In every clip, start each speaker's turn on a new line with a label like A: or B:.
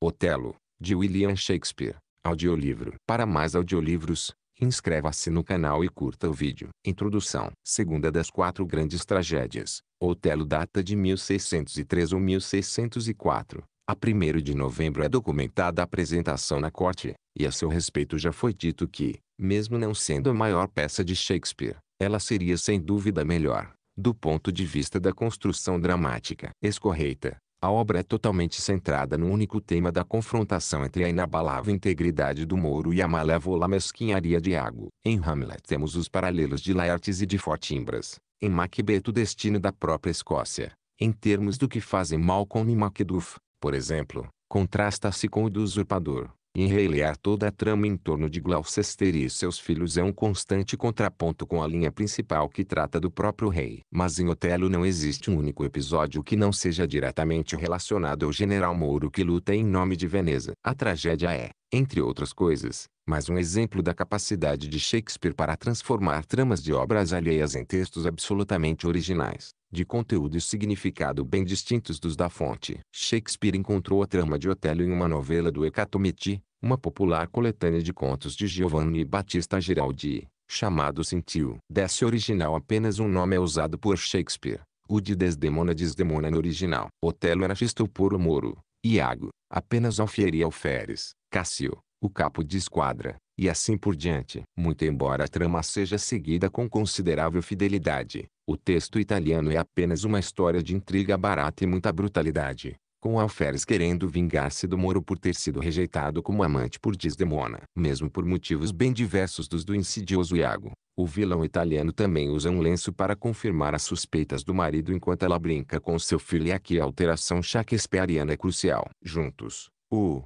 A: Otelo, de William Shakespeare. Audiolivro. Para mais audiolivros, inscreva-se no canal e curta o vídeo. Introdução. Segunda das quatro grandes tragédias. Otelo data de 1603 ou 1604. A 1 de novembro é documentada a apresentação na corte, e a seu respeito já foi dito que, mesmo não sendo a maior peça de Shakespeare, ela seria sem dúvida melhor, do ponto de vista da construção dramática. Escorreita, a obra é totalmente centrada no único tema da confrontação entre a inabalável integridade do Moro e a malévola mesquinharia de Iago. Em Hamlet temos os paralelos de Laertes e de Fortimbras. Em Macbeth o destino da própria Escócia, em termos do que fazem Malcolm e Macduff, por exemplo, contrasta-se com o do usurpador, Enreliar toda a trama em torno de Gloucester e seus filhos é um constante contraponto com a linha principal que trata do próprio rei. Mas em Otelo não existe um único episódio que não seja diretamente relacionado ao general Mouro que luta em nome de Veneza. A tragédia é, entre outras coisas, mais um exemplo da capacidade de Shakespeare para transformar tramas de obras alheias em textos absolutamente originais, de conteúdo e significado bem distintos dos da fonte. Shakespeare encontrou a trama de Otelo em uma novela do Hecatomiti, uma popular coletânea de contos de Giovanni Battista Giraldi, chamado Sentiu. Desse original apenas um nome é usado por Shakespeare, o de Desdemona Desdemona no original. Otelo era Xisto Moro, Iago, apenas Alfieri Alferes, Cassio o capo de esquadra, e assim por diante. Muito embora a trama seja seguida com considerável fidelidade, o texto italiano é apenas uma história de intriga barata e muita brutalidade com Alferes querendo vingar-se do Moro por ter sido rejeitado como amante por Desdemona. Mesmo por motivos bem diversos dos do insidioso Iago, o vilão italiano também usa um lenço para confirmar as suspeitas do marido enquanto ela brinca com seu filho e aqui a alteração shakespeariana é crucial. Juntos, o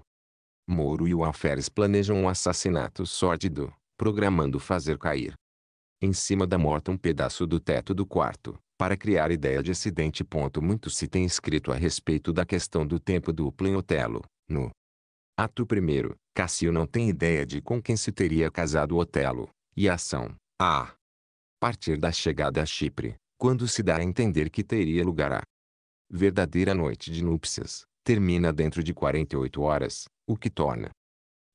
A: Moro e o Alferes planejam um assassinato sórdido, programando fazer cair em cima da morta um pedaço do teto do quarto, para criar ideia de acidente. Muito se tem escrito a respeito da questão do tempo do Otelo. No ato primeiro, Cassio não tem ideia de com quem se teria casado Otelo, e a ação, a partir da chegada a Chipre, quando se dá a entender que teria lugar a verdadeira noite de núpcias, termina dentro de 48 horas, o que torna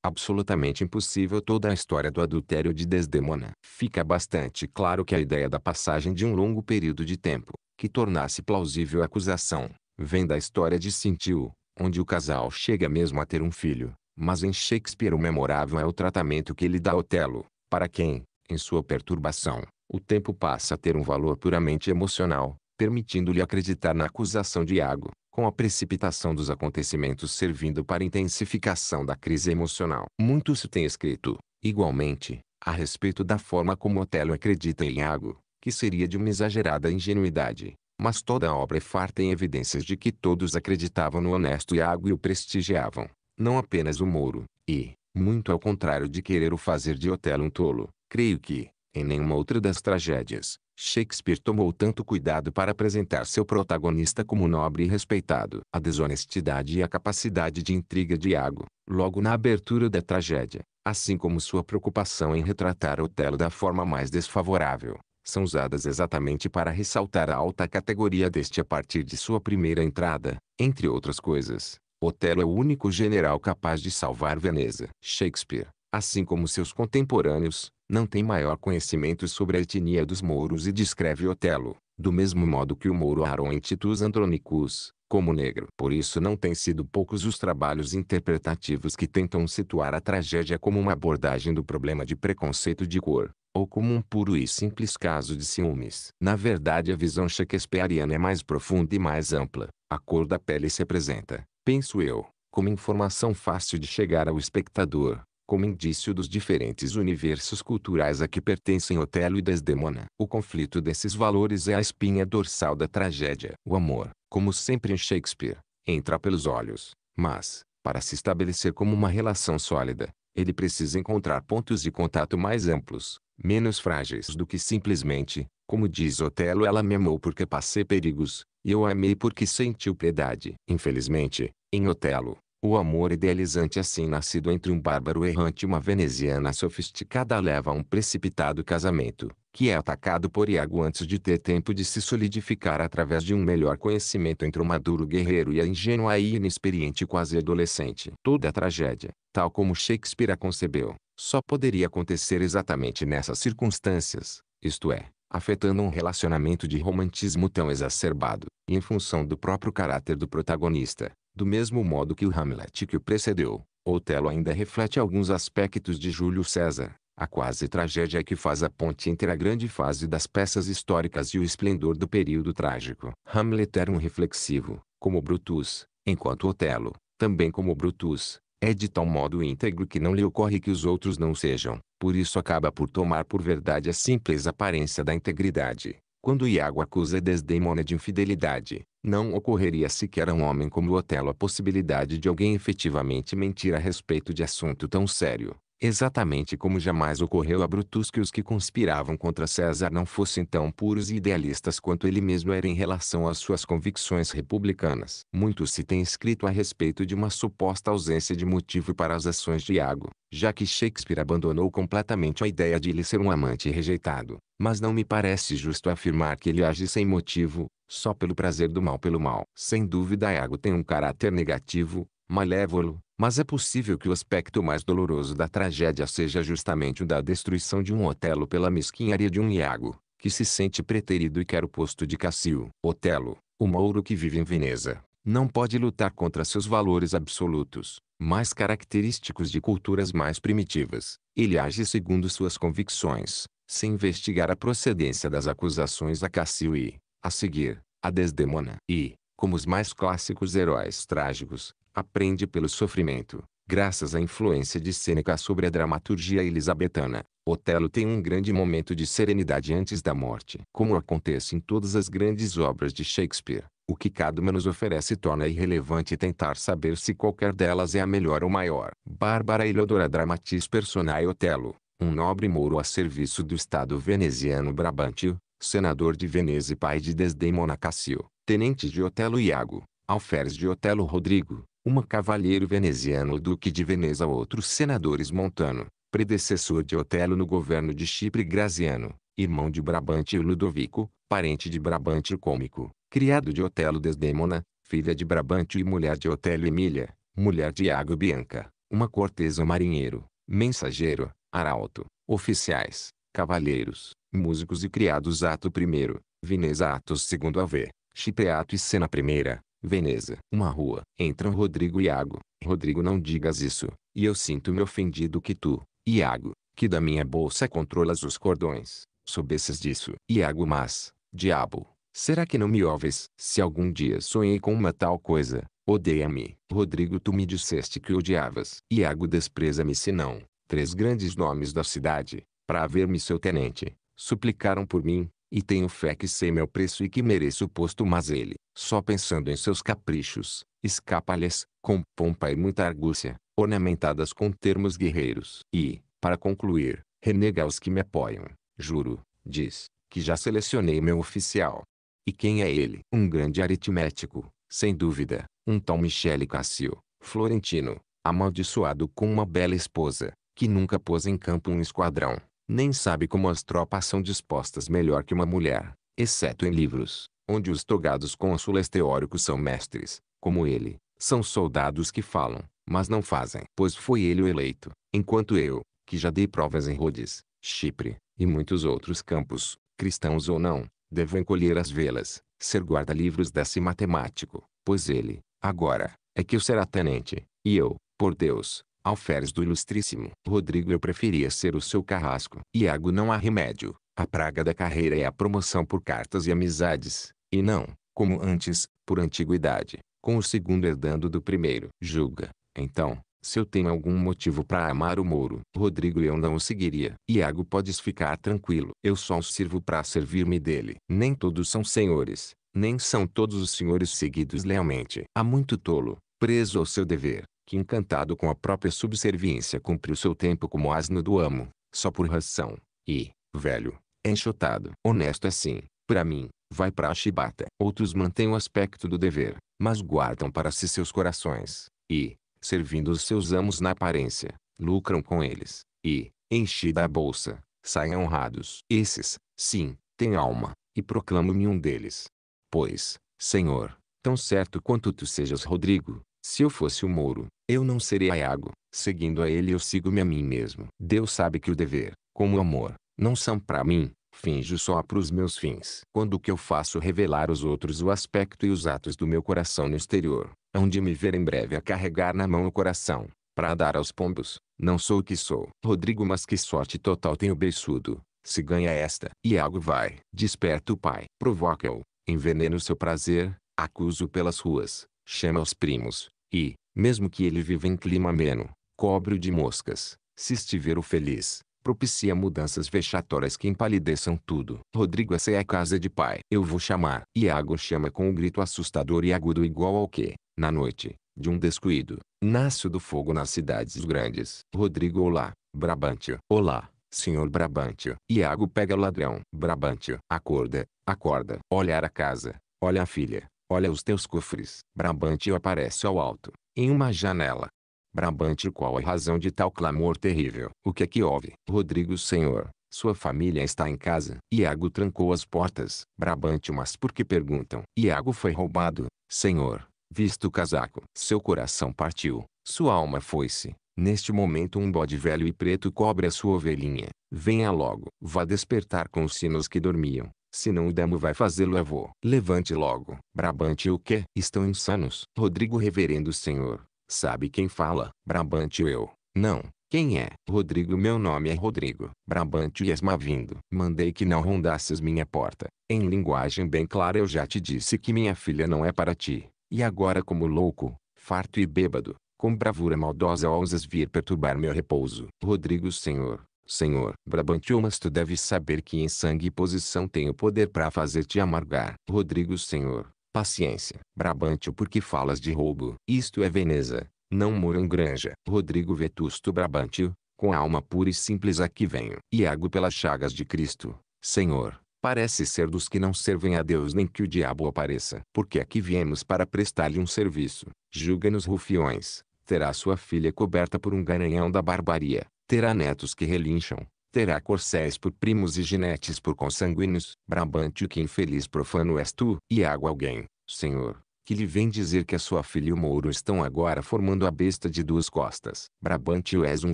A: absolutamente impossível toda a história do adultério de Desdemona. Fica bastante claro que a ideia da passagem de um longo período de tempo, que tornasse plausível a acusação, vem da história de Cintio, onde o casal chega mesmo a ter um filho. Mas em Shakespeare o memorável é o tratamento que ele dá a Otelo, para quem, em sua perturbação, o tempo passa a ter um valor puramente emocional, permitindo-lhe acreditar na acusação de Iago, com a precipitação dos acontecimentos servindo para intensificação da crise emocional. Muito se tem escrito, igualmente, a respeito da forma como Otelo acredita em Iago, que seria de uma exagerada ingenuidade. Mas toda a obra é farta em evidências de que todos acreditavam no honesto Iago e o prestigiavam, não apenas o Moro, e, muito ao contrário de querer o fazer de Otelo um tolo, creio que, em nenhuma outra das tragédias, Shakespeare tomou tanto cuidado para apresentar seu protagonista como nobre e respeitado. A desonestidade e a capacidade de intriga de Iago, logo na abertura da tragédia, assim como sua preocupação em retratar Otelo da forma mais desfavorável, são usadas exatamente para ressaltar a alta categoria deste a partir de sua primeira entrada, entre outras coisas. Otelo é o único general capaz de salvar Veneza. Shakespeare, assim como seus contemporâneos, não tem maior conhecimento sobre a etnia dos mouros e descreve Otelo, do mesmo modo que o mouro Aron em Titus Andronicus, como negro. Por isso não têm sido poucos os trabalhos interpretativos que tentam situar a tragédia como uma abordagem do problema de preconceito de cor, ou como um puro e simples caso de ciúmes. Na verdade a visão shakespeariana é mais profunda e mais ampla. A cor da pele se apresenta, penso eu, como informação fácil de chegar ao espectador, como indício dos diferentes universos culturais a que pertencem Otelo e Desdemona. O conflito desses valores é a espinha dorsal da tragédia. O amor, como sempre em Shakespeare, entra pelos olhos, mas, para se estabelecer como uma relação sólida, ele precisa encontrar pontos de contato mais amplos, menos frágeis do que simplesmente, como diz Otelo, ela me amou porque passei perigos, e eu a amei porque senti piedade. Infelizmente, em Otelo, o amor idealizante assim nascido entre um bárbaro errante e uma veneziana sofisticada leva a um precipitado casamento, que é atacado por Iago antes de ter tempo de se solidificar através de um melhor conhecimento entre o maduro guerreiro e a ingênua e inexperiente quase adolescente. Toda a é tragédia, tal como Shakespeare a concebeu, só poderia acontecer exatamente nessas circunstâncias, isto é, afetando um relacionamento de romantismo tão exacerbado, e em função do próprio caráter do protagonista, do mesmo modo que o Hamlet que o precedeu, Otelo ainda reflete alguns aspectos de Júlio César, a quase tragédia que faz a ponte entre a grande fase das peças históricas e o esplendor do período trágico. Hamlet era um reflexivo, como Brutus, enquanto Otelo, também como Brutus, é de tal modo íntegro que não lhe ocorre que os outros não sejam, por isso acaba por tomar por verdade a simples aparência da integridade, quando Iago acusa Desdemona de infidelidade, não ocorreria sequer a um homem como Otelo a possibilidade de alguém efetivamente mentir a respeito de assunto tão sério. Exatamente como jamais ocorreu a Brutus que os que conspiravam contra César não fossem tão puros e idealistas quanto ele mesmo era em relação às suas convicções republicanas. Muito se tem escrito a respeito de uma suposta ausência de motivo para as ações de Iago, já que Shakespeare abandonou completamente a ideia de ele ser um amante rejeitado. Mas não me parece justo afirmar que ele age sem motivo, só pelo prazer do mal pelo mal. Sem dúvida Iago tem um caráter negativo, malévolo, mas é possível que o aspecto mais doloroso da tragédia seja justamente o da destruição de um Otelo pela mesquinharia de um Iago, que se sente preterido e quer o posto de Cassio. Otelo, o Mauro que vive em Veneza, não pode lutar contra seus valores absolutos, mais característicos de culturas mais primitivas. Ele age segundo suas convicções, sem investigar a procedência das acusações a Cassio e, a seguir, a Desdemona. E, como os mais clássicos heróis trágicos, aprende pelo sofrimento. Graças à influência de Sêneca sobre a dramaturgia elisabetana, Otelo tem um grande momento de serenidade antes da morte. Como acontece em todas as grandes obras de Shakespeare, o que cada nos oferece torna irrelevante tentar saber se qualquer delas é a melhor ou maior. Bárbara Eleodora dramatiz personae Otelo, um nobre mouro a serviço do Estado veneziano Brabantio, senador de Veneza e pai de Desdemona Cassio, tenente de Otelo Iago, alferes de Otelo Rodrigo, uma cavalheiro veneziano duque de Veneza outros senadores Montano, predecessor de Otelo no governo de Chipre Graziano, irmão de Brabante e Ludovico, parente de Brabante Cômico, criado de Otelo Desdemona, filha de Brabante e mulher de Otelo Emília, mulher de Iago Bianca, uma cortesã marinheiro, mensageiro, arauto, oficiais, cavalheiros, músicos e criados Ato I, Veneza Atos II AV, Chipre Ato e cena I, Veneza. Uma rua. Entram Rodrigo e Iago. Rodrigo não digas isso. E eu sinto-me ofendido que tu, Iago, que da minha bolsa controlas os cordões, soubesses disso. Iago mas, diabo, será que não me ouves? Se algum dia sonhei com uma tal coisa, odeia-me. Rodrigo tu me disseste que odiavas. Iago despreza-me senão, três grandes nomes da cidade, para ver me seu tenente, suplicaram por mim, e tenho fé que sei meu preço e que mereço o posto mas ele, só pensando em seus caprichos, escapa-lhes, com pompa e muita argúcia, ornamentadas com termos guerreiros. E, para concluir, renega os que me apoiam. Juro, diz, que já selecionei meu oficial. E quem é ele? Um grande aritmético, sem dúvida, um tal Michele Cassio, florentino, amaldiçoado com uma bela esposa, que nunca pôs em campo um esquadrão, nem sabe como as tropas são dispostas melhor que uma mulher, exceto em livros, onde os togados cônsules teóricos são mestres, como ele, são soldados que falam, mas não fazem. Pois foi ele o eleito, enquanto eu, que já dei provas em Rhodes, Chipre, e muitos outros campos, cristãos ou não, devo encolher as velas, ser guarda-livros desse matemático, pois ele, agora, é que o será tenente, e eu, por Deus, Alferes do ilustríssimo Rodrigo eu preferia ser o seu carrasco. Iago não há remédio. A praga da carreira é a promoção por cartas e amizades, e não, como antes, por antiguidade, com o segundo herdando do primeiro. Julga, então, se eu tenho algum motivo para amar o Moro. Rodrigo eu não o seguiria. Iago podes ficar tranquilo. Eu só o sirvo para servir-me dele. Nem todos são senhores, nem são todos os senhores seguidos lealmente. Há muito tolo, preso ao seu dever, que encantado com a própria subserviência cumpriu seu tempo como asno do amo, só por ração, e, velho, enxotado, honesto assim, para mim, vai para a chibata. Outros mantêm o aspecto do dever, mas guardam para si seus corações, e, servindo os seus amos na aparência, lucram com eles, e, enchida a bolsa, saem honrados. Esses, sim, têm alma, e proclamo-me um deles. Pois, Senhor, tão certo quanto tu sejas Rodrigo, se eu fosse o Moro, eu não seria Iago. Seguindo a ele eu sigo-me a mim mesmo. Deus sabe que o dever, como o amor, não são para mim, finjo só para os meus fins. Quando o que eu faço revelar aos outros o aspecto e os atos do meu coração no exterior, onde me ver em breve a carregar na mão o coração, para dar aos pombos, não sou o que sou. Rodrigo mas que sorte total tem o beiçudo, se ganha esta. Iago vai, desperta o pai, provoca-o, envenena o seu prazer, acuso pelas ruas, chama os primos, e, mesmo que ele viva em clima ameno, cobre-o de moscas, se estiver o feliz, propicia mudanças vexatórias que empalideçam tudo. Rodrigo essa é a casa de pai. Eu vou chamar. Iago chama com um grito assustador e agudo igual ao que, na noite, de um descuido, nasce do fogo nas cidades grandes. Rodrigo olá, Brabantio. Olá, senhor Brabantio. Iago pega o ladrão. Brabantio. Acorda, acorda. Olhar a casa, olha a filha. Olha os teus cofres. Brabantio aparece ao alto, em uma janela. Brabantio qual a razão de tal clamor terrível? O que é que houve? Rodrigo senhor, sua família está em casa. Iago trancou as portas. Brabantio mas por que perguntam? Iago foi roubado, senhor, visto o casaco. Seu coração partiu, sua alma foi-se. Neste momento um bode velho e preto cobre a sua ovelhinha. Venha logo. Vá despertar com os sinos que dormiam. Se não o demo vai fazê-lo avô. Levante logo. Brabante o quê? Estão insanos. Rodrigo reverendo senhor. Sabe quem fala? Brabante eu. Não. Quem é? Rodrigo meu nome é Rodrigo. Brabante e esmavindo. Mandei que não rondasses minha porta. Em linguagem bem clara eu já te disse que minha filha não é para ti. E agora como louco, farto e bêbado, com bravura maldosa ousas vir perturbar meu repouso. Rodrigo senhor, Senhor, Brabantio mas tu deves saber que em sangue e posição tenho poder para fazer-te amargar. Rodrigo Senhor, paciência, Brabantio porque falas de roubo. Isto é Veneza, não moro em granja. Rodrigo Vetusto Brabantio, com alma pura e simples aqui venho. e hago pelas chagas de Cristo, Senhor, parece ser dos que não servem a Deus nem que o diabo apareça. Porque aqui viemos para prestar-lhe um serviço. Julga-nos rufiões, terá sua filha coberta por um garanhão da barbaria terá netos que relincham, terá corcéis por primos e ginetes por consanguíneos, Brabante o que infeliz profano és tu, e água alguém, Senhor, que lhe vem dizer que a sua filha e o Mouro estão agora formando a besta de duas costas. Brabante o és um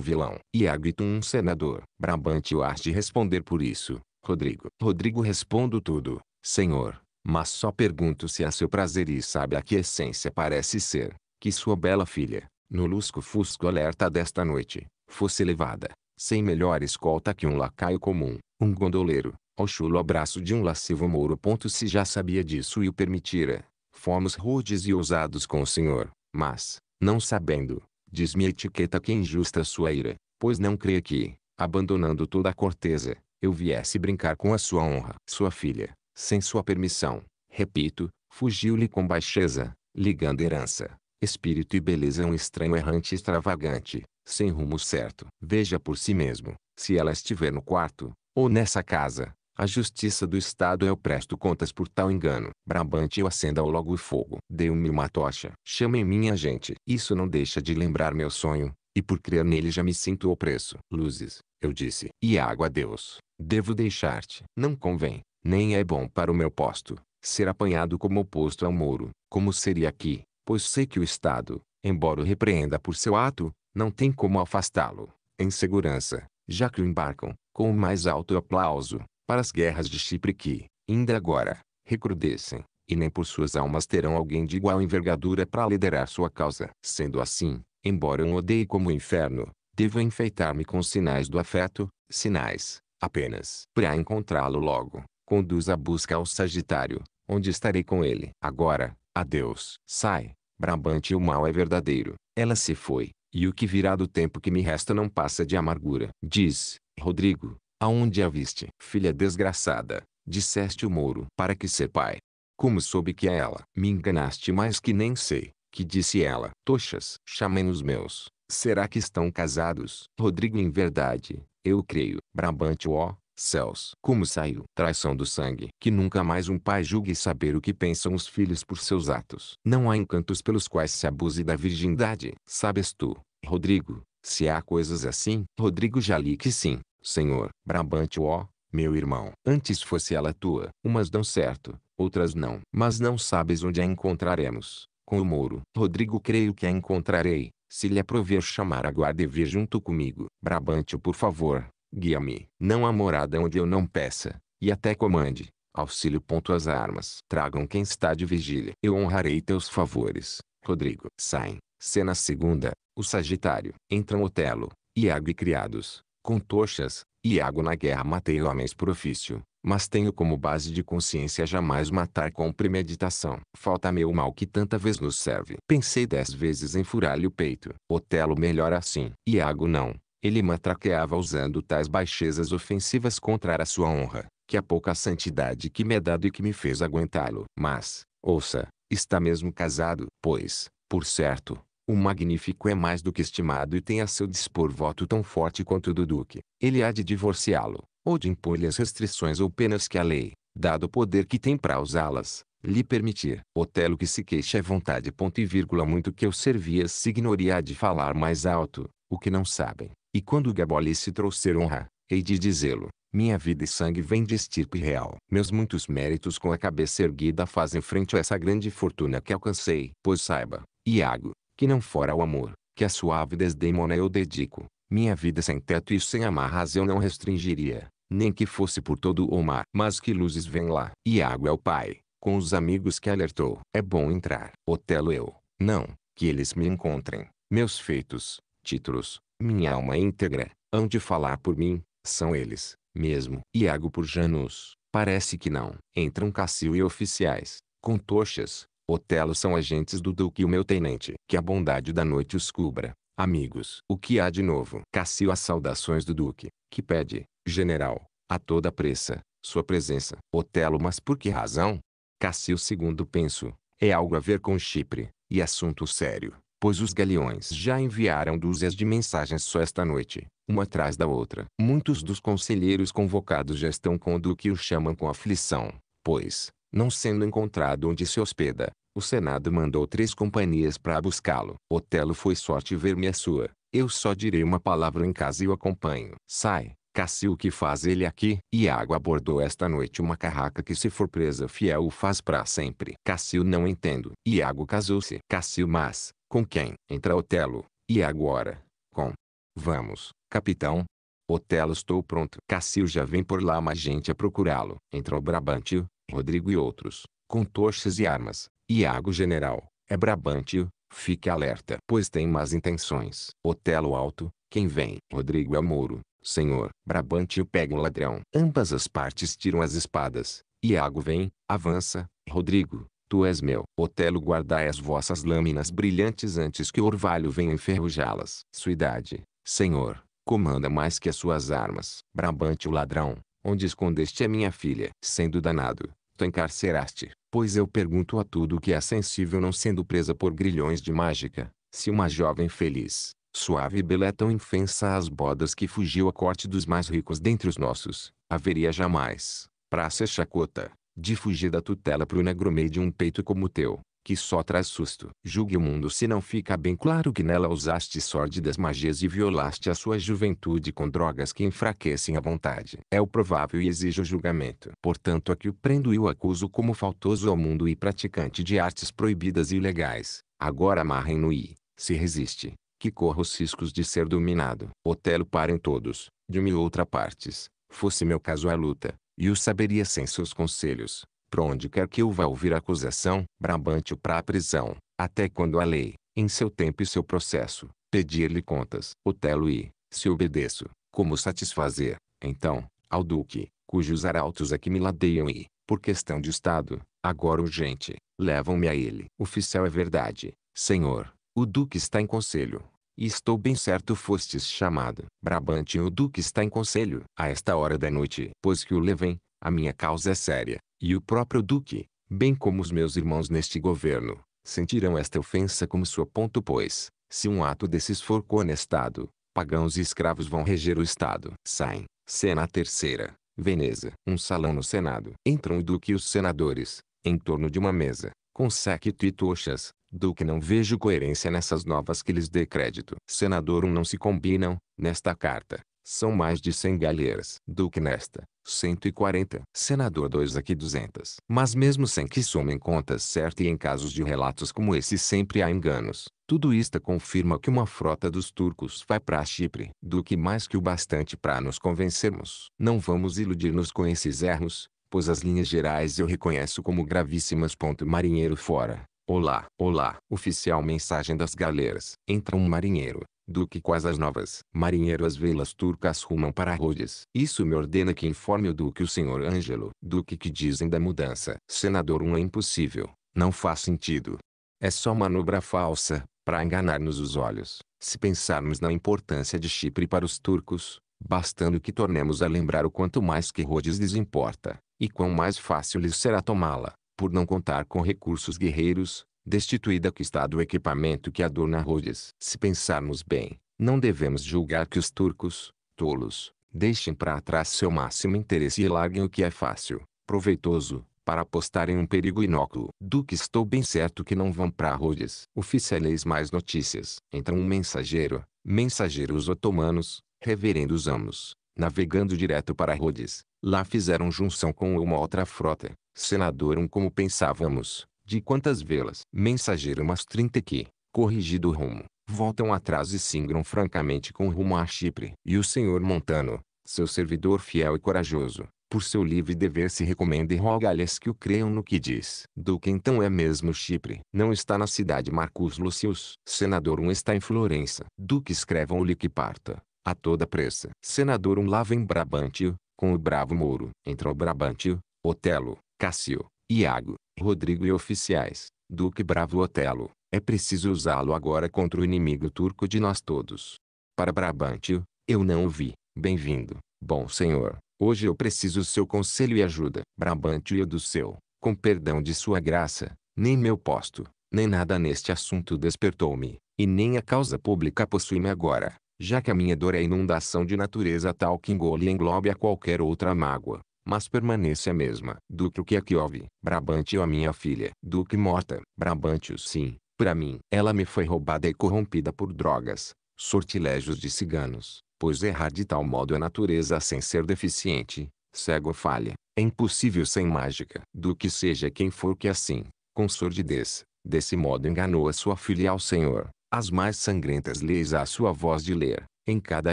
A: vilão, e Águito um senador. Brabante o has de responder por isso, Rodrigo. Rodrigo respondo tudo, Senhor, mas só pergunto se a seu prazer e sabe a que essência parece ser, que sua bela filha, no lusco-fusco alerta desta noite, fosse levada, sem melhor escolta que um lacaio comum, um gondoleiro, ao chulo abraço de um lascivo mouro. Se já sabia disso e o permitira, fomos rudes e ousados com o senhor, mas, não sabendo, diz-me a etiqueta que injusta sua ira, pois não crê que, abandonando toda a corteza, eu viesse brincar com a sua honra. Sua filha, sem sua permissão, repito, fugiu-lhe com baixeza, ligando herança, espírito e beleza a um estranho errante extravagante, sem rumo certo. Veja por si mesmo, se ela estiver no quarto, ou nessa casa, a justiça do Estado eu é presto contas por tal engano. Brabante eu acenda logo o fogo. Deu-me uma tocha. Chamem minha gente. Isso não deixa de lembrar meu sonho, e por crer nele já me sinto opresso. Luzes, eu disse. E água Deus. Devo deixar-te. Não convém, nem é bom para o meu posto, ser apanhado como oposto ao muro, como seria aqui, pois sei que o Estado, embora o repreenda por seu ato, não tem como afastá-lo, em segurança, já que o embarcam, com o mais alto aplauso, para as guerras de Chipre que, ainda agora, recrudescem, e nem por suas almas terão alguém de igual envergadura para liderar sua causa. Sendo assim, embora eu odeie como o inferno, devo enfeitar-me com sinais do afeto, sinais, apenas, para encontrá-lo logo. Conduz a busca ao Sagitário, onde estarei com ele. Agora, adeus. Sai, Brabante o mal é verdadeiro. Ela se foi, e o que virá do tempo que me resta não passa de amargura. Diz, Rodrigo, aonde a viste? Filha desgraçada, disseste o Mouro. Para que ser pai? Como soube que é ela? Me enganaste mais que nem sei. Que disse ela? Toxas, chamem os meus. Será que estão casados? Rodrigo em verdade, eu creio. Brabante ó, Céus, como saiu! Traição do sangue. Que nunca mais um pai julgue saber o que pensam os filhos por seus atos. Não há encantos pelos quais se abuse da virgindade. Sabes tu, Rodrigo, se há coisas assim? Rodrigo já li que sim, senhor. Brabante ó, meu irmão. Antes fosse ela tua. Umas dão certo, outras não. Mas não sabes onde a encontraremos. Com o Mouro. Rodrigo creio que a encontrarei. Se lhe aprover chamar a guarda e vir junto comigo. Brabantio, por favor, Guia-me. Não há morada onde eu não peça, e até comande. Auxílio. Ponto as armas. Tragam quem está de vigília. Eu honrarei teus favores. Rodrigo. Saem. Cena segunda. O Sagitário. Entram Otelo, Iago e criados, com tochas. Iago na guerra matei homens por ofício, mas tenho como base de consciência jamais matar com premeditação. Falta meu mal que tanta vez nos serve. Pensei dez vezes em furar-lhe o peito. Otelo melhor assim. Iago não. Ele matraqueava usando tais baixezas ofensivas contra a sua honra, que a pouca santidade que me é dado e que me fez aguentá-lo. Mas, ouça, está mesmo casado, pois, por certo, o magnífico é mais do que estimado e tem a seu dispor voto tão forte quanto o do duque. Ele há de divorciá-lo, ou de impor-lhe as restrições ou penas que a lei, dado o poder que tem para usá-las, lhe permitir. Otelo que se queixa é vontade ponto e vírgula muito que eu servia Signoria há de falar mais alto, o que não sabem e quando se trouxer honra, hei de dizê-lo. Minha vida e sangue vêm de estirpe real. Meus muitos méritos com a cabeça erguida fazem frente a essa grande fortuna que alcancei. Pois saiba, Iago, que não fora o amor, que a suave desdemona eu dedico. Minha vida sem teto e sem amarras eu não restringiria, nem que fosse por todo o mar. Mas que luzes vêm lá. Iago é o pai, com os amigos que alertou. É bom entrar. Otelo eu, não, que eles me encontrem. Meus feitos, títulos, minha alma íntegra, hão de falar por mim, são eles, mesmo. Iago por Janus, parece que não. Entram Cassio e oficiais, com tochas. Otelo são agentes do duque e o meu tenente. Que a bondade da noite os cubra, amigos. O que há de novo? Cassio as saudações do duque, que pede, general, a toda pressa, sua presença. Otelo mas por que razão? Cassio segundo penso, é algo a ver com Chipre, e assunto sério pois os galeões já enviaram dúzias de mensagens só esta noite, uma atrás da outra. Muitos dos conselheiros convocados já estão com o duque e o chamam com aflição, pois, não sendo encontrado onde se hospeda, o Senado mandou três companhias para buscá-lo. Otelo foi sorte ver-me a sua. Eu só direi uma palavra em casa e o acompanho. Sai, Cassi o que faz ele aqui? Iago abordou esta noite uma carraca que se for presa fiel o faz para sempre. Cassio não entendo. Iago casou-se. Cassio mas, com quem? Entra Otelo. E agora? Com. Vamos, capitão. Otelo estou pronto. Cassio já vem por lá mais gente a procurá-lo. Entra o Brabantio, Rodrigo e outros, com tochas e armas. Iago general, é Brabantio, fique alerta. Pois tem más intenções. Otelo alto, quem vem? Rodrigo é o Moro. Senhor, Brabantio pega o ladrão. Ambas as partes tiram as espadas. Iago vem, avança, Rodrigo, Tu és meu, Otelo guardai as vossas lâminas brilhantes antes que o orvalho venha enferrujá-las. Sua idade, Senhor, comanda mais que as suas armas. Brabante o ladrão, onde escondeste a minha filha? Sendo danado, tu encarceraste. Pois eu pergunto a tudo que é sensível não sendo presa por grilhões de mágica, se uma jovem feliz, suave e bela é tão infensa às bodas que fugiu à corte dos mais ricos dentre os nossos, haveria jamais, praça chacota, de fugir da tutela para o negromei de um peito como o teu, que só traz susto. Julgue o mundo se não fica bem claro que nela usaste sórdidas magias e violaste a sua juventude com drogas que enfraquecem a vontade. É o provável e exige o julgamento. Portanto, aqui o prendo e o acuso como faltoso ao mundo e praticante de artes proibidas e ilegais. Agora amarrem-no e, se resiste, que corra os riscos de ser dominado. Otelo parem todos, de uma e outra partes, fosse meu caso a luta, e o saberia sem seus conselhos, para onde quer que eu vá ouvir acusação, Brabante para a prisão, até quando a lei, em seu tempo e seu processo, pedir-lhe contas. Otelo e, se obedeço, como satisfazer, então, ao duque, cujos arautos aqui é me ladeiam e, por questão de estado, agora urgente, levam-me a ele. Oficial é verdade, senhor, o duque está em conselho, e estou bem certo fostes chamado. Brabante o duque está em conselho. A esta hora da noite, pois que o levem, a minha causa é séria. E o próprio duque, bem como os meus irmãos neste governo, sentirão esta ofensa como sua ponto pois, se um ato desses for conestado, pagãos e escravos vão reger o Estado. Saem. Cena terceira. Veneza. Um salão no Senado. Entram o duque e os senadores, em torno de uma mesa, com séquito e tochas, do que não vejo coerência nessas novas que lhes dê crédito. Senador um não se combinam, nesta carta, são mais de 100 galheiras do que nesta, 140. Senador 2 aqui 200. Mas mesmo sem que somem contas certas e em casos de relatos como esse sempre há enganos. Tudo isto confirma que uma frota dos turcos vai para Chipre, do que mais que o bastante para nos convencermos. Não vamos iludir-nos com esses erros, pois as linhas gerais eu reconheço como gravíssimas. Marinheiro fora. Olá, olá, oficial mensagem das galeras. Entra um marinheiro. Duque quais as novas. Marinheiro as velas turcas rumam para Rhodes. Isso me ordena que informe o Duque o senhor Ângelo. Duque que dizem da mudança. Senador um é impossível. Não faz sentido. É só manobra falsa, para enganar-nos os olhos. Se pensarmos na importância de Chipre para os turcos, bastando que tornemos a lembrar o quanto mais que Rhodes lhes importa, e quão mais fácil lhes será tomá-la por não contar com recursos guerreiros, destituída que está do equipamento que adorna Rhodes. Se pensarmos bem, não devemos julgar que os turcos, tolos, deixem para trás seu máximo interesse e larguem o que é fácil, proveitoso, para apostar em um perigo inócuo. Do que estou bem certo que não vão para Rhodes. Oficiais mais notícias. Entra um mensageiro, mensageiros otomanos, reverendos amos, navegando direto para Rhodes. Lá fizeram junção com uma outra frota, senador um como pensávamos, de quantas velas. Mensageiro umas trinta que, corrigido o rumo, voltam atrás e singram francamente com rumo a Chipre. E o senhor Montano, seu servidor fiel e corajoso, por seu livre dever se recomenda e roga-lhes que o creiam no que diz. Do que então é mesmo Chipre? Não está na cidade Marcus Lucius. Senador um está em Florença. Do que escrevam-lhe que parta. A toda pressa. Senador um lá vem Brabantio, com o bravo Mouro, entre o Brabantio, Otelo, Cássio, Iago, Rodrigo e oficiais. Duque bravo Otelo. É preciso usá-lo agora contra o inimigo turco de nós todos. Para Brabantio, eu não o vi. Bem-vindo, bom senhor. Hoje eu preciso seu conselho e ajuda. Brabantio eu do seu, com perdão de sua graça, nem meu posto, nem nada neste assunto despertou-me, e nem a causa pública possui-me agora já que a minha dor é a inundação de natureza tal que engole e englobe a qualquer outra mágoa, mas permanece a mesma. Duque o que é que houve? Brabantio a minha filha. Duque morta. Brabantio sim, para mim. Ela me foi roubada e corrompida por drogas, sortilégios de ciganos, pois errar de tal modo a natureza sem ser deficiente, cego falha, é impossível sem mágica. Do que seja quem for que assim, com sordidez, desse modo enganou a sua filha ao Senhor, as mais sangrentas leis à sua voz de ler, em cada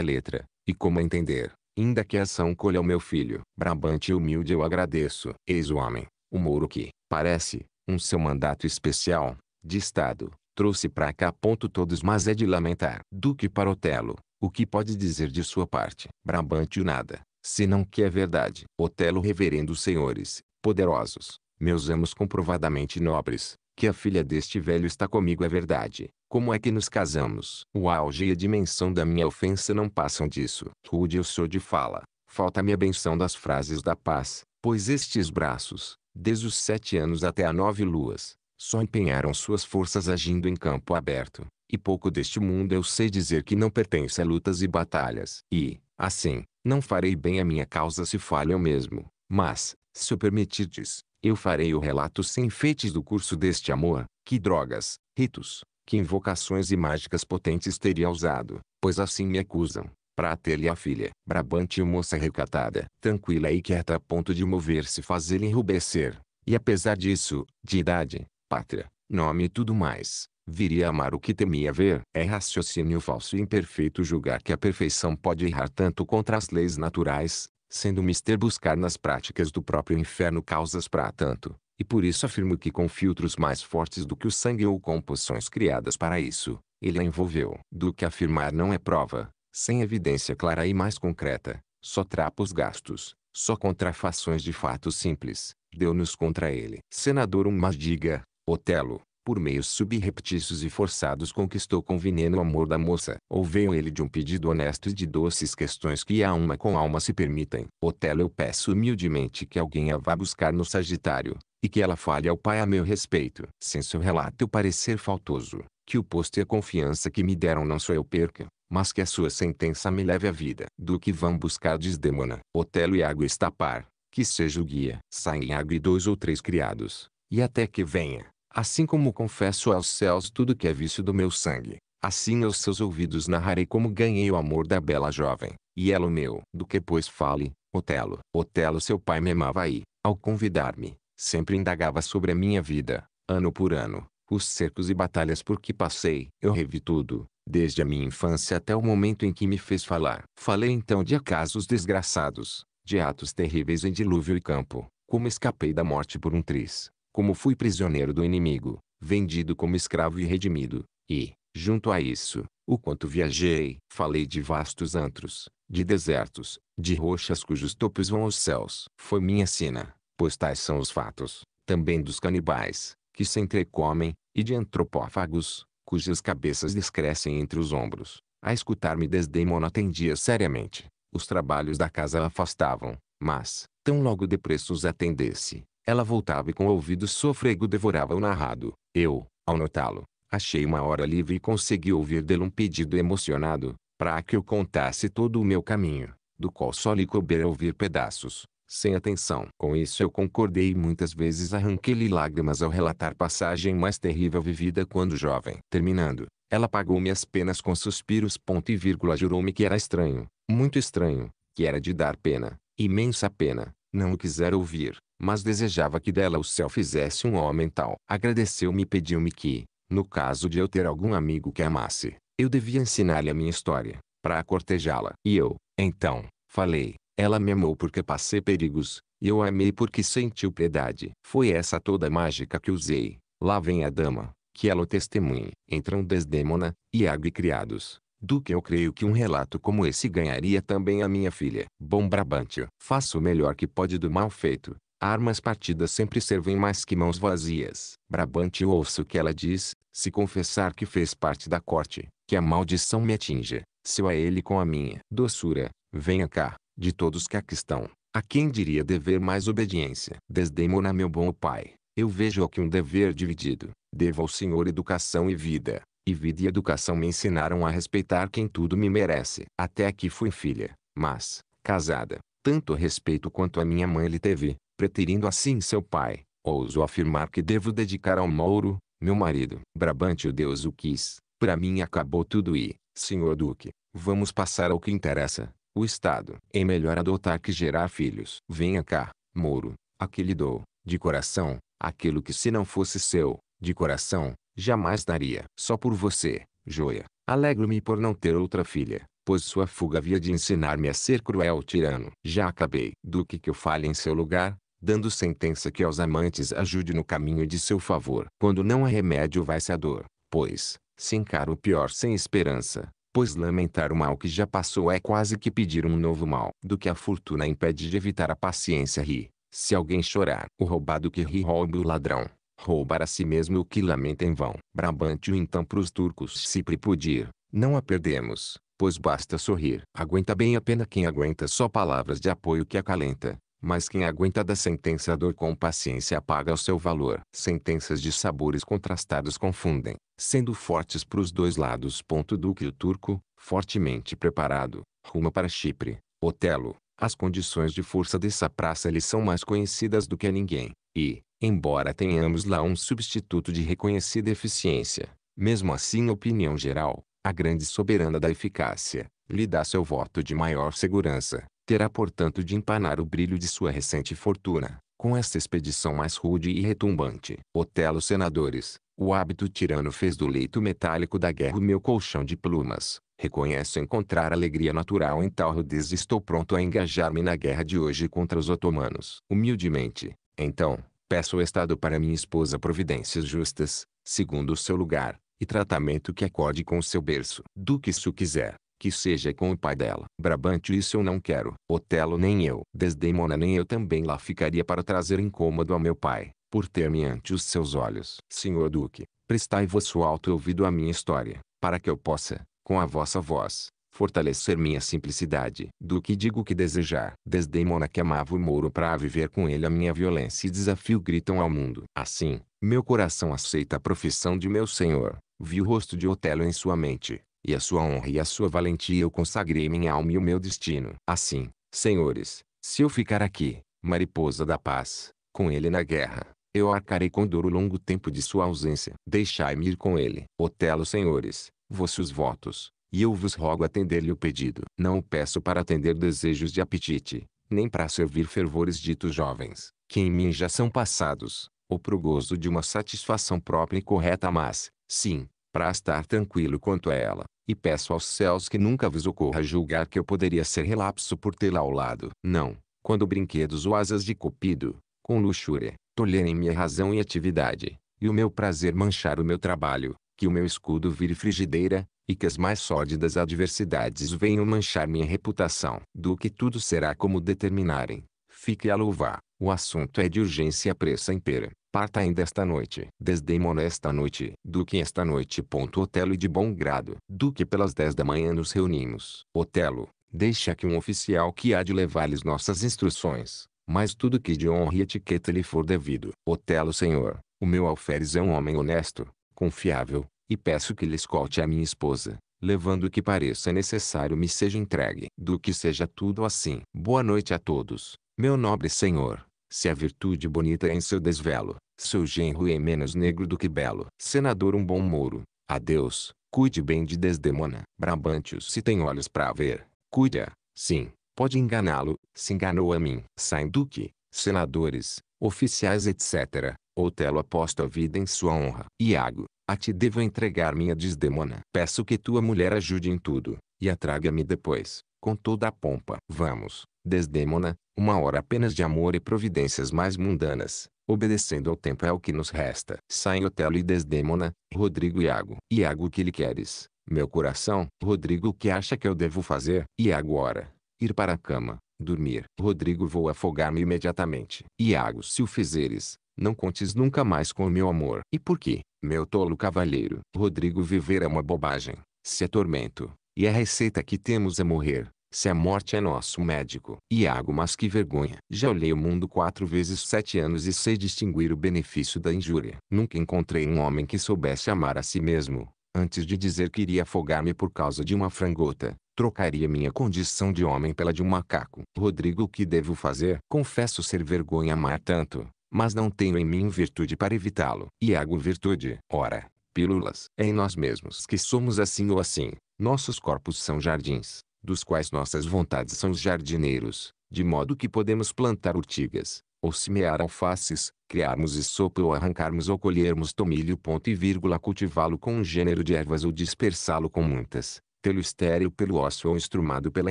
A: letra, e como entender, ainda que a ação colha o meu filho. Brabante e humilde eu agradeço. Eis o homem, o Mouro que, parece, um seu mandato especial, de Estado, trouxe para cá ponto todos mas é de lamentar. Duque para Otelo, o que pode dizer de sua parte? Brabante o nada, senão que é verdade. Otelo reverendo senhores, poderosos, meus amos comprovadamente nobres, que a filha deste velho está comigo é verdade, como é que nos casamos? O auge e a dimensão da minha ofensa não passam disso. Rude eu sou de fala. Falta-me a benção das frases da paz, pois estes braços, desde os sete anos até a nove luas, só empenharam suas forças agindo em campo aberto, e pouco deste mundo eu sei dizer que não pertence a lutas e batalhas. E, assim, não farei bem a minha causa se falho eu mesmo, mas, se o permitirdes, eu farei o relato sem feites do curso deste amor, que drogas, ritos, que invocações e mágicas potentes teria usado, pois assim me acusam, para ter-lhe a filha, Brabante moça recatada, tranquila e quieta a ponto de mover-se fazer enrubescer, e apesar disso, de idade, pátria, nome e tudo mais, viria a amar o que temia ver. É raciocínio falso e imperfeito julgar que a perfeição pode errar tanto contra as leis naturais, sendo mister buscar nas práticas do próprio inferno causas para tanto, e por isso afirmo que com filtros mais fortes do que o sangue ou composições criadas para isso, ele a envolveu. Do que afirmar não é prova, sem evidência clara e mais concreta, só trapos gastos, só contrafações de fatos simples, deu-nos contra ele. Senador mas diga, Otelo, por meios subreptícios e forçados conquistou com veneno o amor da moça. Ou veio ele de um pedido honesto e de doces questões que a alma com alma se permitem. Otelo eu peço humildemente que alguém a vá buscar no Sagitário e que ela fale ao pai a meu respeito. Sem seu relato parecer faltoso, que o posto e a confiança que me deram não só eu perca, mas que a sua sentença me leve à vida. Do que vão buscar Desdemona, Otelo e Água Estapar, que seja o guia. Saem Água e dois ou três criados, e até que venha, assim como confesso aos céus tudo que é vício do meu sangue. Assim aos seus ouvidos narrarei como ganhei o amor da bela jovem, e ela o meu. Do que pois fale, Otelo. Otelo seu pai me amava e, ao convidar-me, Sempre indagava sobre a minha vida, ano por ano, os cercos e batalhas por que passei. Eu revi tudo, desde a minha infância até o momento em que me fez falar. Falei então de acasos desgraçados, de atos terríveis em dilúvio e campo, como escapei da morte por um triz, como fui prisioneiro do inimigo, vendido como escravo e redimido, e, junto a isso, o quanto viajei. Falei de vastos antros, de desertos, de rochas cujos topos vão aos céus. Foi minha sina pois tais são os fatos, também dos canibais, que se entrecomem, e de antropófagos, cujas cabeças descrescem entre os ombros. A escutar-me Desdemona atendia seriamente. Os trabalhos da casa afastavam, mas, tão logo depressos os atendesse, ela voltava e com o ouvido sofrego devorava o narrado. Eu, ao notá-lo, achei uma hora livre e consegui ouvir dele um pedido emocionado, para que eu contasse todo o meu caminho, do qual só lhe coubera ouvir pedaços sem atenção. Com isso eu concordei e muitas vezes arranquei-lhe lágrimas ao relatar passagem mais terrível vivida quando jovem. Terminando, ela pagou-me as penas com suspiros ponto e vírgula jurou-me que era estranho, muito estranho, que era de dar pena, imensa pena, não o quisera ouvir, mas desejava que dela o céu fizesse um homem tal. Agradeceu-me e pediu-me que, no caso de eu ter algum amigo que amasse, eu devia ensinar-lhe a minha história, para cortejá-la. E eu, então, falei, ela me amou porque passei perigos, e eu a amei porque sentiu piedade. Foi essa toda a mágica que usei. Lá vem a dama, que ela o testemunhe. Entram Desdemona, Iago e criados. Do que eu creio que um relato como esse ganharia também a minha filha. Bom Brabantio, faça o melhor que pode do mal feito. Armas partidas sempre servem mais que mãos vazias. Brabante ouço o que ela diz, se confessar que fez parte da corte, que a maldição me atinja, se eu a ele com a minha doçura, venha cá, de todos que aqui estão, a quem diria dever mais obediência? Desdemona meu bom pai, eu vejo aqui um dever dividido, devo ao Senhor educação e vida, e vida e educação me ensinaram a respeitar quem tudo me merece. Até aqui fui filha, mas, casada, tanto respeito quanto a minha mãe lhe teve, preterindo assim seu pai, ouso afirmar que devo dedicar ao Mauro, meu marido. Brabante o Deus o quis, para mim acabou tudo e, senhor Duque, vamos passar ao que interessa o Estado. É melhor adotar que gerar filhos. Venha cá, Moro, aquele dou, de coração, aquilo que se não fosse seu, de coração, jamais daria. Só por você, joia. Alegro-me por não ter outra filha, pois sua fuga havia de ensinar-me a ser cruel tirano. Já acabei. Duque que eu fale em seu lugar, dando sentença que aos amantes ajude no caminho de seu favor. Quando não há remédio vai-se a dor, pois, se encara o pior sem esperança, pois lamentar o mal que já passou é quase que pedir um novo mal. Do que a fortuna impede de evitar a paciência ri. Se alguém chorar, o roubado que ri roube o ladrão. Roubar a si mesmo o que lamenta em vão. Brabantio então para os turcos se pripudir. Não a perdemos, pois basta sorrir. Aguenta bem a pena quem aguenta só palavras de apoio que acalenta. Mas quem aguenta da sentença a dor com paciência apaga o seu valor. Sentenças de sabores contrastados confundem, sendo fortes para os dois lados. Duque o turco, fortemente preparado, ruma para Chipre. Otelo, as condições de força dessa praça lhe são mais conhecidas do que a ninguém, e, embora tenhamos lá um substituto de reconhecida eficiência, mesmo assim a opinião geral, a grande soberana da eficácia, lhe dá seu voto de maior segurança terá portanto de empanar o brilho de sua recente fortuna, com esta expedição mais rude e retumbante. Otelo Senadores, o hábito tirano fez do leito metálico da guerra o meu colchão de plumas. Reconheço encontrar alegria natural em tal rudez e estou pronto a engajar-me na guerra de hoje contra os otomanos. Humildemente, então, peço ao Estado para minha esposa providências justas, segundo o seu lugar, e tratamento que acorde com o seu berço. Do que o quiser, que seja com o pai dela. Brabante isso eu não quero. Otelo nem eu. Desdemona nem eu também lá ficaria para trazer incômodo ao meu pai, por ter-me ante os seus olhos. Senhor Duque, prestai vosso alto ouvido à minha história, para que eu possa, com a vossa voz, fortalecer minha simplicidade. Do que digo que desejar. Desdemona que amava o Mouro para viver com ele a minha violência e desafio gritam ao mundo. Assim, meu coração aceita a profissão de meu senhor. Vi o rosto de Otelo em sua mente, e a sua honra e a sua valentia eu consagrei minha alma e o meu destino. Assim, senhores, se eu ficar aqui, mariposa da paz, com ele na guerra, eu arcarei com dor o longo tempo de sua ausência. Deixai-me ir com ele. Otelo senhores, vossos votos, e eu vos rogo atender-lhe o pedido. Não o peço para atender desejos de apetite, nem para servir fervores ditos jovens, que em mim já são passados, ou para o gozo de uma satisfação própria e correta mas, sim, para estar tranquilo quanto a ela, e peço aos céus que nunca vos ocorra julgar que eu poderia ser relapso por tê-la ao lado. Não, quando brinquedos ou asas de cupido, com luxúria, tolherem minha razão e atividade, e o meu prazer manchar o meu trabalho, que o meu escudo vire frigideira, e que as mais sórdidas adversidades venham manchar minha reputação. Do que tudo será como determinarem, Fique a louvar. O assunto é de urgência e pressa impera. Parta ainda esta noite. Desdemona esta noite. Duque esta noite. Ponto Otelo e de bom grado. Duque pelas 10 da manhã nos reunimos. Otelo, deixa que um oficial que há de levar-lhes nossas instruções. Mas tudo que de honra e etiqueta lhe for devido. Otelo senhor, o meu alferes é um homem honesto, confiável, e peço que lhe escolte a minha esposa, levando o que pareça necessário me seja entregue. Do que seja tudo assim. Boa noite a todos. Meu nobre senhor, se a virtude bonita é em seu desvelo, seu genro é menos negro do que belo. Senador um bom mouro, adeus, cuide bem de Desdemona. Brabantius se tem olhos para ver, cuide sim, pode enganá-lo, se enganou a mim. Saem duque, senadores, oficiais etc. Otelo aposto a vida em sua honra. Iago, a ti devo entregar minha Desdemona. Peço que tua mulher ajude em tudo, e a traga-me depois, com toda a pompa. Vamos, Desdémona, né? uma hora apenas de amor e providências mais mundanas, obedecendo ao tempo é o que nos resta. Saem Otelo e Desdémona, né? Rodrigo e Iago. Iago o que lhe queres, meu coração? Rodrigo o que acha que eu devo fazer? Iago ora, ir para a cama, dormir. Rodrigo vou afogar-me imediatamente. Iago se o fizeres, não contes nunca mais com o meu amor. E por quê, meu tolo cavalheiro? Rodrigo viver é uma bobagem, se é tormento, e a receita que temos é morrer. Se a morte é nosso médico. Iago mas que vergonha. Já olhei o mundo quatro vezes sete anos e sei distinguir o benefício da injúria. Nunca encontrei um homem que soubesse amar a si mesmo. Antes de dizer que iria afogar-me por causa de uma frangota, trocaria minha condição de homem pela de um macaco. Rodrigo o que devo fazer? Confesso ser vergonha amar tanto, mas não tenho em mim virtude para evitá-lo. Iago virtude. Ora, pílulas. É em nós mesmos que somos assim ou assim. Nossos corpos são jardins dos quais nossas vontades são os jardineiros, de modo que podemos plantar urtigas, ou semear alfaces, criarmos sopa ou arrancarmos ou colhermos tomilho ponto e vírgula cultivá-lo com um gênero de ervas ou dispersá-lo com muitas, tê-lo estéril pelo ócio ou instrumado pela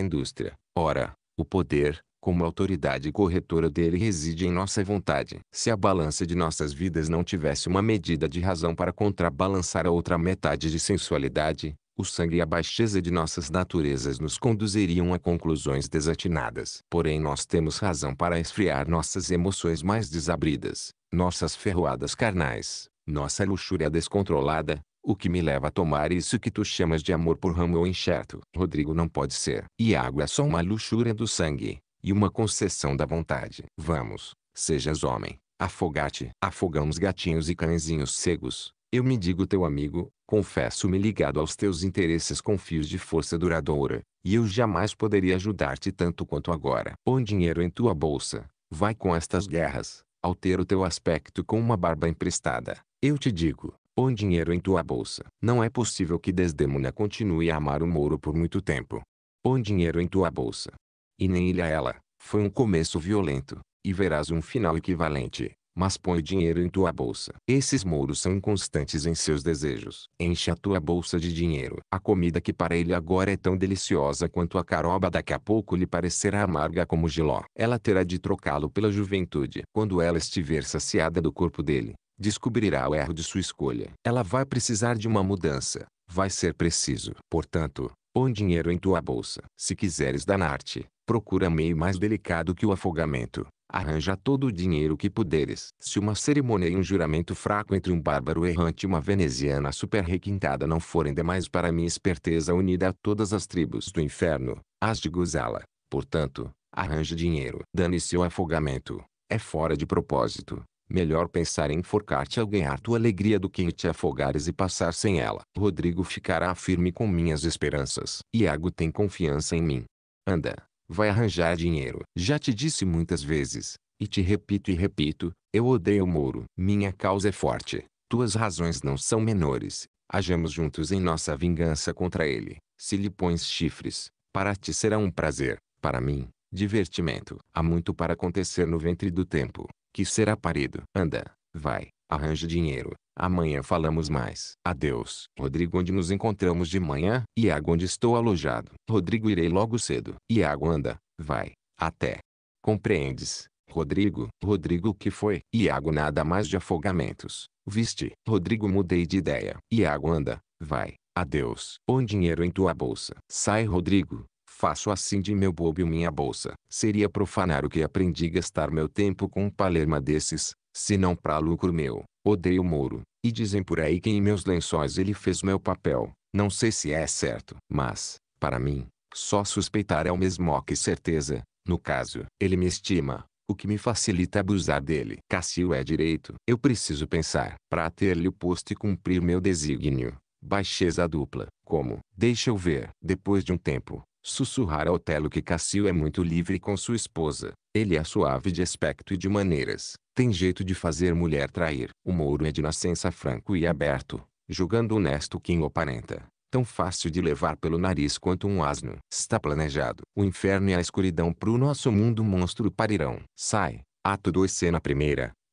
A: indústria. Ora, o poder, como autoridade corretora dele reside em nossa vontade. Se a balança de nossas vidas não tivesse uma medida de razão para contrabalançar a outra metade de sensualidade, o sangue e a baixeza de nossas naturezas nos conduziriam a conclusões desatinadas. Porém nós temos razão para esfriar nossas emoções mais desabridas, nossas ferroadas carnais, nossa luxúria descontrolada, o que me leva a tomar isso que tu chamas de amor por ramo ou enxerto. Rodrigo não pode ser. E água é só uma luxúria do sangue, e uma concessão da vontade. Vamos, sejas homem, afogate. Afogamos gatinhos e cãezinhos cegos, eu me digo teu amigo, confesso-me ligado aos teus interesses com fios de força duradoura, e eu jamais poderia ajudar-te tanto quanto agora. Põe dinheiro em tua bolsa, vai com estas guerras, altera o teu aspecto com uma barba emprestada. Eu te digo, põe dinheiro em tua bolsa. Não é possível que Desdemona continue a amar o Moro por muito tempo. Põe dinheiro em tua bolsa. E nem ele a ela, foi um começo violento, e verás um final equivalente mas põe dinheiro em tua bolsa. Esses mouros são inconstantes em seus desejos. Enche a tua bolsa de dinheiro. A comida que para ele agora é tão deliciosa quanto a caroba daqui a pouco lhe parecerá amarga como giló. Ela terá de trocá-lo pela juventude. Quando ela estiver saciada do corpo dele, descobrirá o erro de sua escolha. Ela vai precisar de uma mudança. Vai ser preciso. Portanto, põe dinheiro em tua bolsa. Se quiseres danar-te, procura meio mais delicado que o afogamento. Arranja todo o dinheiro que puderes. Se uma cerimônia e um juramento fraco entre um bárbaro errante e uma veneziana super requintada não forem demais para minha esperteza unida a todas as tribos do inferno, hás de gozá-la. Portanto, arranja dinheiro. Dane seu afogamento. É fora de propósito. Melhor pensar em enforcar-te ao ganhar tua alegria do que em te afogares e passar sem ela. Rodrigo ficará firme com minhas esperanças. Iago tem confiança em mim. Anda, vai arranjar dinheiro. Já te disse muitas vezes, e te repito e repito, eu odeio o Moro. Minha causa é forte, tuas razões não são menores. Hajamos juntos em nossa vingança contra ele. Se lhe pões chifres, para ti será um prazer, para mim, divertimento. Há muito para acontecer no ventre do tempo, que será parido. Anda, vai, arranja dinheiro, Amanhã falamos mais. Adeus. Rodrigo onde nos encontramos de manhã. Iago onde estou alojado. Rodrigo irei logo cedo. Iago anda. Vai. Até. Compreendes. Rodrigo. Rodrigo que foi? Iago nada mais de afogamentos. Viste. Rodrigo mudei de ideia. Iago anda. Vai. Adeus. Põe dinheiro em tua bolsa. Sai Rodrigo. Faço assim de meu bobo minha bolsa. Seria profanar o que aprendi gastar meu tempo com um palerma desses, se não para lucro meu. Odeio Moro. E dizem por aí que em meus lençóis ele fez meu papel. Não sei se é certo. Mas, para mim, só suspeitar é o mesmo que certeza. No caso, ele me estima, o que me facilita abusar dele. Cassio é direito. Eu preciso pensar, para ter-lhe o posto e cumprir meu desígnio. Baixeza dupla. Como? Deixa eu ver. Depois de um tempo, Sussurrar a Otelo que Cassio é muito livre com sua esposa. Ele é suave de aspecto e de maneiras. Tem jeito de fazer mulher trair. O Mouro é de nascença franco e aberto, julgando honesto quem o aparenta. Tão fácil de levar pelo nariz quanto um asno. Está planejado. O inferno e a escuridão pro nosso mundo monstro parirão. Sai. Ato 2 Cena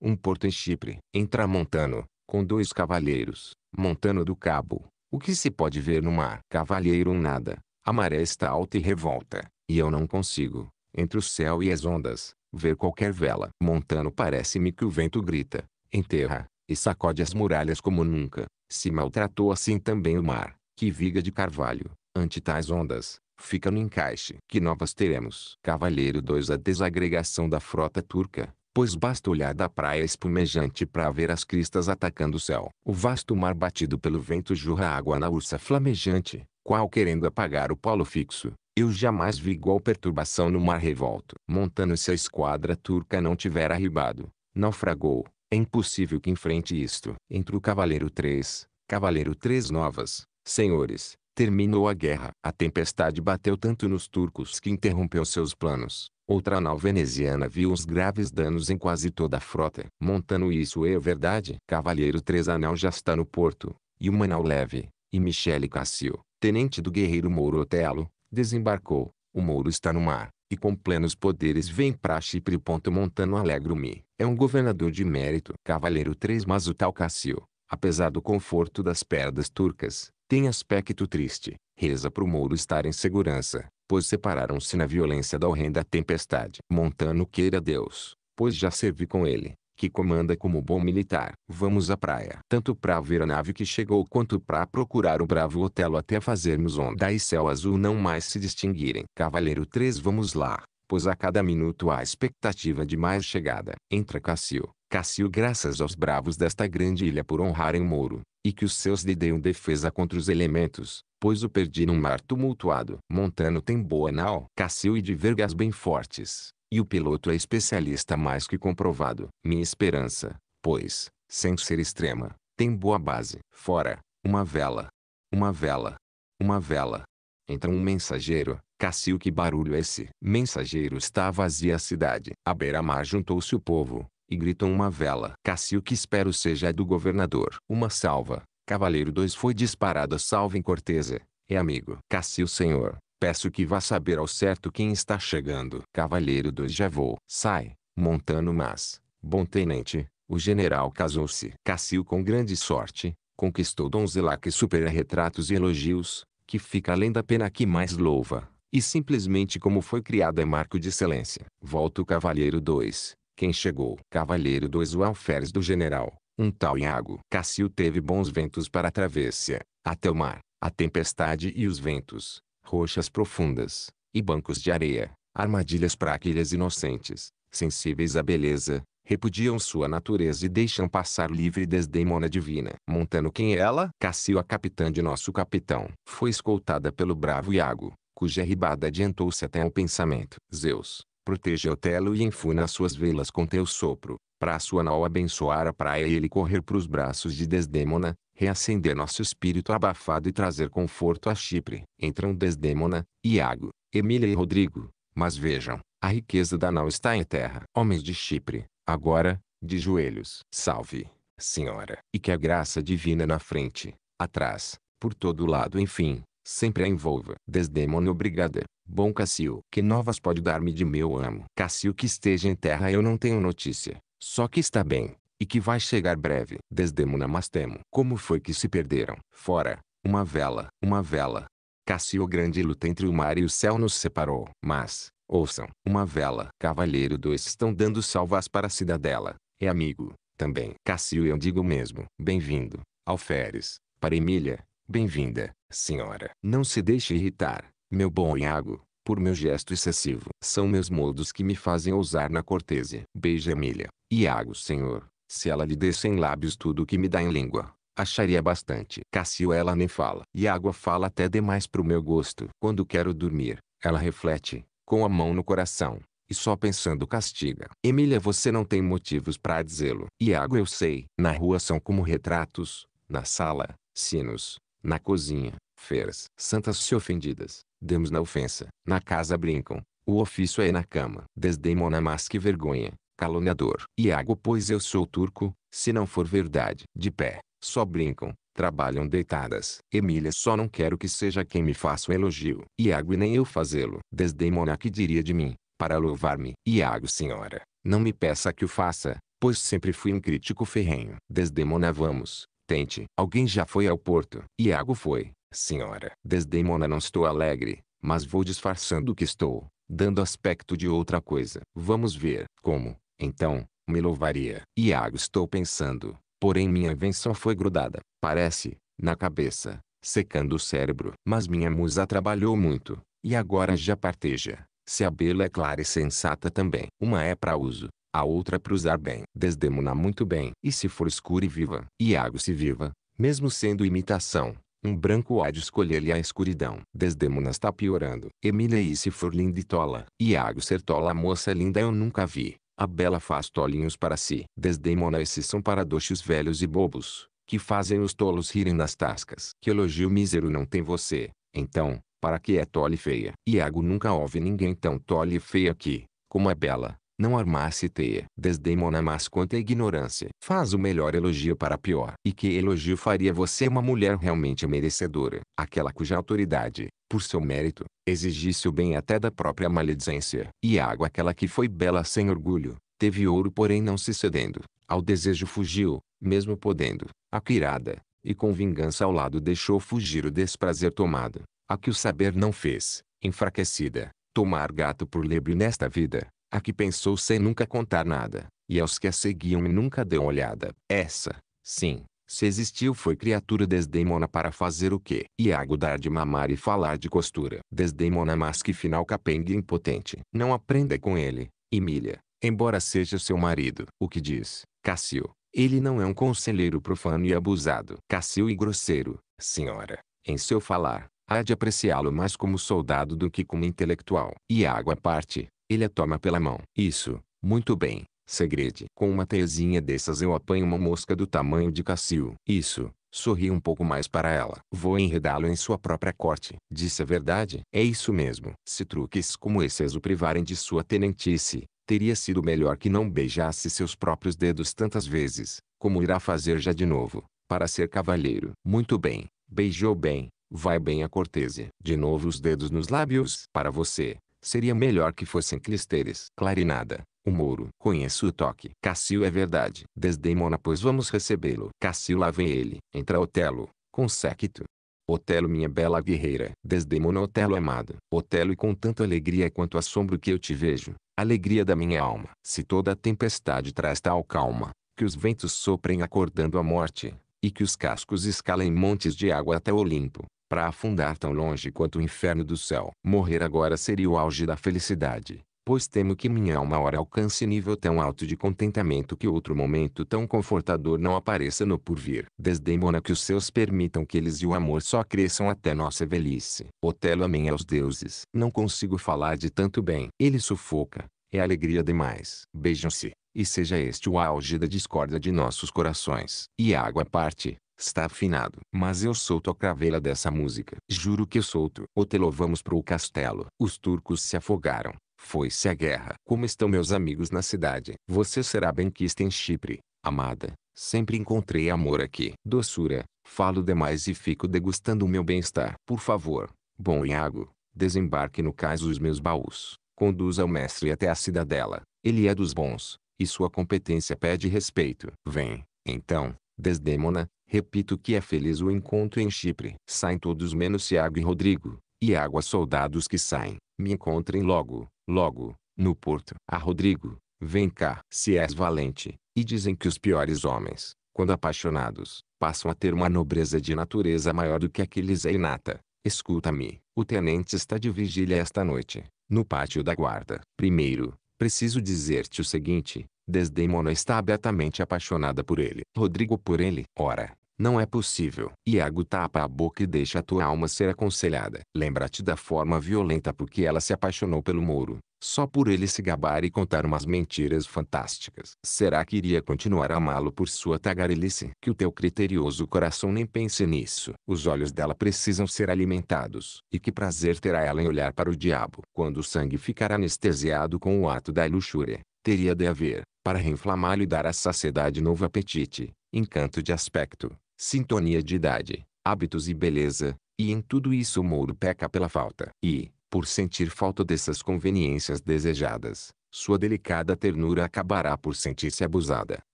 A: 1 Um porto em Chipre. Entra Montano, com dois cavaleiros. Montano do Cabo. O que se pode ver no mar? Cavalheiro um nada, a maré está alta e revolta, e eu não consigo, entre o céu e as ondas, ver qualquer vela. Montano parece-me que o vento grita, enterra, e sacode as muralhas como nunca. Se maltratou assim também o mar, que viga de carvalho, ante tais ondas, fica no encaixe. Que novas teremos? Cavalheiro 2 A desagregação da frota turca, pois basta olhar da praia espumejante para ver as cristas atacando o céu. O vasto mar batido pelo vento jorra água na ursa flamejante, qual querendo apagar o polo fixo. Eu jamais vi igual perturbação no mar revolto. Montano se a esquadra turca não tiver arribado, naufragou. É impossível que enfrente isto. Entre o Cavaleiro 3, Cavaleiro 3 Novas, senhores, terminou a guerra. A tempestade bateu tanto nos turcos que interrompeu seus planos. Outra nau veneziana viu os graves danos em quase toda a frota. Montano isso é verdade. Cavaleiro 3 Anel já está no porto, e uma nau leve, e Michele Cassio, tenente do guerreiro Moro Otelo, desembarcou. O Moro está no mar, e com plenos poderes vem pra Chipre. Montano alegro-me. É um governador de mérito. Cavaleiro 3 Mas o tal Cássio, apesar do conforto das perdas turcas, tem aspecto triste. Reza para o Moro estar em segurança, pois separaram-se na violência da horrenda tempestade. Montano queira Deus, pois já servi com ele que comanda como bom militar. Vamos à praia. Tanto para ver a nave que chegou quanto para procurar o bravo Otelo até fazermos onda e céu azul não mais se distinguirem. Cavaleiro 3 vamos lá, pois a cada minuto há expectativa de mais chegada. Entra Cassio. Cassio graças aos bravos desta grande ilha por honrarem Mouro, e que os seus lhe deem defesa contra os elementos, pois o perdi num mar tumultuado. Montano tem boa nau. Cassio e de vergas bem fortes e o piloto é especialista mais que comprovado. Minha esperança, pois, sem ser extrema, tem boa base. Fora, uma vela, uma vela, uma vela. Entra um mensageiro. Cassio que barulho é esse? Mensageiro está vazia a cidade. À beira-mar juntou-se o povo, e gritam uma vela. Cassio que espero seja a do governador. Uma salva. Cavaleiro 2 foi disparada salva em corteza. É amigo. Cassio senhor, peço que vá saber ao certo quem está chegando. Cavalheiro do Javô. Sai, Montano mas, bom tenente, o general casou-se. Cassio com grande sorte, conquistou donzela que supera retratos e elogios, que fica além da pena que mais louva, e simplesmente como foi criado é marco de excelência. Volta o Cavalheiro 2, quem chegou? Cavalheiro 2 o alferes do general, um tal Iago. Cassio teve bons ventos para a travessia, até o mar, a tempestade e os ventos, rochas profundas, e bancos de areia, armadilhas para inocentes, sensíveis à beleza, repudiam sua natureza e deixam passar livre desdemona divina. Montando quem é ela? Cassio a capitã de nosso capitão. Foi escoltada pelo bravo Iago, cuja ribada adiantou-se até ao pensamento. Zeus, protege Otelo e enfuna suas velas com teu sopro, para sua nau abençoar a praia e ele correr para os braços de Desdémona, reacender nosso espírito abafado e trazer conforto a Chipre. Entram Desdemona, Iago, Emília e Rodrigo. Mas vejam, a riqueza da nau está em terra. Homens de Chipre, agora, de joelhos. Salve, Senhora. E que a graça divina na frente, atrás, por todo lado enfim, sempre a envolva. Desdemona obrigada. Bom Cassio. Que novas pode dar-me de meu amo? Cassio que esteja em terra eu não tenho notícia. Só que está bem. E que vai chegar breve. Desdemona mas temo. Como foi que se perderam? Fora, uma vela, uma vela. Cassio grande luta entre o mar e o céu nos separou. Mas, ouçam, uma vela. Cavalheiro dois estão dando salvas para a cidadela. É amigo, também. Cassio eu digo mesmo. Bem-vindo, Alferes, para Emília. Bem-vinda, senhora. Não se deixe irritar, meu bom Iago, por meu gesto excessivo. São meus modos que me fazem ousar na cortesia. Beija Emília. Iago senhor, se ela lhe desse em lábios tudo o que me dá em língua, acharia bastante. Cassio ela nem fala. E água fala até demais para o meu gosto. Quando quero dormir, ela reflete, com a mão no coração, e só pensando castiga. Emília você não tem motivos para dizê-lo. E água eu sei. Na rua são como retratos, na sala, sinos, na cozinha, feiras. Santas se ofendidas, demos na ofensa. Na casa brincam, o ofício é na cama. Desdemona mas que vergonha caluniador. Iago pois eu sou turco, se não for verdade. De pé, só brincam, trabalham deitadas. Emília só não quero que seja quem me faça o elogio. Iago e nem eu fazê-lo. Desdemona que diria de mim, para louvar-me. Iago senhora, não me peça que o faça, pois sempre fui um crítico ferrenho. Desdemona vamos, tente. Alguém já foi ao porto. Iago foi, senhora. Desdemona não estou alegre, mas vou disfarçando o que estou, dando aspecto de outra coisa. Vamos ver como, então, me louvaria. Iago estou pensando, porém minha invenção foi grudada, parece, na cabeça, secando o cérebro. Mas minha musa trabalhou muito, e agora já parteja. Se a bela é clara e sensata também. Uma é para uso, a outra para usar bem. Desdemona muito bem. E se for escura e viva? Iago se viva, mesmo sendo imitação. Um branco há de escolher-lhe a escuridão. Desdemona está piorando. Emília e se for linda e tola. Iago ser tola a moça linda eu nunca vi. A bela faz tolinhos para si. Desdemona esses são paradoxos velhos e bobos, que fazem os tolos rirem nas tascas. Que elogio mísero não tem você, então, para que é tole e feia? Iago nunca ouve ninguém tão tole e feia que, como é bela, não armasse teia, desdemona mas quanta ignorância. Faz o melhor elogio para pior. E que elogio faria você uma mulher realmente merecedora, aquela cuja autoridade, por seu mérito, exigisse o bem até da própria maledicência. E água aquela que foi bela sem orgulho, teve ouro porém não se cedendo, ao desejo fugiu, mesmo podendo, aquirada, e com vingança ao lado deixou fugir o desprazer tomado, a que o saber não fez, enfraquecida, tomar gato por lebre nesta vida, a que pensou sem nunca contar nada, e aos que a seguiam e nunca deu olhada. Essa, sim, se existiu foi criatura desdemona para fazer o quê? Iago dar de mamar e falar de costura. Desdemona mas que final capengue impotente. Não aprenda com ele, Emília, embora seja seu marido. O que diz, Cassio? Ele não é um conselheiro profano e abusado. Cassio e grosseiro, senhora, em seu falar. Há de apreciá-lo mais como soldado do que como intelectual. Iago à parte, ele a toma pela mão. Isso, muito bem, segrede. Com uma teiazinha dessas eu apanho uma mosca do tamanho de Cassio. Isso, sorri um pouco mais para ela. Vou enredá-lo em sua própria corte. Disse a verdade? É isso mesmo. Se truques como esses o privarem de sua tenentice, teria sido melhor que não beijasse seus próprios dedos tantas vezes, como irá fazer já de novo, para ser cavalheiro. Muito bem, beijou bem, vai bem a cortesia. De novo os dedos nos lábios. Para você, Seria melhor que fossem clisteres. Clarinada. O Mouro. Conheço o toque. Cassio é verdade. Desdemona pois vamos recebê-lo. Cassio lá vem ele. Entra Otelo. Consecto. Otelo minha bela guerreira. Desdemona Otelo amado. Otelo e com tanta alegria quanto assombro que eu te vejo. Alegria da minha alma. Se toda a tempestade traz tal calma. Que os ventos soprem acordando a morte. E que os cascos escalem montes de água até o Olimpo para afundar tão longe quanto o inferno do céu. Morrer agora seria o auge da felicidade, pois temo que minha alma hora alcance nível tão alto de contentamento que outro momento tão confortador não apareça no porvir. Desdemona que os seus permitam que eles e o amor só cresçam até nossa velhice. Otelo amém aos deuses. Não consigo falar de tanto bem. Ele sufoca. É alegria demais. Beijam-se, e seja este o auge da discórdia de nossos corações. E água parte, Está afinado. Mas eu solto a cravela dessa música. Juro que solto. Otelo vamos pro castelo. Os turcos se afogaram. Foi-se a guerra. Como estão meus amigos na cidade? Você será benquista em Chipre, amada. Sempre encontrei amor aqui. Doçura, falo demais e fico degustando o meu bem-estar. Por favor, bom Iago, desembarque no caso os meus baús. Conduza o mestre até a cidadela. Ele é dos bons, e sua competência pede respeito. Vem, então, Desdémona, Repito que é feliz o encontro em Chipre. Saem todos menos Tiago e Rodrigo. E água soldados que saem. Me encontrem logo, logo, no porto. A ah, Rodrigo, vem cá. Se és valente, e dizem que os piores homens, quando apaixonados, passam a ter uma nobreza de natureza maior do que aqueles é inata. Escuta-me, o tenente está de vigília esta noite, no pátio da guarda. Primeiro, preciso dizer-te o seguinte, Desdemona está abertamente apaixonada por ele. Rodrigo por ele. Ora, não é possível. Iago tapa a boca e deixa a tua alma ser aconselhada. Lembra-te da forma violenta por que ela se apaixonou pelo Mouro. Só por ele se gabar e contar umas mentiras fantásticas. Será que iria continuar a amá-lo por sua tagarelice? Que o teu criterioso coração nem pense nisso. Os olhos dela precisam ser alimentados. E que prazer terá ela em olhar para o diabo? Quando o sangue ficar anestesiado com o ato da luxúria, teria de haver, para reinflamá-lo e dar à saciedade novo apetite, encanto de aspecto, sintonia de idade, hábitos e beleza, e em tudo isso o mouro peca pela falta. E, por sentir falta dessas conveniências desejadas, sua delicada ternura acabará por sentir-se abusada.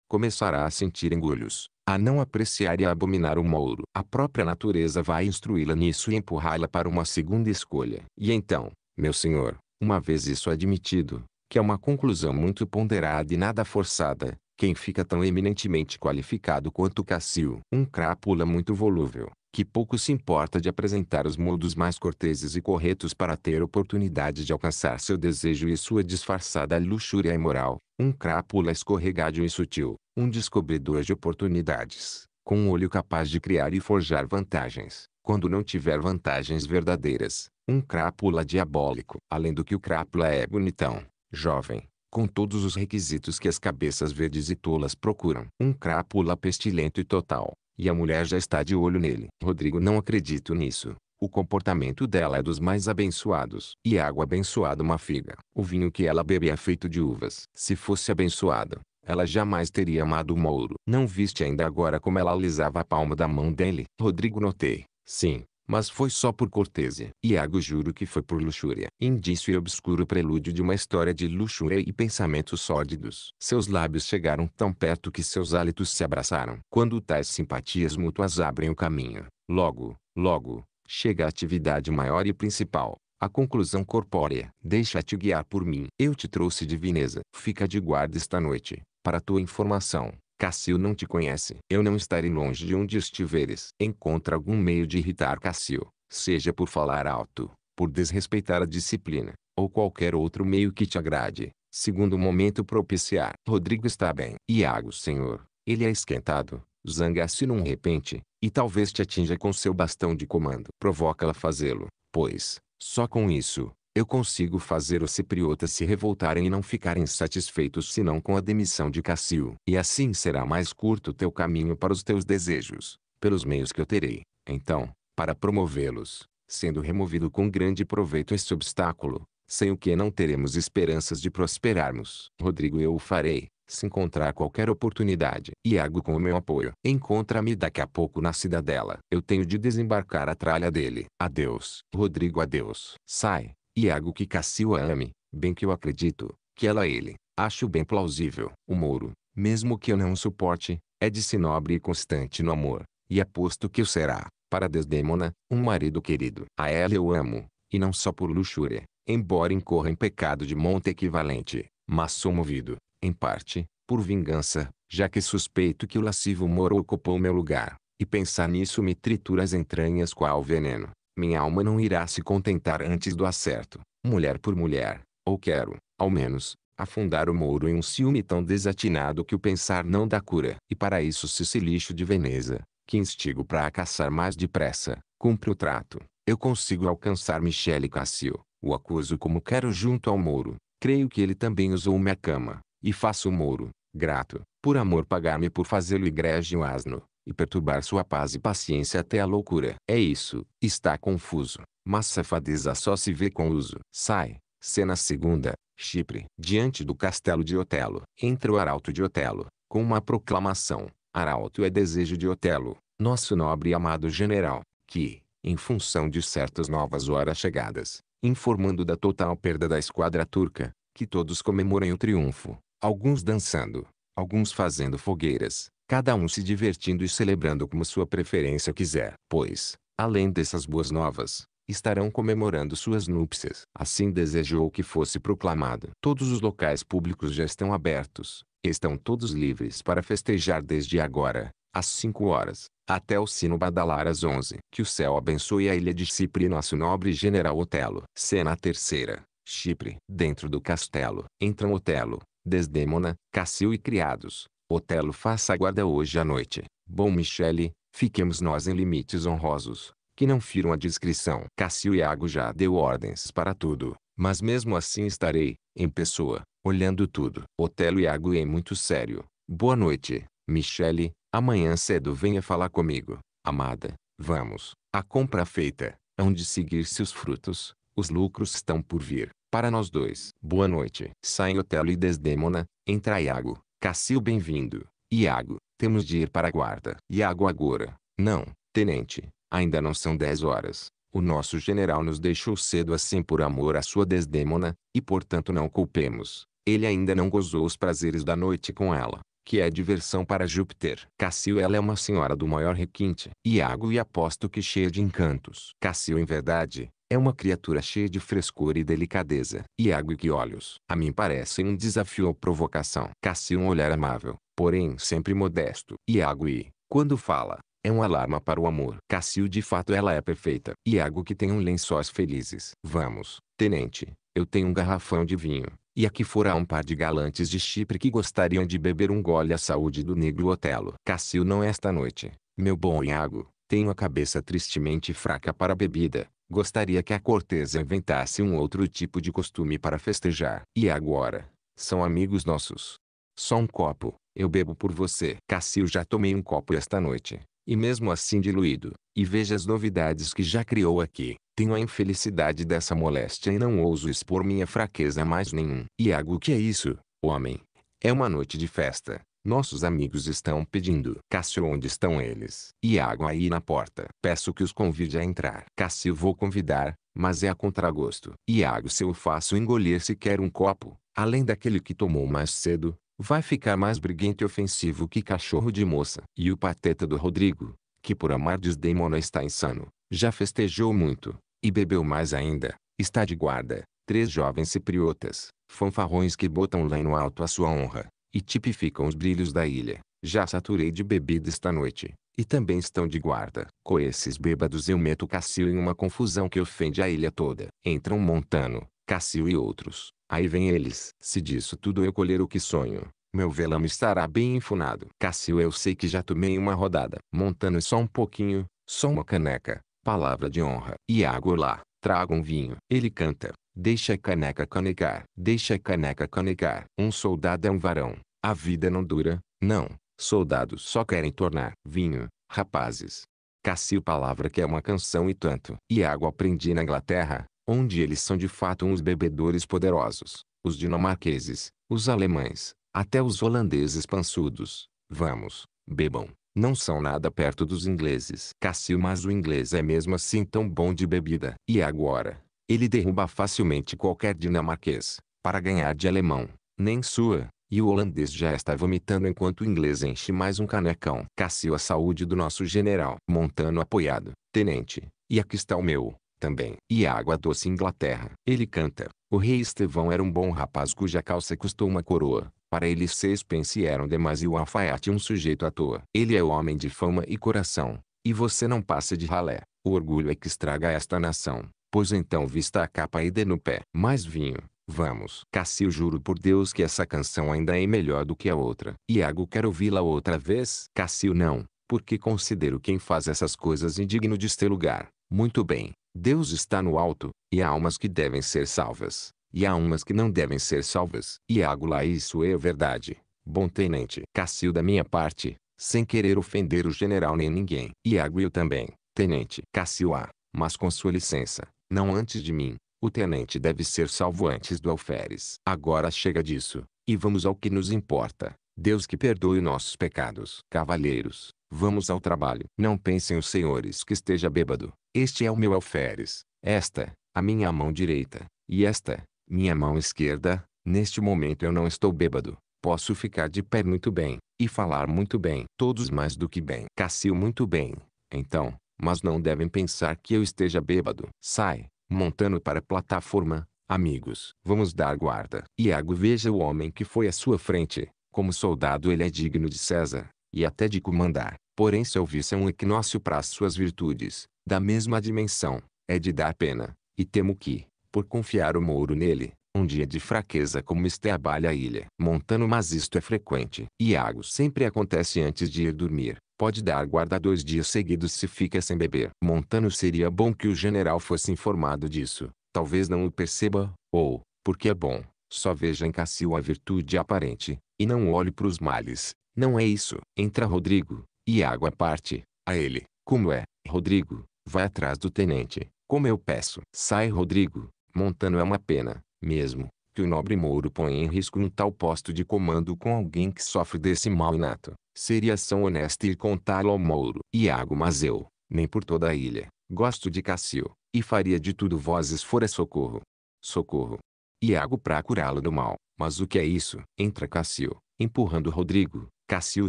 A: Começará a sentir engolhos, a não apreciar e a abominar o mouro. A própria natureza vai instruí-la nisso e empurrá-la para uma segunda escolha. E então, meu senhor, uma vez isso admitido, que é uma conclusão muito ponderada e nada forçada, quem fica tão eminentemente qualificado quanto Cassio. Um crápula muito volúvel, que pouco se importa de apresentar os modos mais corteses e corretos para ter oportunidade de alcançar seu desejo e sua disfarçada luxúria imoral, um crápula escorregadio e sutil, um descobridor de oportunidades, com um olho capaz de criar e forjar vantagens, quando não tiver vantagens verdadeiras, um crápula diabólico. Além do que o crápula é bonitão, jovem, com todos os requisitos que as cabeças verdes e tolas procuram. Um crápula pestilento e total, e a mulher já está de olho nele. Rodrigo não acredito nisso. O comportamento dela é dos mais abençoados. E água abençoada uma figa. O vinho que ela bebe é feito de uvas. Se fosse abençoada, ela jamais teria amado o Mouro. Não viste ainda agora como ela alisava a palma da mão dele? Rodrigo notei. Sim, mas foi só por cortesia. Iago juro que foi por luxúria. Indício e obscuro prelúdio de uma história de luxúria e pensamentos sórdidos. Seus lábios chegaram tão perto que seus hálitos se abraçaram. Quando tais simpatias mútuas abrem o caminho, logo, logo, chega a atividade maior e principal. A conclusão corpórea. Deixa-te guiar por mim. Eu te trouxe de divineza. Fica de guarda esta noite, para tua informação. Cassio não te conhece. Eu não estarei longe de onde estiveres. Encontra algum meio de irritar Cassio, seja por falar alto, por desrespeitar a disciplina, ou qualquer outro meio que te agrade, segundo o momento propiciar. Rodrigo está bem. Iago senhor, ele é esquentado, zanga-se num repente, e talvez te atinja com seu bastão de comando. Provoca-la a fazê-lo, pois, só com isso, eu consigo fazer os cipriotas se revoltarem e não ficarem satisfeitos senão com a demissão de Cassio. E assim será mais curto teu caminho para os teus desejos, pelos meios que eu terei, então, para promovê-los, sendo removido com grande proveito este obstáculo, sem o que não teremos esperanças de prosperarmos. Rodrigo eu o farei, se encontrar qualquer oportunidade. Iago com o meu apoio. Encontra-me daqui a pouco na cidadela. Eu tenho de desembarcar a tralha dele. Adeus. Rodrigo adeus. Sai. Iago é que Cassio a ame, bem que eu acredito, que ela ele, acho bem plausível. O Mouro, mesmo que eu não suporte, é de si nobre e constante no amor, e aposto que o será, para Desdémona, um marido querido. A ela eu amo, e não só por luxúria, embora incorra em pecado de monte equivalente, mas sou movido, em parte, por vingança, já que suspeito que o lascivo Moro ocupou meu lugar, e pensar nisso me tritura as entranhas qual veneno minha alma não irá se contentar antes do acerto, mulher por mulher, ou quero, ao menos, afundar o mouro em um ciúme tão desatinado que o pensar não dá cura. E para isso se lixo de Veneza, que instigo para caçar mais depressa, cumpre o trato. Eu consigo alcançar Michele Cassio, o acuso como quero junto ao mouro. Creio que ele também usou minha cama, e faço o mouro, grato, por amor pagar-me por fazê-lo egrégio asno e perturbar sua paz e paciência até a loucura. É isso, está confuso, mas safadeza só se vê com uso. Sai, cena segunda, Chipre. Diante do castelo de Otelo, entra o arauto de Otelo, com uma proclamação. Arauto é desejo de Otelo, nosso nobre e amado general, que, em função de certas novas horas chegadas, informando da total perda da esquadra turca, que todos comemorem o triunfo, alguns dançando, alguns fazendo fogueiras, cada um se divertindo e celebrando como sua preferência quiser. Pois, além dessas boas novas, estarão comemorando suas núpcias. Assim desejou que fosse proclamado. Todos os locais públicos já estão abertos. Estão todos livres para festejar desde agora, às 5 horas, até o sino badalar às 11. Que o céu abençoe a ilha de Chipre e nosso nobre general Otelo. Cena terceira. Chipre. Dentro do castelo, entram Otelo, Desdemona, Cassio e criados, Otelo faça a guarda hoje à noite. Bom Michele, fiquemos nós em limites honrosos, que não firam a discrição. Cassio Iago já deu ordens para tudo, mas mesmo assim estarei, em pessoa, olhando tudo. Otelo Iago é muito sério. Boa noite, Michele, amanhã cedo venha falar comigo. Amada, vamos, a compra feita, hão de seguir-se os frutos, os lucros estão por vir, para nós dois. Boa noite. Saem Otelo e desdémona. entra Iago. Cassio, bem-vindo. Iago, temos de ir para a guarda. Iago agora. Não, tenente, ainda não são dez horas. O nosso general nos deixou cedo assim por amor à sua desdémona, e portanto não culpemos. Ele ainda não gozou os prazeres da noite com ela, que é diversão para Júpiter. Cassio ela é uma senhora do maior requinte. Iago e aposto que cheia de encantos. Cassio em verdade, é uma criatura cheia de frescor e delicadeza. Iago e que olhos. A mim parece um desafio ou provocação. Cassi um olhar amável, porém sempre modesto. E água e, quando fala, é um alarma para o amor. Cassio de fato ela é perfeita. e água que tem um lençóis felizes. Vamos, tenente, eu tenho um garrafão de vinho. E aqui fora um par de galantes de Chipre que gostariam de beber um gole à saúde do negro Otelo. Cassio não é esta noite, meu bom Iago. Tenho a cabeça tristemente fraca para a bebida. Gostaria que a corteza inventasse um outro tipo de costume para festejar. E agora? São amigos nossos. Só um copo. Eu bebo por você. Cassio já tomei um copo esta noite. E mesmo assim diluído. E veja as novidades que já criou aqui. Tenho a infelicidade dessa moléstia e não ouso expor minha fraqueza a mais nenhum. Iago, o que é isso, homem? É uma noite de festa. Nossos amigos estão pedindo. Cássio, onde estão eles? Iago aí na porta. Peço que os convide a entrar. Cássio, vou convidar, mas é a contragosto. Iago, se eu faço engolir sequer um copo, além daquele que tomou mais cedo, vai ficar mais briguento e ofensivo que cachorro de moça. E o pateta do Rodrigo, que por amar desdemona está insano, já festejou muito, e bebeu mais ainda, está de guarda. Três jovens cipriotas, fanfarrões que botam no alto à sua honra e tipificam os brilhos da ilha. Já saturei de bebida esta noite, e também estão de guarda. Com esses bêbados eu meto Cassio em uma confusão que ofende a ilha toda. Entram Montano, Cassio e outros. Aí vem eles. Se disso tudo eu colher o que sonho, meu velame estará bem enfunado. Cassio eu sei que já tomei uma rodada. Montano só um pouquinho, só uma caneca. Palavra de honra. e água lá, traga um vinho. Ele canta. Deixa a caneca canecar. Deixa a caneca canecar. Um soldado é um varão. A vida não dura, não. Soldados só querem tornar vinho, rapazes. Cassio palavra que é uma canção e tanto. E água aprendi na Inglaterra, onde eles são de fato uns bebedores poderosos. Os dinamarqueses, os alemães, até os holandeses pansudos. Vamos, bebam. Não são nada perto dos ingleses. Cassio mas o inglês é mesmo assim tão bom de bebida. E agora? Ele derruba facilmente qualquer dinamarquês, para ganhar de alemão, nem sua, e o holandês já está vomitando enquanto o inglês enche mais um canecão. Cassio a saúde do nosso general. Montano apoiado. Tenente, e aqui está o meu, também. E água doce Inglaterra. Ele canta. O rei Estevão era um bom rapaz cuja calça custou uma coroa. Para ele seis pence eram demais e o alfaiate um sujeito à toa. Ele é homem de fama e coração. E você não passa de ralé. O orgulho é que estraga esta nação. Pois então vista a capa e dê no pé. Mais vinho, vamos. Cassio juro por Deus que essa canção ainda é melhor do que a outra. Iago quer ouvi-la outra vez? Cassio não, porque considero quem faz essas coisas indigno de ter lugar. Muito bem, Deus está no alto, e há almas que devem ser salvas, e há umas que não devem ser salvas. Iago lá isso é verdade. Bom tenente. Cassio da minha parte, sem querer ofender o general nem ninguém. Iago eu também, tenente. Cassio A, ah. mas com sua licença, não antes de mim. O tenente deve ser salvo antes do alferes. Agora chega disso, e vamos ao que nos importa. Deus que perdoe nossos pecados. Cavalheiros, vamos ao trabalho. Não pensem os senhores que esteja bêbado. Este é o meu alferes, esta, a minha mão direita, e esta, minha mão esquerda. Neste momento eu não estou bêbado. Posso ficar de pé muito bem, e falar muito bem. Todos mais do que bem. Cassio muito bem. Então, mas não devem pensar que eu esteja bêbado. Sai, Montano para a plataforma, amigos. Vamos dar guarda. Iago veja o homem que foi à sua frente. Como soldado ele é digno de César, e até de comandar. Porém seu vício é um equinócio para as suas virtudes, da mesma dimensão, é de dar pena. E temo que, por confiar o mouro nele, um dia de fraqueza como este abale a ilha. Montano mas isto é frequente. Iago sempre acontece antes de ir dormir pode dar guarda dois dias seguidos se fica sem beber. Montano seria bom que o general fosse informado disso, talvez não o perceba, ou, porque é bom, só veja em Cassio a virtude aparente, e não olhe para os males. Não é isso. Entra Rodrigo, e água parte, a ele, como é, Rodrigo, vai atrás do tenente, como eu peço. Sai Rodrigo, Montano é uma pena, mesmo, que o nobre Mouro põe em risco um tal posto de comando com alguém que sofre desse mal inato. Seria ação honesta ir contá-lo ao Mouro. Iago mas eu, nem por toda a ilha, gosto de Cassio, e faria de tudo vozes fora socorro. Socorro. Iago para curá-lo do mal. Mas o que é isso? Entra Cassio, empurrando Rodrigo, Cassio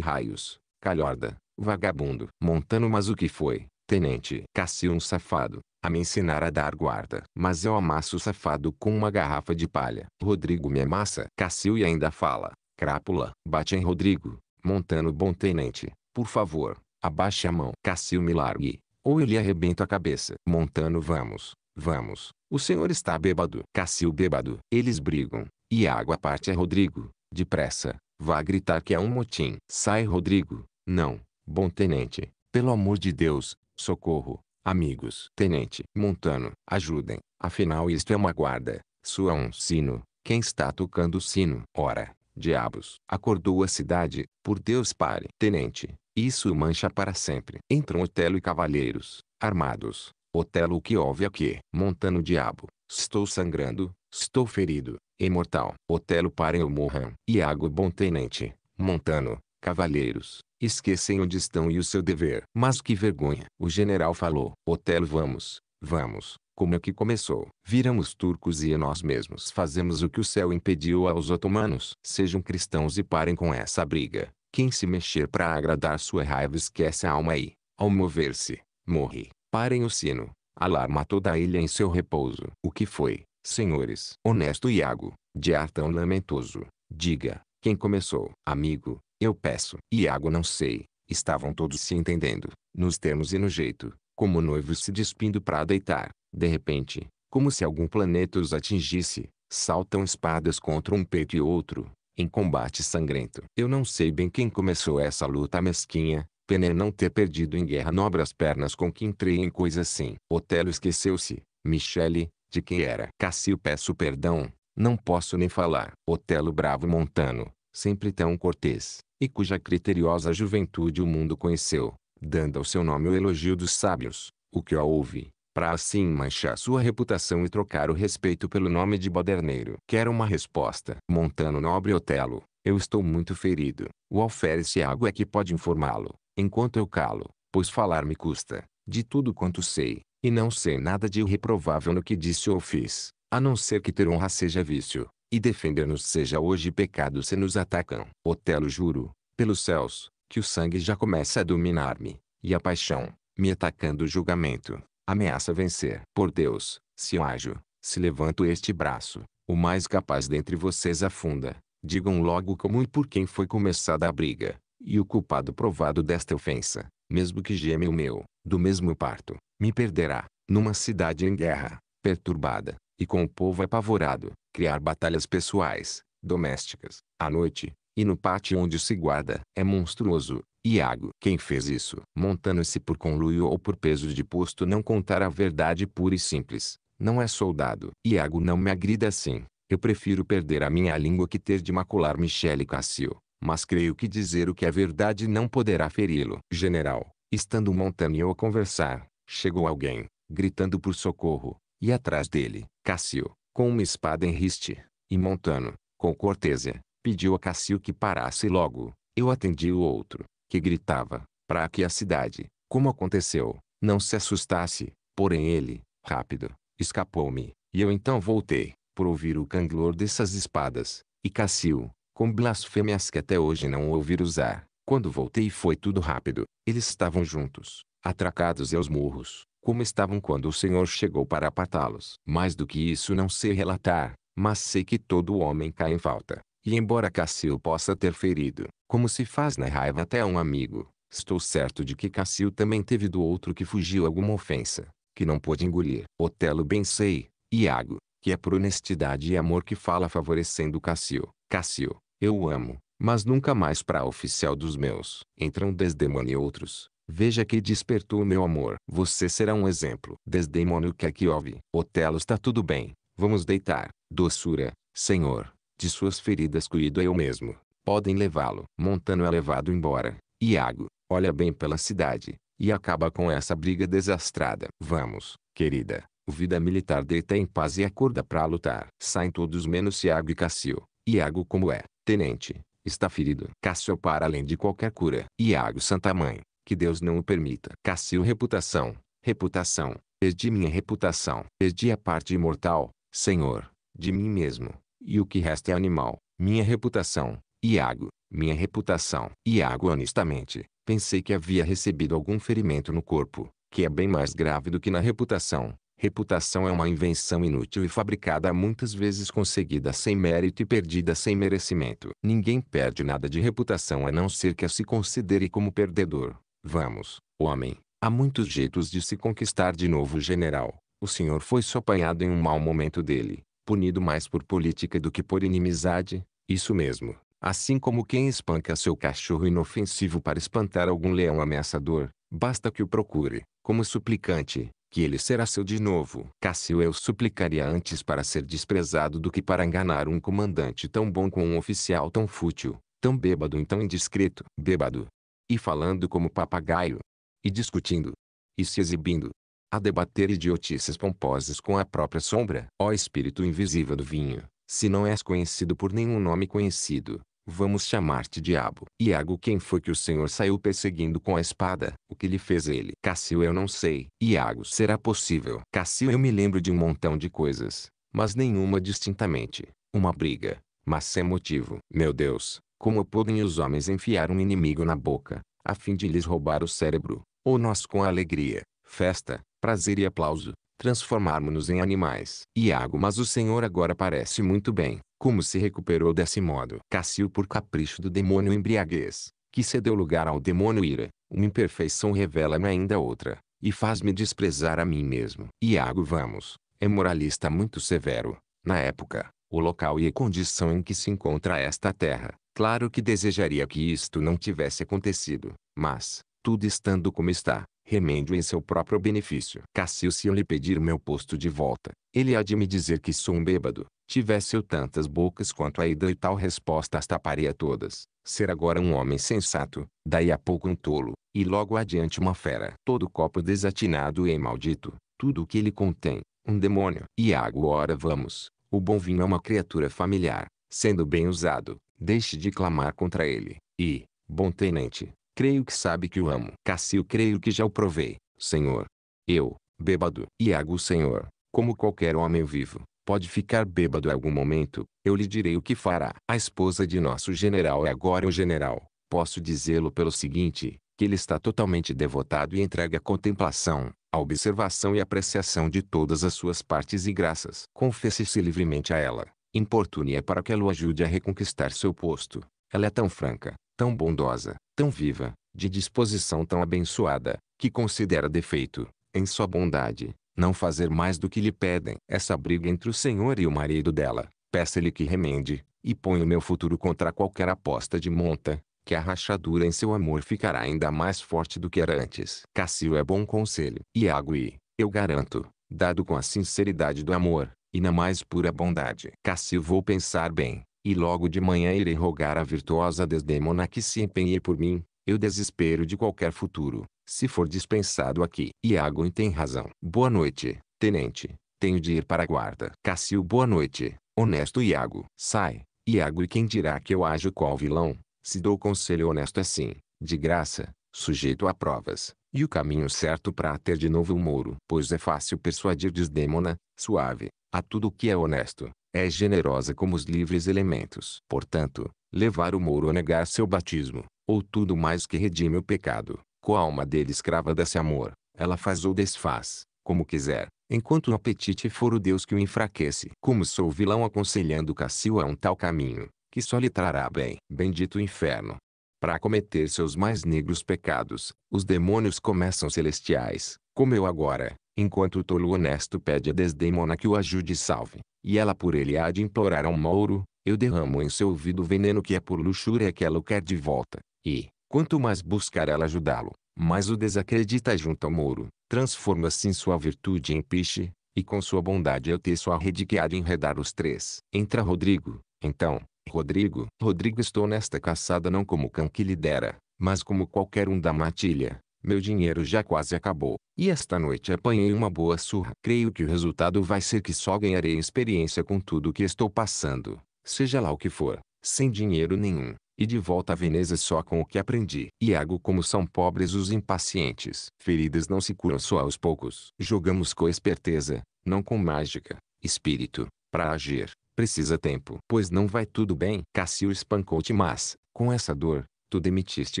A: Raios, Calhorda, vagabundo. Montano mas o que foi? Tenente Cassi um safado, a me ensinar a dar guarda. Mas eu amasso o safado com uma garrafa de palha. Rodrigo me amassa. Cassio e ainda fala, crápula, bate em Rodrigo. Montano bom tenente, por favor, abaixe a mão. Cassio me largue, ou eu lhe arrebento a cabeça. Montano vamos, vamos, o senhor está bêbado. Cassio bêbado. Eles brigam, e a água parte é Rodrigo. Depressa, vá gritar que é um motim. Sai Rodrigo, não, bom tenente, pelo amor de Deus, Socorro, amigos. Tenente Montano, ajudem. Afinal isto é uma guarda. Sua um sino. Quem está tocando o sino? Ora, diabos. Acordou a cidade. Por Deus pare. Tenente, isso mancha para sempre. Entram Otelo e cavaleiros, armados. Otelo o que houve aqui? Montano diabo. Estou sangrando. Estou ferido. Imortal. Otelo parem ou morram. Iago bom tenente. Montano, cavaleiros, Esquecem onde estão e o seu dever. Mas que vergonha. O general falou. Otelo vamos, vamos. Como é que começou? Viramos turcos e é nós mesmos fazemos o que o céu impediu aos otomanos. Sejam cristãos e parem com essa briga. Quem se mexer para agradar sua raiva esquece a alma e, ao mover-se, morre. Parem o sino. Alarma toda a ilha em seu repouso. O que foi, senhores? Honesto Iago, de ar tão lamentoso. Diga, quem começou? Amigo, eu peço. Iago não sei. Estavam todos se entendendo, nos termos e no jeito, como noivos se despindo para deitar. De repente, como se algum planeta os atingisse, saltam espadas contra um peito e outro, em combate sangrento. Eu não sei bem quem começou essa luta mesquinha, pena não ter perdido em guerra nobre as pernas com que entrei em coisa assim. Otelo esqueceu-se, Michele, de quem era. Cassio peço perdão, não posso nem falar. Otelo bravo montano, sempre tão cortês, e cuja criteriosa juventude o mundo conheceu, dando ao seu nome o elogio dos sábios, o que o houve, para assim manchar sua reputação e trocar o respeito pelo nome de baderneiro. Quero uma resposta. Montano Nobre Otelo, eu estou muito ferido. O alferes água é que pode informá-lo, enquanto eu calo, pois falar me custa, de tudo quanto sei, e não sei nada de irreprovável no que disse ou fiz, a não ser que ter honra seja vício, e defender-nos seja hoje pecado se nos atacam. Otelo juro, pelos céus, que o sangue já começa a dominar-me, e a paixão, me atacando o julgamento, ameaça vencer. Por Deus, se eu ajo, se levanto este braço, o mais capaz dentre vocês afunda. Digam logo como e por quem foi começada a briga, e o culpado provado desta ofensa, mesmo que geme o meu, do mesmo parto, me perderá, numa cidade em guerra, perturbada, e com o povo apavorado, criar batalhas pessoais, domésticas, à noite, e no pátio onde se guarda. É monstruoso, Iago. Quem fez isso? Montando-se por conluio ou por peso de posto não contar a verdade pura e simples. Não é soldado. Iago não me agrida assim. Eu prefiro perder a minha língua que ter de macular Michele Cassio. Mas creio que dizer o que é verdade não poderá feri-lo. General, estando Montaniel a conversar, chegou alguém, gritando por socorro. E atrás dele, Cassio, com uma espada em riste, e Montano, com cortesia, pediu a Cassio que parasse logo. Eu atendi o outro, que gritava, para que a cidade, como aconteceu, não se assustasse, porém ele, rápido, escapou-me, e eu então voltei, por ouvir o canglor dessas espadas, e Cassio, com blasfêmias que até hoje não ouvir usar, quando voltei foi tudo rápido, eles estavam juntos, atracados e aos murros, como estavam quando o Senhor chegou para apartá-los. Mais do que isso não sei relatar, mas sei que todo homem cai em falta. E embora Cassio possa ter ferido, como se faz na raiva até um amigo, estou certo de que Cassio também teve do outro que fugiu alguma ofensa, que não pôde engolir. Otelo bem sei, Iago, que é por honestidade e amor que fala favorecendo Cassio. Cassio, eu o amo, mas nunca mais para oficial dos meus. Entram Desdemona e outros, Veja que despertou meu amor. Você será um exemplo. Desdemônio que aqui houve. Otelo está tudo bem. Vamos deitar. Doçura, senhor. De suas feridas cuido eu mesmo. Podem levá-lo. Montano é levado embora. Iago, olha bem pela cidade. E acaba com essa briga desastrada. Vamos, querida. O vida militar deita em paz e acorda para lutar. Saem todos menos Iago e Cassio. Iago como é, tenente, está ferido. Cassio para além de qualquer cura. Iago Santa Mãe, que Deus não o permita. Cassio reputação, reputação, Perdi minha reputação, Perdi a parte imortal, Senhor, de mim mesmo, e o que resta é animal, minha reputação, Iago, minha reputação. Iago honestamente, pensei que havia recebido algum ferimento no corpo, que é bem mais grave do que na reputação. Reputação é uma invenção inútil e fabricada muitas vezes conseguida sem mérito e perdida sem merecimento. Ninguém perde nada de reputação a não ser que a se considere como perdedor. Vamos, homem, há muitos jeitos de se conquistar de novo o general. O senhor foi sopanhado em um mau momento dele, punido mais por política do que por inimizade, isso mesmo. Assim como quem espanca seu cachorro inofensivo para espantar algum leão ameaçador, basta que o procure, como suplicante, que ele será seu de novo. Cássio eu suplicaria antes para ser desprezado do que para enganar um comandante tão bom com um oficial tão fútil, tão bêbado e tão indiscreto. Bêbado, e falando como papagaio, e discutindo, e se exibindo, a debater idiotices pomposas com a própria sombra. Ó espírito invisível do vinho, se não és conhecido por nenhum nome conhecido, vamos chamar-te diabo. Iago quem foi que o senhor saiu perseguindo com a espada? O que lhe fez ele? Cassio eu não sei. Iago será possível. Cassio eu me lembro de um montão de coisas, mas nenhuma distintamente. Uma briga, mas sem motivo. Meu Deus, como podem os homens enfiar um inimigo na boca, a fim de lhes roubar o cérebro, ou nós com alegria, festa, prazer e aplauso, transformarmos-nos em animais? Iago Mas o senhor agora parece muito bem, como se recuperou desse modo. Cassio por capricho do demônio embriaguez, que cedeu lugar ao demônio ira, uma imperfeição revela-me ainda outra, e faz-me desprezar a mim mesmo. Iago Vamos, é moralista muito severo, na época, o local e a condição em que se encontra esta terra, Claro que desejaria que isto não tivesse acontecido, mas, tudo estando como está, remendo em seu próprio benefício. Cassio se eu lhe pedir meu posto de volta, ele há de me dizer que sou um bêbado. Tivesse eu tantas bocas quanto a ida e tal resposta as taparia todas. Ser agora um homem sensato, daí a pouco um tolo, e logo adiante uma fera. Todo copo desatinado e maldito, tudo o que ele contém, um demônio. E agora vamos, o bom vinho é uma criatura familiar, sendo bem usado, Deixe de clamar contra ele. E, bom tenente, creio que sabe que o amo. Cassio creio que já o provei, senhor. Eu, bêbado, Iago senhor, como qualquer homem vivo, pode ficar bêbado algum momento, eu lhe direi o que fará. A esposa de nosso general é agora o general. Posso dizê-lo pelo seguinte, que ele está totalmente devotado e entregue à contemplação, à observação e apreciação de todas as suas partes e graças. Confesse-se livremente a ela, importune-a é para que ela o ajude a reconquistar seu posto. Ela é tão franca, tão bondosa, tão viva, de disposição tão abençoada, que considera defeito, em sua bondade, não fazer mais do que lhe pedem. Essa briga entre o senhor e o marido dela, peça-lhe que remende, e o meu futuro contra qualquer aposta de monta, que a rachadura em seu amor ficará ainda mais forte do que era antes. Cassio é bom conselho. Iago e, eu garanto, dado com a sinceridade do amor, e na mais pura bondade. Cassi vou pensar bem, e logo de manhã irei rogar a virtuosa Desdemona que se empenhe por mim, eu desespero de qualquer futuro, se for dispensado aqui. Iago tem razão. Boa noite, tenente, tenho de ir para a guarda. Cassio boa noite, honesto Iago. Sai, Iago e quem dirá que eu ajo qual vilão, se dou conselho honesto assim, de graça, sujeito a provas. E o caminho certo para ter de novo o um Moro. Pois é fácil persuadir Desdémona, suave, a tudo o que é honesto, é generosa como os livres elementos. Portanto, levar o mouro a negar seu batismo, ou tudo mais que redime o pecado, com a alma dele escrava desse amor, ela faz ou desfaz, como quiser, enquanto o apetite for o Deus que o enfraquece. Como sou vilão aconselhando Cassio a um tal caminho, que só lhe trará bem. Bendito inferno! Para cometer seus mais negros pecados, os demônios começam celestiais, como eu agora, enquanto o tolo honesto pede a Desdemona que o ajude e salve, e ela por ele há de implorar ao Mouro, eu derramo em seu ouvido o veneno que é por luxúria que ela o quer de volta, e, quanto mais buscar ela ajudá-lo, mais o desacredita junto ao Mouro, transforma-se em sua virtude em piche, e com sua bondade eu teço a rede que há de enredar os três. Entra Rodrigo, então, Rodrigo, Rodrigo estou nesta caçada não como cão que lidera, mas como qualquer um da matilha, meu dinheiro já quase acabou, e esta noite apanhei uma boa surra. Creio que o resultado vai ser que só ganharei experiência com tudo que estou passando, seja lá o que for, sem dinheiro nenhum, e de volta a Veneza só com o que aprendi. E algo como são pobres os impacientes. Feridas não se curam só aos poucos. Jogamos com esperteza, não com mágica, espírito, para agir. Precisa tempo. Pois não vai tudo bem. Cassio espancou-te mas, com essa dor, tu demitiste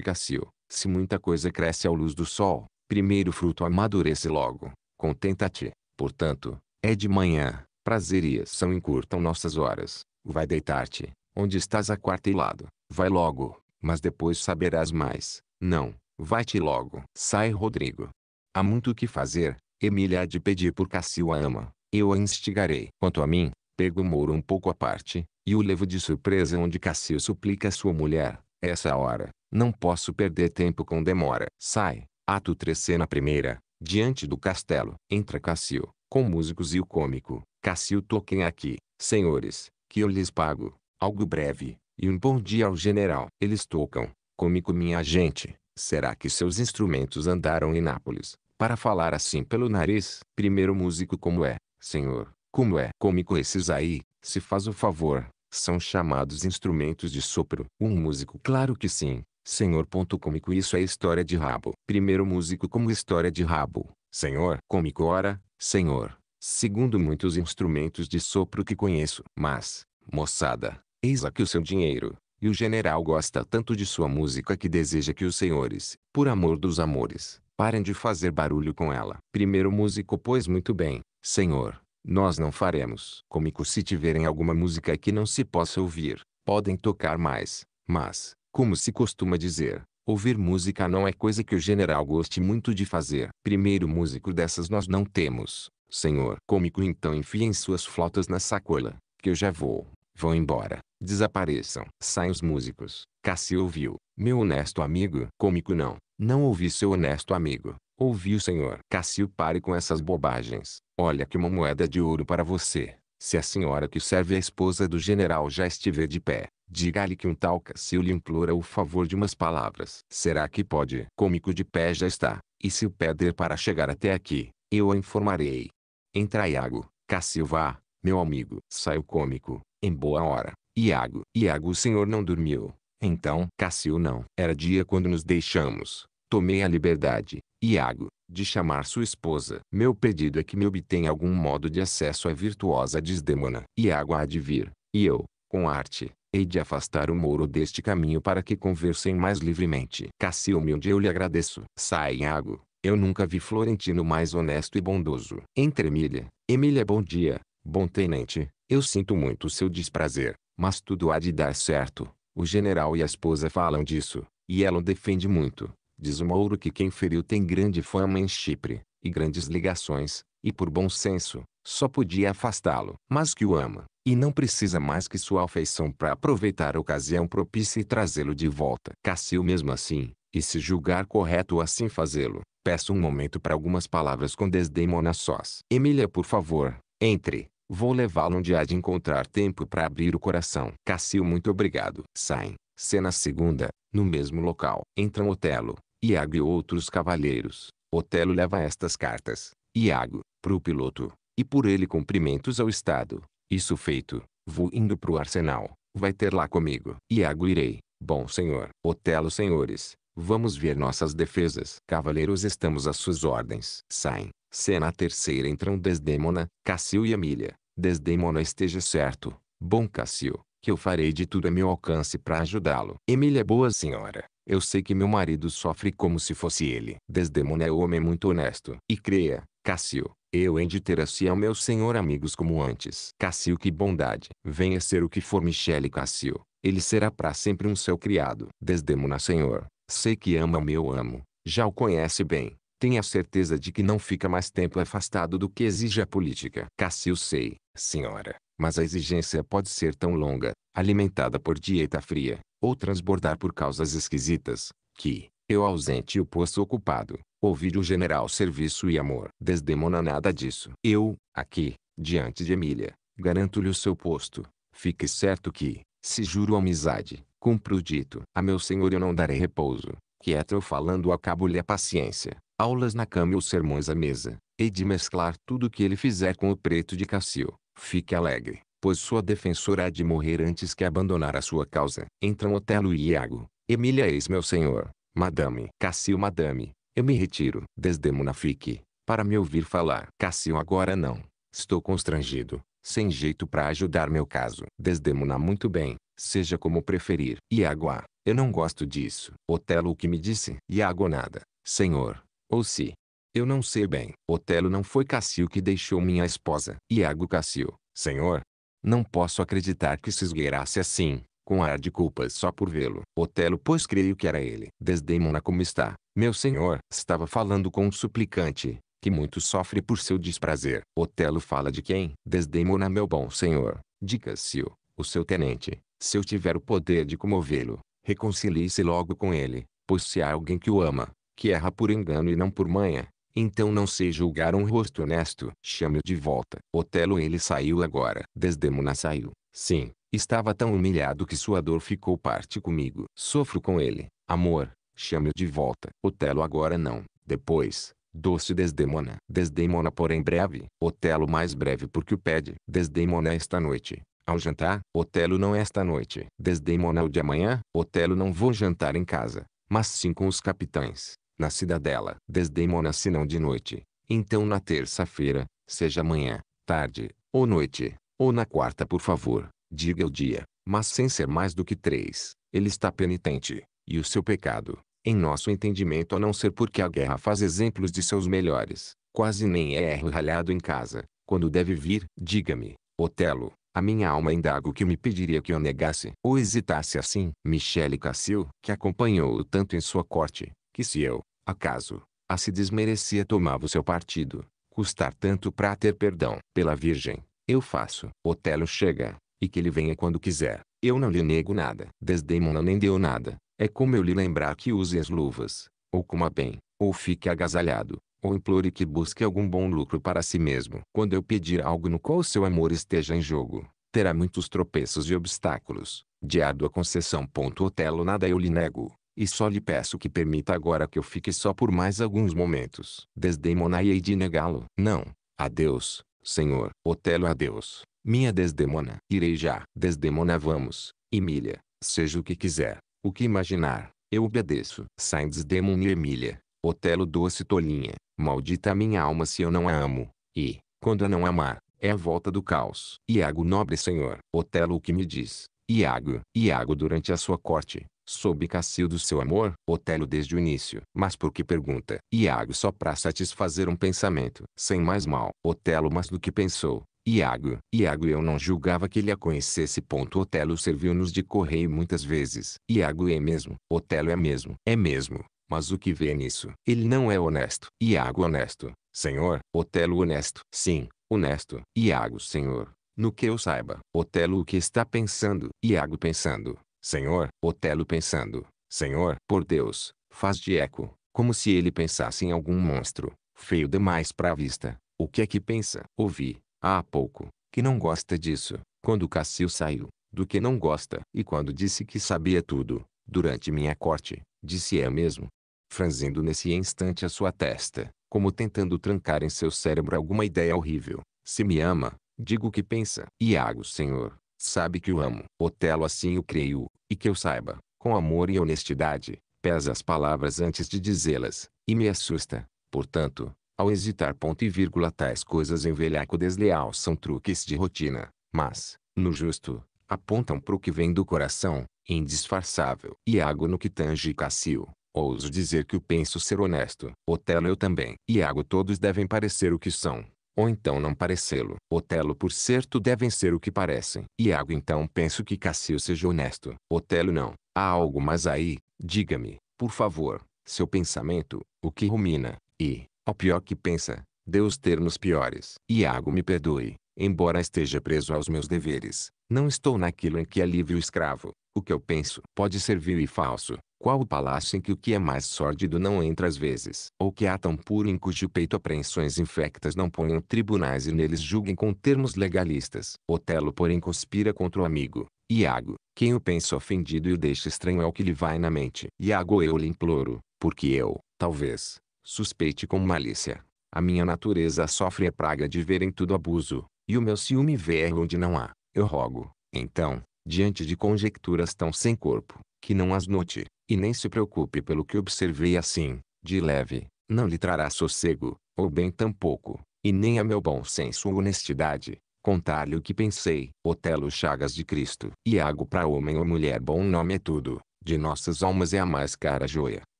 A: Cassio. Se muita coisa cresce à luz do sol, primeiro fruto amadurece logo, contenta-te, portanto, é de manhã, Prazerias são encurtam nossas horas, vai deitar-te, onde estás a quarta lado? vai logo, mas depois saberás mais, não, vai-te logo. Sai Rodrigo. Há muito o que fazer, Emília há de pedir por Cassio a ama, eu a instigarei. Quanto a mim, pego o Mouro um pouco à parte, e o levo de surpresa onde Cassio suplica a sua mulher, essa hora, não posso perder tempo com demora. Sai. Ato 3 cena primeira. Diante do castelo. Entra Cassio, com músicos e o cômico. Cassio toquem aqui, senhores, que eu lhes pago. Algo breve. E um bom dia ao general. Eles tocam. Cômico minha gente. Será que seus instrumentos andaram em Nápoles? Para falar assim pelo nariz. Primeiro músico como é, senhor. Como é? Cômico esses aí, se faz o favor, são chamados instrumentos de sopro. Um músico claro que sim, Senhor. Cômico Isso é história de rabo. Primeiro músico como história de rabo. Senhor. Cômico Ora, senhor. Segundo muitos instrumentos de sopro que conheço. Mas, moçada, eis aqui o seu dinheiro. E o general gosta tanto de sua música que deseja que os senhores, por amor dos amores, parem de fazer barulho com ela. Primeiro músico Pois muito bem, senhor. Nós não faremos. Cômico Se tiverem alguma música que não se possa ouvir, podem tocar mais. Mas, como se costuma dizer, ouvir música não é coisa que o general goste muito de fazer. Primeiro músico dessas nós não temos, senhor. Cômico então enfiem suas flautas na sacola, que eu já vou. Vão embora, desapareçam. Saem os músicos. Cassio ouviu, meu honesto amigo. Cômico não, não ouvi seu honesto amigo. Ouvi o senhor. Cassio pare com essas bobagens. Olha que uma moeda de ouro para você. Se a senhora que serve a esposa do general já estiver de pé, diga-lhe que um tal Cassio lhe implora o favor de umas palavras. Será que pode? Cômico de pé já está, e se o pé der para chegar até aqui, eu a informarei. Entra Iago, Cassio vá, meu amigo. Sai o cômico, em boa hora. Iago, Iago o senhor não dormiu. Então, Cassio não. Era dia quando nos deixamos tomei a liberdade, Iago, de chamar sua esposa. Meu pedido é que me obtenha algum modo de acesso à virtuosa desdemona. Iago há de vir, e eu, com arte, hei de afastar o Moro deste caminho para que conversem mais livremente. Cacilme onde eu lhe agradeço. Sai Iago, eu nunca vi Florentino mais honesto e bondoso. Entre Emília, Emília bom dia, bom tenente, eu sinto muito seu desprazer, mas tudo há de dar certo. O general e a esposa falam disso, e ela o defende muito. Diz o Mouro que quem feriu tem grande fama em Chipre, e grandes ligações, e por bom senso, só podia afastá-lo, mas que o ama, e não precisa mais que sua afeição para aproveitar a ocasião propícia e trazê-lo de volta. Cassio mesmo assim, e se julgar correto assim fazê-lo, peço um momento para algumas palavras com Desdemona sós. Emília por favor, entre, vou levá-lo onde há de encontrar tempo para abrir o coração. Cassio muito obrigado. Saem. Cena segunda, no mesmo local, entram Otelo, Iago e outros cavalheiros. Otelo leva estas cartas, Iago, para o piloto, e por ele cumprimentos ao Estado. Isso feito, vou indo para o arsenal, vai ter lá comigo. Iago irei, bom senhor. Otelo senhores, vamos ver nossas defesas. Cavaleiros estamos às suas ordens. Saem, cena terceira entram Desdémona, Cassio e Amília. Desdémona esteja certo, bom Cassio, que eu farei de tudo a meu alcance para ajudá-lo. Emília é boa senhora. Eu sei que meu marido sofre como se fosse ele. Desdemona é homem muito honesto. E creia, Cássio, eu hei de ter a si ao meu senhor amigos como antes. Cássio que bondade. Venha ser o que for Michele Cássio. Ele será para sempre um seu criado. Desdemona senhor, sei que ama o meu amo. Já o conhece bem. Tenha certeza de que não fica mais tempo afastado do que exige a política. Cássio sei, senhora, mas a exigência pode ser tão longa, alimentada por dieta fria, ou transbordar por causas esquisitas, que, eu ausente e o posto ocupado, ouvir o general serviço e amor. Desdemona nada disso. Eu, aqui, diante de Emília, garanto-lhe o seu posto. Fique certo que, se juro amizade, cumpro o dito. A meu senhor eu não darei repouso. Quieto eu falando acabo-lhe a paciência. Aulas na cama e os sermões à mesa. Hei de mesclar tudo o que ele fizer com o preto de Cassio. Fique alegre, pois sua defensora há de morrer antes que abandonar a sua causa. Entram Otelo e Iago. Emília eis meu senhor. Madame. Cassio madame. Eu me retiro. Desdemona fique. Para me ouvir falar. Cassio agora não. Estou constrangido. Sem jeito para ajudar meu caso. Desdemona muito bem. Seja como preferir. Iago ah, eu não gosto disso. Otelo o que me disse? Iago nada. Senhor. Ou se, eu não sei bem. Otelo não foi Cassio que deixou minha esposa. Iago Cassio, senhor. Não posso acreditar que se esgueirasse assim, com ar de culpa só por vê-lo. Otelo pois creio que era ele. Desdemona como está, meu senhor. Estava falando com um suplicante, que muito sofre por seu desprazer. Otelo fala de quem? Desdemona meu bom senhor. De Cassio, o seu tenente. Se eu tiver o poder de comovê-lo, reconcilie-se logo com ele, pois se há alguém que o ama, que erra por engano e não por manha, então não sei julgar um rosto honesto. Chame-o de volta. Otelo ele saiu agora. Desdemona saiu. Sim, estava tão humilhado que sua dor ficou parte comigo. Sofro com ele. Amor, chame-o de volta. Otelo agora não. Depois, Doce Desdemona. Desdemona porém breve. Otelo mais breve porque o pede. Desdemona esta noite. Ao jantar, Otelo não é esta noite. Desdemona o de amanhã. Otelo não vou jantar em casa, mas sim com os capitães na cidadela. Desdemona não de noite. Então na terça-feira, seja manhã, tarde, ou noite, ou na quarta por favor, diga o dia, mas sem ser mais do que três, ele está penitente, e o seu pecado, em nosso entendimento a não ser porque a guerra faz exemplos de seus melhores, quase nem é ralhado em casa, quando deve vir, diga-me, Otelo, a minha alma indaga o que me pediria que eu negasse ou hesitasse assim. Michele Cassil, que acompanhou-o tanto em sua corte, que se eu, acaso, a se desmerecia tomava o seu partido, custar tanto para ter perdão pela Virgem, eu faço. Otelo chega, e que ele venha quando quiser, eu não lhe nego nada. Desdemona nem deu nada, é como eu lhe lembrar que use as luvas, ou coma bem, ou fique agasalhado, ou implore que busque algum bom lucro para si mesmo. Quando eu pedir algo no qual seu amor esteja em jogo, terá muitos tropeços e obstáculos, de árdua concessão. Otelo nada eu lhe nego, e só lhe peço que permita agora que eu fique só por mais alguns momentos. e hei de negá-lo. Não. Adeus, Senhor. Otelo adeus. Minha Desdemona. Irei já. Desdemona vamos. Emília, seja o que quiser. O que imaginar, eu obedeço. Saem Desdemona e Emília. Otelo doce tolinha. Maldita minha alma se eu não a amo. E, quando a não amar, é a volta do caos. Iago nobre senhor. Otelo o que me diz? Iago. Iago durante a sua corte, soube Cacil do seu amor, Otélio desde o início. Mas por que pergunta? Iago só para satisfazer um pensamento. Sem mais mal. Otelo mais do que pensou. Iago. Iago eu não julgava que ele a conhecesse. Ponto. Otelo serviu-nos de correio muitas vezes. Iago é mesmo. Otelo é mesmo. É mesmo. Mas o que vê nisso? Ele não é honesto. Iago honesto. Senhor, Otelo honesto. Sim, honesto. Iago senhor. No que eu saiba, Otelo o que está pensando? Iago pensando. Senhor, Otelo pensando, Senhor, por Deus, faz de eco, como se ele pensasse em algum monstro, feio demais para a vista. O que é que pensa? Ouvi, há pouco, que não gosta disso, quando Cassio saiu, do que não gosta. E quando disse que sabia tudo, durante minha corte, disse é mesmo. Franzindo nesse instante a sua testa, como tentando trancar em seu cérebro alguma ideia horrível. Se me ama, digo que pensa. Iago senhor, Sabe que o amo. Otelo assim o creio, e que eu saiba, com amor e honestidade, pesa as palavras antes de dizê-las, e me assusta, portanto, ao hesitar ponto e vírgula tais coisas em velhaco desleal são truques de rotina, mas, no justo, apontam para o que vem do coração, indisfarçável. Iago no que tange Cassio, ouso dizer que o penso ser honesto. Otelo eu também. Iago todos devem parecer o que são, ou então não parecê-lo. Otelo por certo devem ser o que parecem. Iago então penso que Cassio seja honesto. Otelo não. Há algo mais aí. Diga-me, por favor, seu pensamento, o que rumina, e, ao pior que pensa, Deus ter nos piores. Iago me perdoe, embora esteja preso aos meus deveres, não estou naquilo em que alívio escravo. O que eu penso pode ser vil e falso, qual o palácio em que o que é mais sórdido não entra às vezes? Ou que há tão puro em cujo peito apreensões infectas não ponham tribunais e neles julguem com termos legalistas? Otelo porém conspira contra o amigo. Iago, quem o pensa ofendido e o deixa estranho é o que lhe vai na mente. Iago eu lhe imploro, porque eu, talvez, suspeite com malícia. A minha natureza sofre a praga de ver em tudo abuso, e o meu ciúme vê é onde não há. Eu rogo, então, diante de conjecturas tão sem corpo, que não as note, e nem se preocupe pelo que observei assim, de leve, não lhe trará sossego, ou bem tampouco, e nem a meu bom senso ou honestidade, contar-lhe o que pensei. Otelo Chagas de Cristo. Iago para homem ou mulher bom nome é tudo, de nossas almas é a mais cara joia.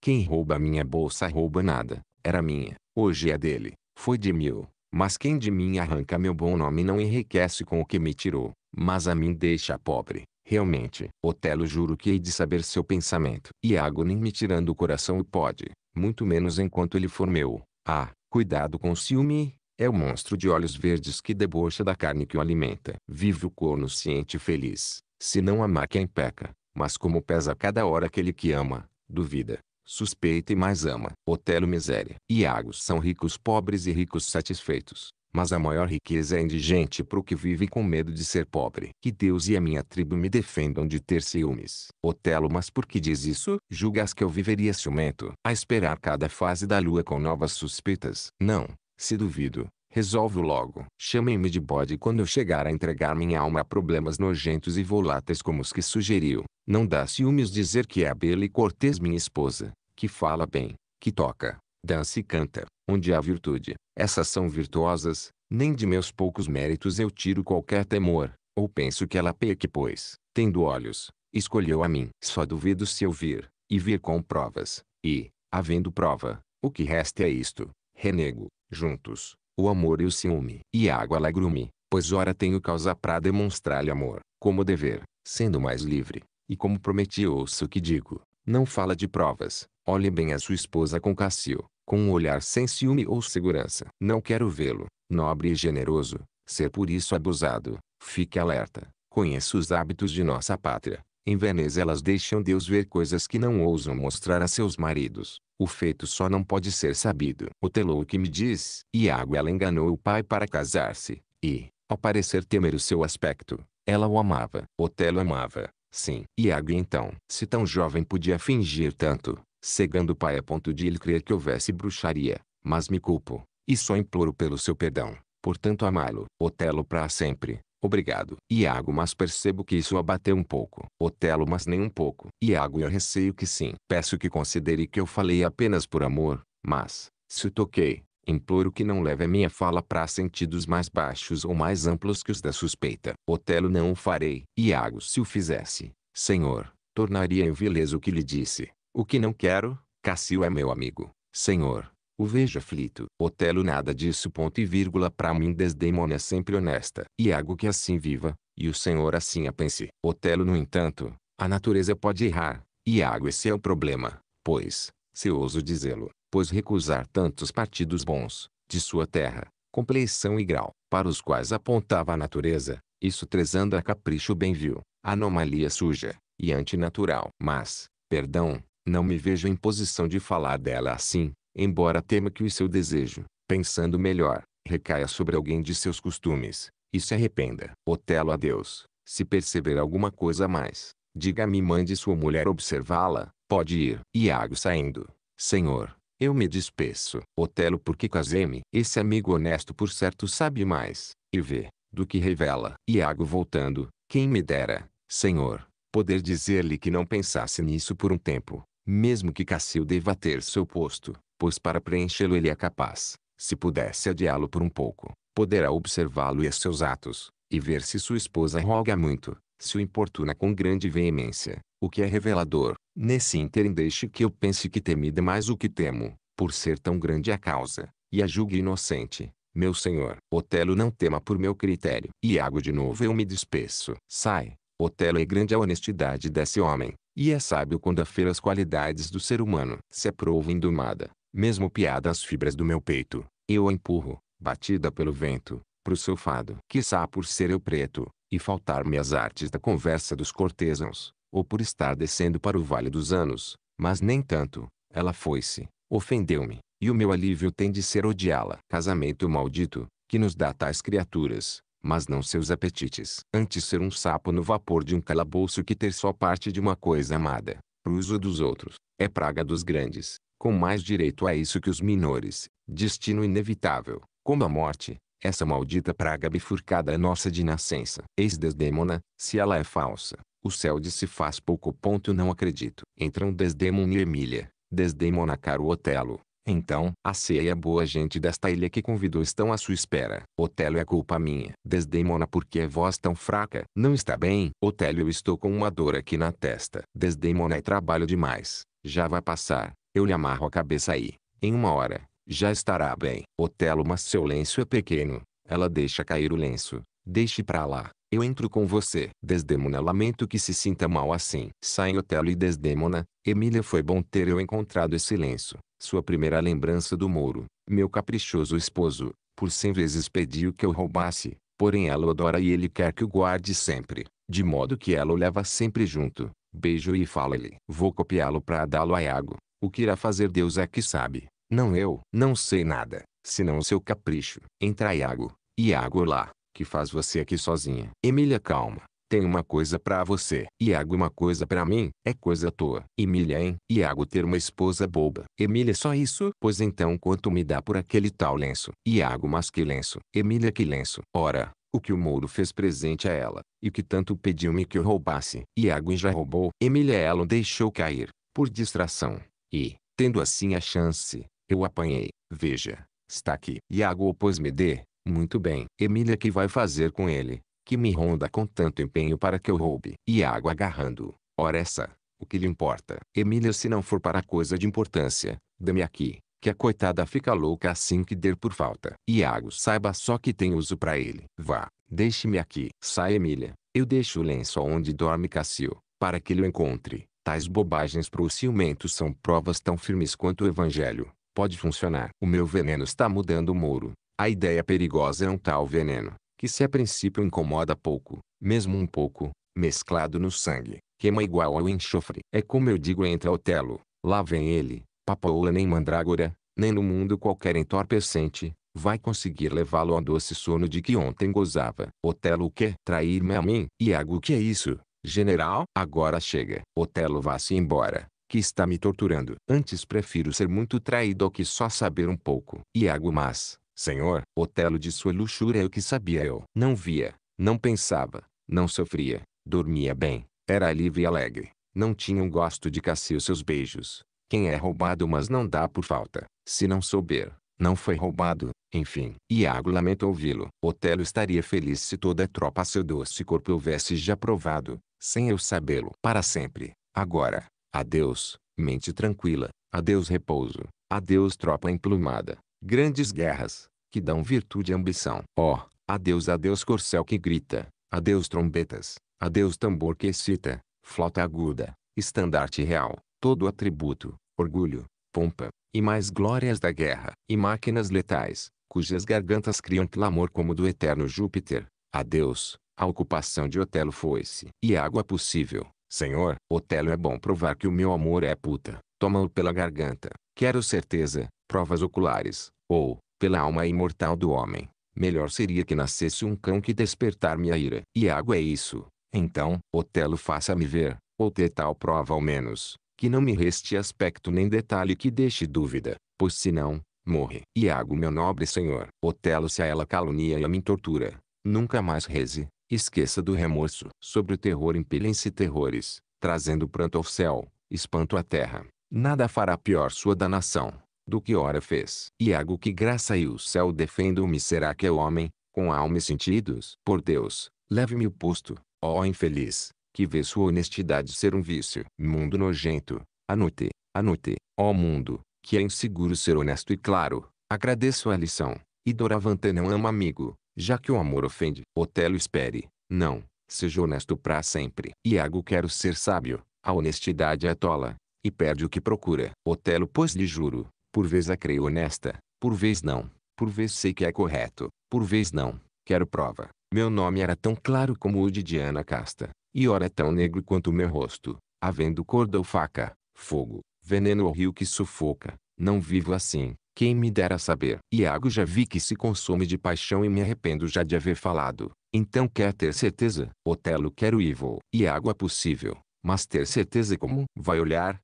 A: Quem rouba minha bolsa rouba nada, era minha, hoje é dele, foi de mil. Mas quem de mim arranca meu bom nome não enriquece com o que me tirou, mas a mim deixa pobre. Realmente, Otelo juro que hei de saber seu pensamento. Iago nem me tirando o coração o pode, muito menos enquanto ele for meu. Ah, cuidado com o ciúme, é o monstro de olhos verdes que debocha da carne que o alimenta. Vive o corno ciente e feliz, se não amar quem peca, mas como pesa cada hora aquele que ama, duvida, suspeita e mais ama. Otelo miséria. Iago são ricos pobres e ricos satisfeitos. Mas a maior riqueza é indigente para o que vive com medo de ser pobre. Que Deus e a minha tribo me defendam de ter ciúmes. Otelo mas por que diz isso? Julgas que eu viveria ciumento? A esperar cada fase da lua com novas suspeitas? Não, se duvido. Resolvo logo. Chamem-me de bode quando eu chegar a entregar minha alma a problemas nojentos e voláteis como os que sugeriu. Não dá ciúmes dizer que é a Bela e Cortês minha esposa, que fala bem, que toca, dança e canta, onde há virtude. Essas são virtuosas, nem de meus poucos méritos eu tiro qualquer temor, ou penso que ela peque pois, tendo olhos, escolheu a mim. Só duvido se eu vir, e vir com provas, e, havendo prova, o que resta é isto, renego, juntos, o amor e o ciúme. E água lagrume, pois ora tenho causa para demonstrar-lhe amor, como dever, sendo mais livre, e como prometi ouço o que digo. Não fala de provas, olhe bem a sua esposa com Cassio, com um olhar sem ciúme ou segurança. Não quero vê-lo, nobre e generoso, ser é por isso abusado. Fique alerta, conheça os hábitos de nossa pátria. Em Veneza elas deixam Deus ver coisas que não ousam mostrar a seus maridos. O feito só não pode ser sabido. O telou que me diz, Iago ela enganou o pai para casar-se, e, ao parecer temer o seu aspecto, ela o amava. Otelo amava, sim. Iago então, se tão jovem podia fingir tanto, cegando o pai a ponto de ele crer que houvesse bruxaria, mas me culpo, e só imploro pelo seu perdão, portanto amá-lo. Otelo para sempre, obrigado. Iago mas percebo que isso abateu um pouco. Otelo mas nem um pouco. Iago eu receio que sim. Peço que considere que eu falei apenas por amor, mas, se toquei, imploro que não leve a minha fala para sentidos mais baixos ou mais amplos que os da suspeita. Otelo não o farei. Iago se o fizesse, senhor, tornaria em vileza o que lhe disse. O que não quero, Cassio é meu amigo, senhor. O vejo aflito. Otelo nada disso ponto e vírgula para mim Desdemona é sempre honesta. Iago é que assim viva, e o senhor assim a pense. Otelo no entanto, a natureza pode errar. Iago esse é o problema, pois, se ouso dizê-lo, pois recusar tantos partidos bons, de sua terra, compleição e grau, para os quais apontava a natureza, isso trezando a capricho bem vil, anomalia suja, e antinatural. Mas, perdão, não me vejo em posição de falar dela assim, embora tema que o seu desejo, pensando melhor, recaia sobre alguém de seus costumes, e se arrependa. Otelo adeus. Se perceber alguma coisa a mais, diga-me e mande sua mulher observá-la, pode ir. Iago saindo. Senhor, eu me despeço. Otelo porque casei-me. Esse amigo honesto por certo sabe mais, e vê, do que revela. Iago voltando, quem me dera, Senhor, poder dizer-lhe que não pensasse nisso por um tempo, mesmo que Cassio deva ter seu posto, pois para preenchê-lo ele é capaz, se pudesse adiá-lo por um pouco, poderá observá-lo e a seus atos, e ver se sua esposa roga muito, se o importuna com grande veemência, o que é revelador, nesse ínterim deixe que eu pense que temida mais o que temo, por ser tão grande a causa, e a julgue inocente, meu senhor. Otelo não tema por meu critério. Iago de novo eu me despeço. Sai. Otelo é grande a honestidade desse homem, e é sábio quando afere as qualidades do ser humano. Se aprova indomada, mesmo piada as fibras do meu peito, eu a empurro, batida pelo vento, pro seu fado. Quiçá por ser eu preto, e faltar-me as artes da conversa dos cortesãos, ou por estar descendo para o vale dos anos, mas nem tanto, ela foi-se, ofendeu-me, e o meu alívio tem de ser odiá-la. Casamento maldito, que nos dá tais criaturas, mas não seus apetites. Antes ser um sapo no vapor de um calabouço que ter só parte de uma coisa amada, para uso dos outros, é praga dos grandes, com mais direito a isso que os menores, destino inevitável, como a morte, essa maldita praga bifurcada é nossa de nascença. Eis desdémona, se ela é falsa, o céu de se faz pouco ponto não acredito. Entram Desdemona e Emília, Desdemona caro Otelo, então, a ceia e é a boa gente desta ilha que convidou estão à sua espera. Otelo é culpa minha. Desdemona por que é voz tão fraca. Não está bem. Otelo eu estou com uma dor aqui na testa. Desdemona é trabalho demais. Já vai passar. Eu lhe amarro a cabeça aí. Em uma hora, já estará bem. Otelo mas seu lenço é pequeno. Ela deixa cair o lenço. Deixe pra lá. Eu entro com você. Desdemona lamento que se sinta mal assim. Saem Otelo e Desdemona. Emília foi bom ter eu encontrado esse lenço. Sua primeira lembrança do mouro. Meu caprichoso esposo. Por cem vezes pediu que eu roubasse. Porém ela o adora e ele quer que o guarde sempre. De modo que ela o leva sempre junto. Beijo e fala-lhe. Vou copiá-lo para dá-lo a Iago. O que irá fazer Deus é que sabe. Não eu. Não sei nada. Senão o seu capricho. Entra Iago. Iago lá que faz você aqui sozinha. Emília calma. Tem uma coisa para você. Iago uma coisa para mim, é coisa tua. Emília hein? Iago ter uma esposa boba. Emília só isso? Pois então quanto me dá por aquele tal lenço? Iago mas que lenço? Emília que lenço? Ora, o que o Mouro fez presente a ela, e que tanto pediu-me que eu roubasse. Iago já roubou. Emília ela o deixou cair, por distração. E, tendo assim a chance, eu apanhei. Veja, está aqui. Iago opôs-me dê. Muito bem. Emília que vai fazer com ele, que me ronda com tanto empenho para que eu roube? Iago agarrando. Ora essa, o que lhe importa? Emília se não for para coisa de importância, dê-me aqui, que a coitada fica louca assim que der por falta. Iago saiba só que tem uso para ele. Vá, deixe-me aqui. Sai Emília, eu deixo o lenço onde dorme Cassio, para que ele o encontre. Tais bobagens para o ciumento são provas tão firmes quanto o evangelho. Pode funcionar. O meu veneno está mudando o muro. A ideia perigosa é um tal veneno, que se a princípio incomoda pouco, mesmo um pouco, mesclado no sangue, queima igual ao enxofre. É como eu digo entre Otelo, lá vem ele, papoula nem mandrágora, nem no mundo qualquer entorpecente, vai conseguir levá-lo ao doce sono de que ontem gozava. Otelo quê? trair-me a mim. Iago que é isso, general? Agora chega. Otelo vá-se embora que está me torturando. Antes prefiro ser muito traído ao que só saber um pouco. Iago mas, Senhor, Otelo de sua luxúria é o que sabia eu. Não via, não pensava, não sofria, dormia bem, era livre e alegre. Não tinha um gosto de Cassio seus beijos. Quem é roubado mas não dá por falta, se não souber, não foi roubado, enfim. Iago lamenta ouvi-lo. Otelo estaria feliz se toda a tropa a seu doce corpo houvesse já provado, sem eu sabê-lo. Para sempre, agora, adeus, mente tranquila, adeus repouso, adeus tropa emplumada, grandes guerras, que dão virtude e ambição. Ó, oh, adeus adeus corcel que grita, adeus trombetas, adeus tambor que excita, flauta aguda, estandarte real, todo atributo, orgulho, pompa, e mais glórias da guerra, e máquinas letais, cujas gargantas criam clamor como do eterno Júpiter. Adeus, a ocupação de Otelo foi-se. E água possível, Senhor, Otelo é bom provar que o meu amor é puta. Toma-o pela garganta. Quero certeza, provas oculares, ou, pela alma imortal do homem, melhor seria que nascesse um cão que despertar minha ira. E água é isso. Então, Otelo faça-me ver, ou ter tal prova ao menos, que não me reste aspecto nem detalhe que deixe dúvida, pois senão, morre. Iago meu nobre senhor, Otelo se a ela calunia e a mim tortura, nunca mais reze, esqueça do remorso. Sobre o terror empilhem se terrores, trazendo pranto ao céu, espanto à terra. Nada fará pior sua danação, do que ora fez. E é algo que graça e o céu defendo me será que é o homem, com alma e sentidos. Por Deus, leve-me o posto, ó infeliz, que vê sua honestidade ser um vício. Mundo nojento, anote, anote, ó mundo, que é inseguro ser honesto e claro. Agradeço a lição. E Doravante não ama amigo, já que o amor ofende. Otelo espere, não, seja honesto para sempre. Iago é quero ser sábio, a honestidade é tola, e perde o que procura. Otelo pois lhe juro, por vez a creio honesta, por vez não, por vez sei que é correto, por vez não, quero prova. Meu nome era tão claro como o de Diana Casta, e ora tão negro quanto o meu rosto, havendo corda ou faca, fogo, veneno ou rio que sufoca, não vivo assim, quem me dera saber. E Iago já vi que se consome de paixão e me arrependo já de haver falado, então quer ter certeza, Otelo quero e vou. Iago é possível, mas ter certeza como? Vai olhar,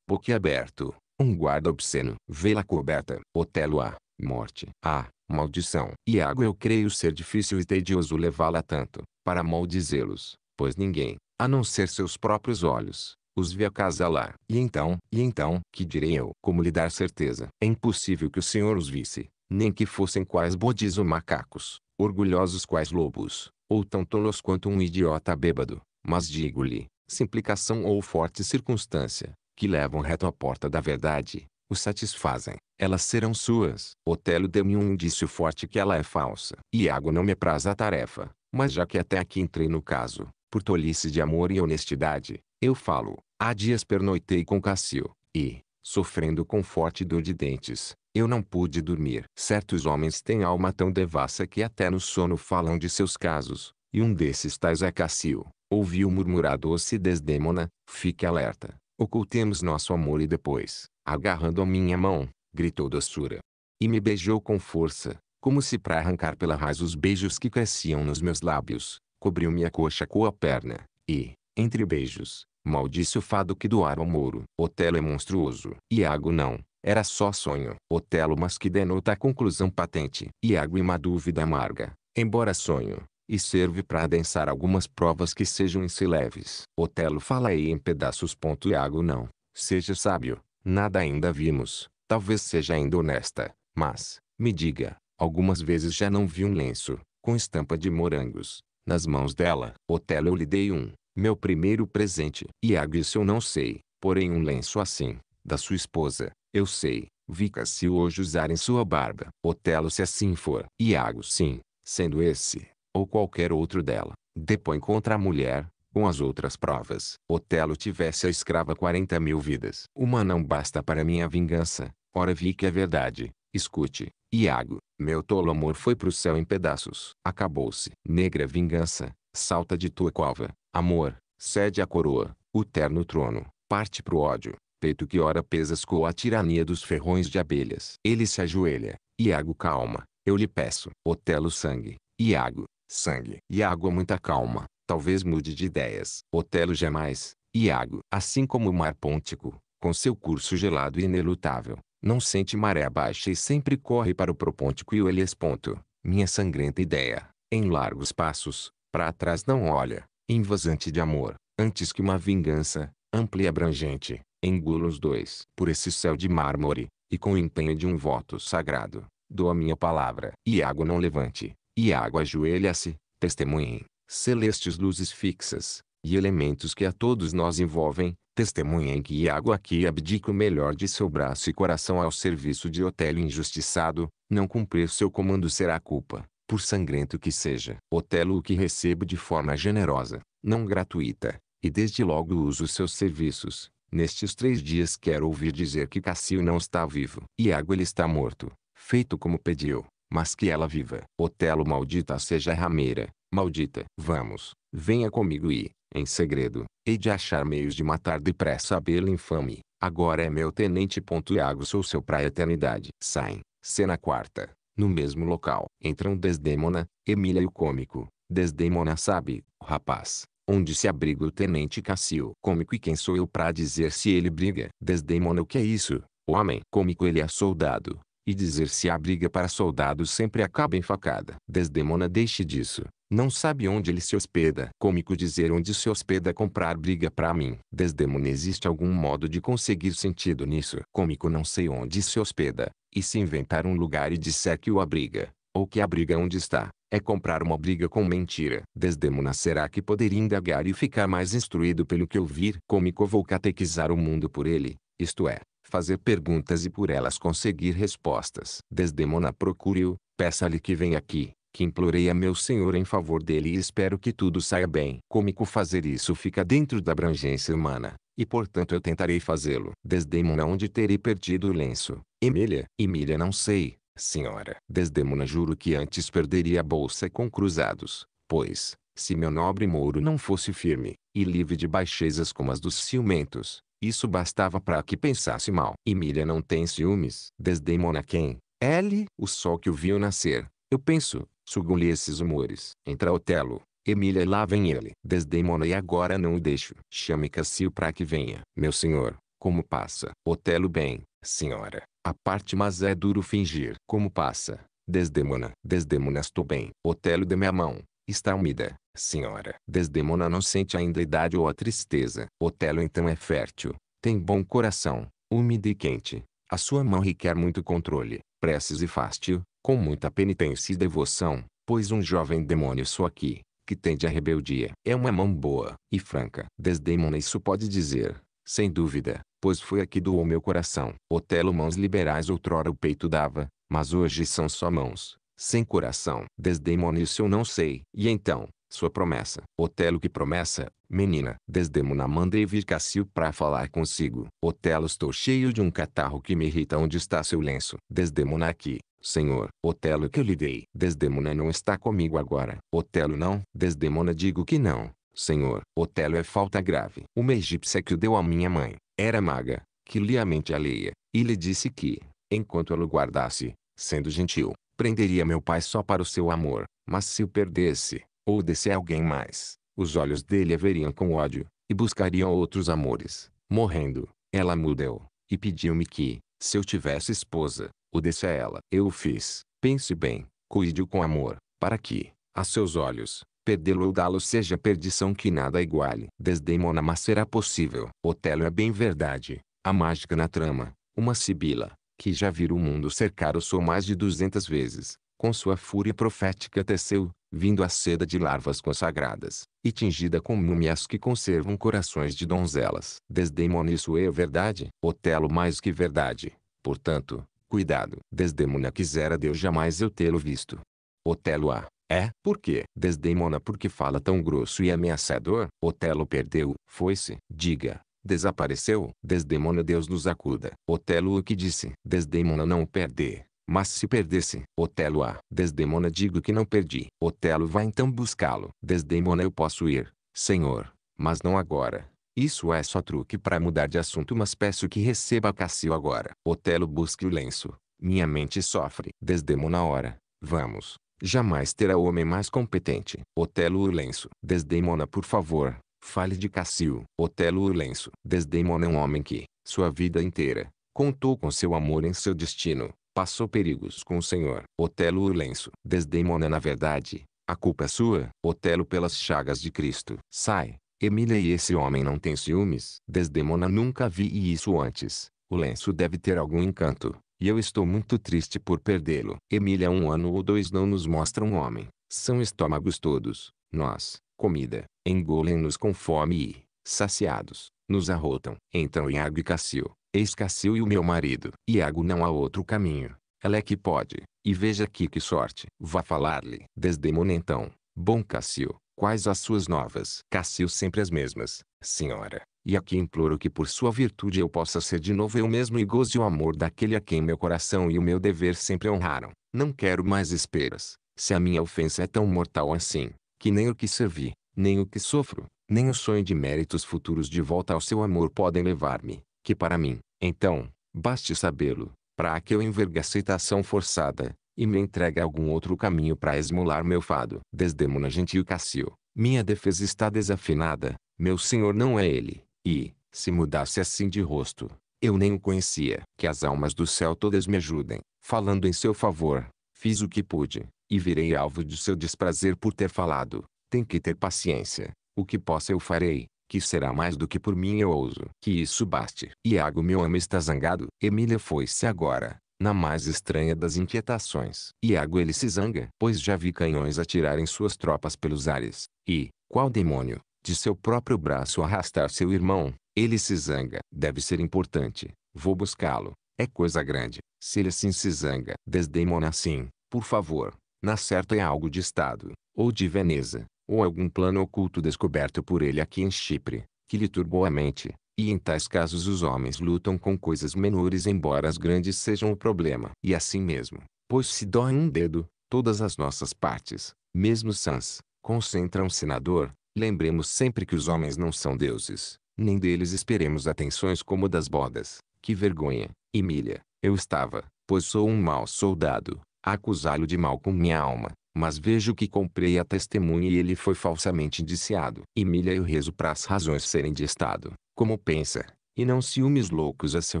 A: aberto. Um guarda obsceno. Vê-la coberta. Otelo A. Morte. A. Maldição. E água eu creio ser difícil e tedioso levá-la tanto, para maldizê-los, pois ninguém, a não ser seus próprios olhos, os vê acasalar. E então, e então, que direi eu? Como lhe dar certeza? É impossível que o senhor os visse, nem que fossem quais bodis ou macacos, orgulhosos quais lobos, ou tão tolos quanto um idiota bêbado. Mas digo-lhe, simplicação ou forte circunstância, que levam reto à porta da verdade, o satisfazem, elas serão suas. Otelo deu-me um indício forte que ela é falsa. Iago não me apraz a tarefa, mas já que até aqui entrei no caso, por tolice de amor e honestidade, eu falo. Há dias pernoitei com Cassio, e, sofrendo com forte dor de dentes, eu não pude dormir. Certos homens têm alma tão devassa que até no sono falam de seus casos, e um desses tais é Cassio. Ouviu murmurar doce desdémona, fique alerta. Ocultemos nosso amor e depois, agarrando a minha mão, gritou doçura. E me beijou com força, como se para arrancar pela raiz os beijos que cresciam nos meus lábios, cobriu me a coxa com a perna, e, entre beijos, maldisse o fado que doara o mouro. Otelo é monstruoso. Iago não, era só sonho. Otelo mas que denota a conclusão patente. Iago e uma dúvida amarga, embora sonho, e serve para adensar algumas provas que sejam em si leves. Otelo fala aí em pedaços. Ponto Iago não, seja sábio, nada ainda vimos, talvez seja ainda honesta, mas, me diga, algumas vezes já não vi um lenço, com estampa de morangos, nas mãos dela. Otelo eu lhe dei um, meu primeiro presente. Iago isso eu não sei, porém um lenço assim, da sua esposa, eu sei, Vica se hoje usar em sua barba. Otelo se assim for. Iago sim, sendo esse, ou qualquer outro dela, depõe contra a mulher, com as outras provas. Otelo tivesse a escrava 40 mil vidas. Uma não basta para minha vingança. Ora vi que é verdade. Escute, Iago, meu tolo amor foi para o céu em pedaços. Acabou-se. Negra vingança, salta de tua cova. Amor, cede a coroa, o terno trono, parte pro ódio. Peito que ora pesas com a tirania dos ferrões de abelhas. Ele se ajoelha. Iago calma, eu lhe peço. Otelo sangue. Iago, sangue e água muita calma, talvez mude de ideias. Otelo jamais, Iago, assim como o mar Pôntico, com seu curso gelado e inelutável, não sente maré baixa e sempre corre para o Propôntico e o ponto Minha sangrenta ideia, em largos passos, para trás não olha, invasante de amor, antes que uma vingança, ampla e abrangente, engula os dois. Por esse céu de mármore, e com o empenho de um voto sagrado, dou a minha palavra. Iago não levante, e água ajoelha-se, testemunhem, celestes luzes fixas, e elementos que a todos nós envolvem, testemunhem que Iago aqui abdica o melhor de seu braço e coração ao serviço de Otelo injustiçado, não cumprir seu comando será culpa, por sangrento que seja. Otelo o que recebo de forma generosa, não gratuita, e desde logo uso seus serviços. Nestes três dias quero ouvir dizer que Cassio não está vivo. Iago ele está morto, feito como pediu mas que ela viva. Otelo maldita seja rameira, maldita. Vamos, venha comigo e, em segredo, hei de achar meios de matar depressa a bela infame. Agora é meu tenente. Iago sou seu pra eternidade. Saem, cena quarta. No mesmo local, entram Desdémona, Emília e o cômico. Desdémona sabe, rapaz, onde se abriga o tenente Cassio. Cômico e quem sou eu pra dizer se ele briga? Desdemona o que é isso? Homem. Cômico ele é soldado. E dizer-se a briga para soldados sempre acaba em facada. Desdemona deixe disso. Não sabe onde ele se hospeda. Cômico dizer onde se hospeda comprar briga para mim. Desdemona existe algum modo de conseguir sentido nisso. Cômico não sei onde se hospeda. E se inventar um lugar e disser que o abriga. Ou que abriga onde está. É comprar uma briga com mentira. Desdemona será que poderia indagar e ficar mais instruído pelo que ouvir? Cômico vou catequizar o mundo por ele. Isto é, fazer perguntas e por elas conseguir respostas. Desdemona procure-o, peça-lhe que venha aqui, que implorei a meu senhor em favor dele e espero que tudo saia bem. Cômico fazer isso fica dentro da abrangência humana, e portanto eu tentarei fazê-lo. Desdemona onde terei perdido o lenço. Emília? Emília não sei, senhora. Desdemona juro que antes perderia a bolsa com cruzados, pois, se meu nobre mouro não fosse firme, e livre de baixezas como as dos ciumentos, isso bastava para que pensasse mal. Emília não tem ciúmes. Desdemona quem? Ele? O sol que o viu nascer. Eu penso, sugam-lhe esses humores. Entra Otelo. Emília lá vem ele. Desdemona e agora não o deixo. Chame Cassio para que venha. Meu senhor, como passa? Otelo bem, senhora. A parte mas é duro fingir. Como passa? Desdemona. Desdemona estou bem. Otelo dê minha mão. Está úmida, senhora. Desdemona não sente a idade ou a tristeza. Otelo então é fértil, tem bom coração, úmido e quente. A sua mão requer muito controle, preces e fástio, com muita penitência e devoção, pois um jovem demônio só aqui, que tende à rebeldia, é uma mão boa e franca. Desdemona isso pode dizer, sem dúvida, pois foi aqui doou meu coração. Otelo mãos liberais outrora o peito dava, mas hoje são só mãos, sem coração, desdemonice eu não sei. E então, sua promessa. Otelo que promessa, menina. Desdemona manda vir Cassio para falar consigo. Otelo estou cheio de um catarro que me irrita onde está seu lenço. Desdemona aqui. Senhor, Otelo que eu lhe dei. Desdemona não está comigo agora. Otelo não. Desdemona digo que não. Senhor, Otelo é falta grave. Uma egípcia que o deu a minha mãe, era maga, que lia a mente alheia, e lhe disse que, enquanto ela o guardasse, sendo gentil, Prenderia meu pai só para o seu amor, mas se o perdesse, ou desse a alguém mais, os olhos dele a veriam com ódio, e buscariam outros amores. Morrendo, ela mudeu, e pediu-me que, se eu tivesse esposa, o desse a ela. Eu o fiz. Pense bem, cuide-o com amor, para que, a seus olhos, perdê-lo ou dá-lo seja perdição que nada iguale. Desdemona mas será possível. Otelo é bem verdade, a mágica na trama, uma sibila, que já vira o mundo cercar o sol mais de duzentas vezes, com sua fúria profética teceu, vindo a seda de larvas consagradas, e tingida com múmias que conservam corações de donzelas. Desdemona isso é verdade, Otelo mais que verdade, portanto, cuidado. Desdemona quisera Deus jamais eu tê-lo visto. Otelo a. É, por quê? Desdemona porque fala tão grosso e ameaçador. Otelo perdeu, foi-se. Diga, desapareceu. Desdemona Deus nos acuda. Otelo o que disse. Desdemona não perde. Mas se perdesse, Otelo a. Desdemona digo que não perdi. Otelo vai então buscá-lo. Desdemona eu posso ir, senhor, mas não agora. Isso é só truque para mudar de assunto mas peço que receba Cassio agora. Otelo busque o lenço. Minha mente sofre. Desdemona ora, Vamos. Jamais terá homem mais competente. Otelo o lenço. Desdemona por favor, Fale de Cassio, Otelo o lenço. Desdemona é um homem que, sua vida inteira, contou com seu amor em seu destino, passou perigos com o senhor. Otelo o lenço. Desdemona é, na verdade, a culpa é sua. Otelo pelas chagas de Cristo. Sai, Emília e esse homem não tem ciúmes. Desdemona nunca vi isso antes. O lenço deve ter algum encanto, e eu estou muito triste por perdê-lo. Emília um ano ou dois não nos mostra um homem. São estômagos todos, nós, comida, engolem-nos com fome e, saciados, nos arrotam. Então Iago e Cassio, eis Cassio e o meu marido. Iago não há outro caminho, ela é que pode, e veja aqui que sorte. Vá falar-lhe. Desdemona então, bom Cassio, quais as suas novas? Cassio sempre as mesmas, senhora. E aqui imploro que por sua virtude eu possa ser de novo eu mesmo e goze o amor daquele a quem meu coração e o meu dever sempre honraram. Não quero mais esperas, se a minha ofensa é tão mortal assim que nem o que servi, nem o que sofro, nem o sonho de méritos futuros de volta ao seu amor podem levar-me, que para mim, então, baste sabê-lo, para que eu envergue a aceitação forçada, e me entregue a algum outro caminho para esmolar meu fado. Desdemona gentil Cassio, minha defesa está desafinada, meu senhor não é ele, e, se mudasse assim de rosto, eu nem o conhecia. Que as almas do céu todas me ajudem, falando em seu favor, fiz o que pude, e virei alvo de seu desprazer por ter falado. Tem que ter paciência. O que possa eu farei, que será mais do que por mim eu ouso. Que isso baste. Iago meu ama está zangado. Emília foi-se agora, na mais estranha das inquietações. Iago ele se zanga, pois já vi canhões atirarem suas tropas pelos ares. E, qual demônio, de seu próprio braço arrastar seu irmão, ele se zanga. Deve ser importante. Vou buscá-lo. É coisa grande. Se ele assim se zanga. Desdemona assim, por favor na certa é algo de Estado, ou de Veneza, ou algum plano oculto descoberto por ele aqui em Chipre, que lhe turbou a mente, e em tais casos os homens lutam com coisas menores embora as grandes sejam o problema. E assim mesmo, pois se dói um dedo, todas as nossas partes, mesmo sãs, concentram-se na dor, lembremos sempre que os homens não são deuses, nem deles esperemos atenções como das bodas. Que vergonha, Emília, eu estava, pois sou um mau soldado, acusá-lo de mal com minha alma. Mas vejo que comprei a testemunha e ele foi falsamente indiciado. Emília eu rezo para as razões serem de Estado, como pensa, e não ciúmes loucos a seu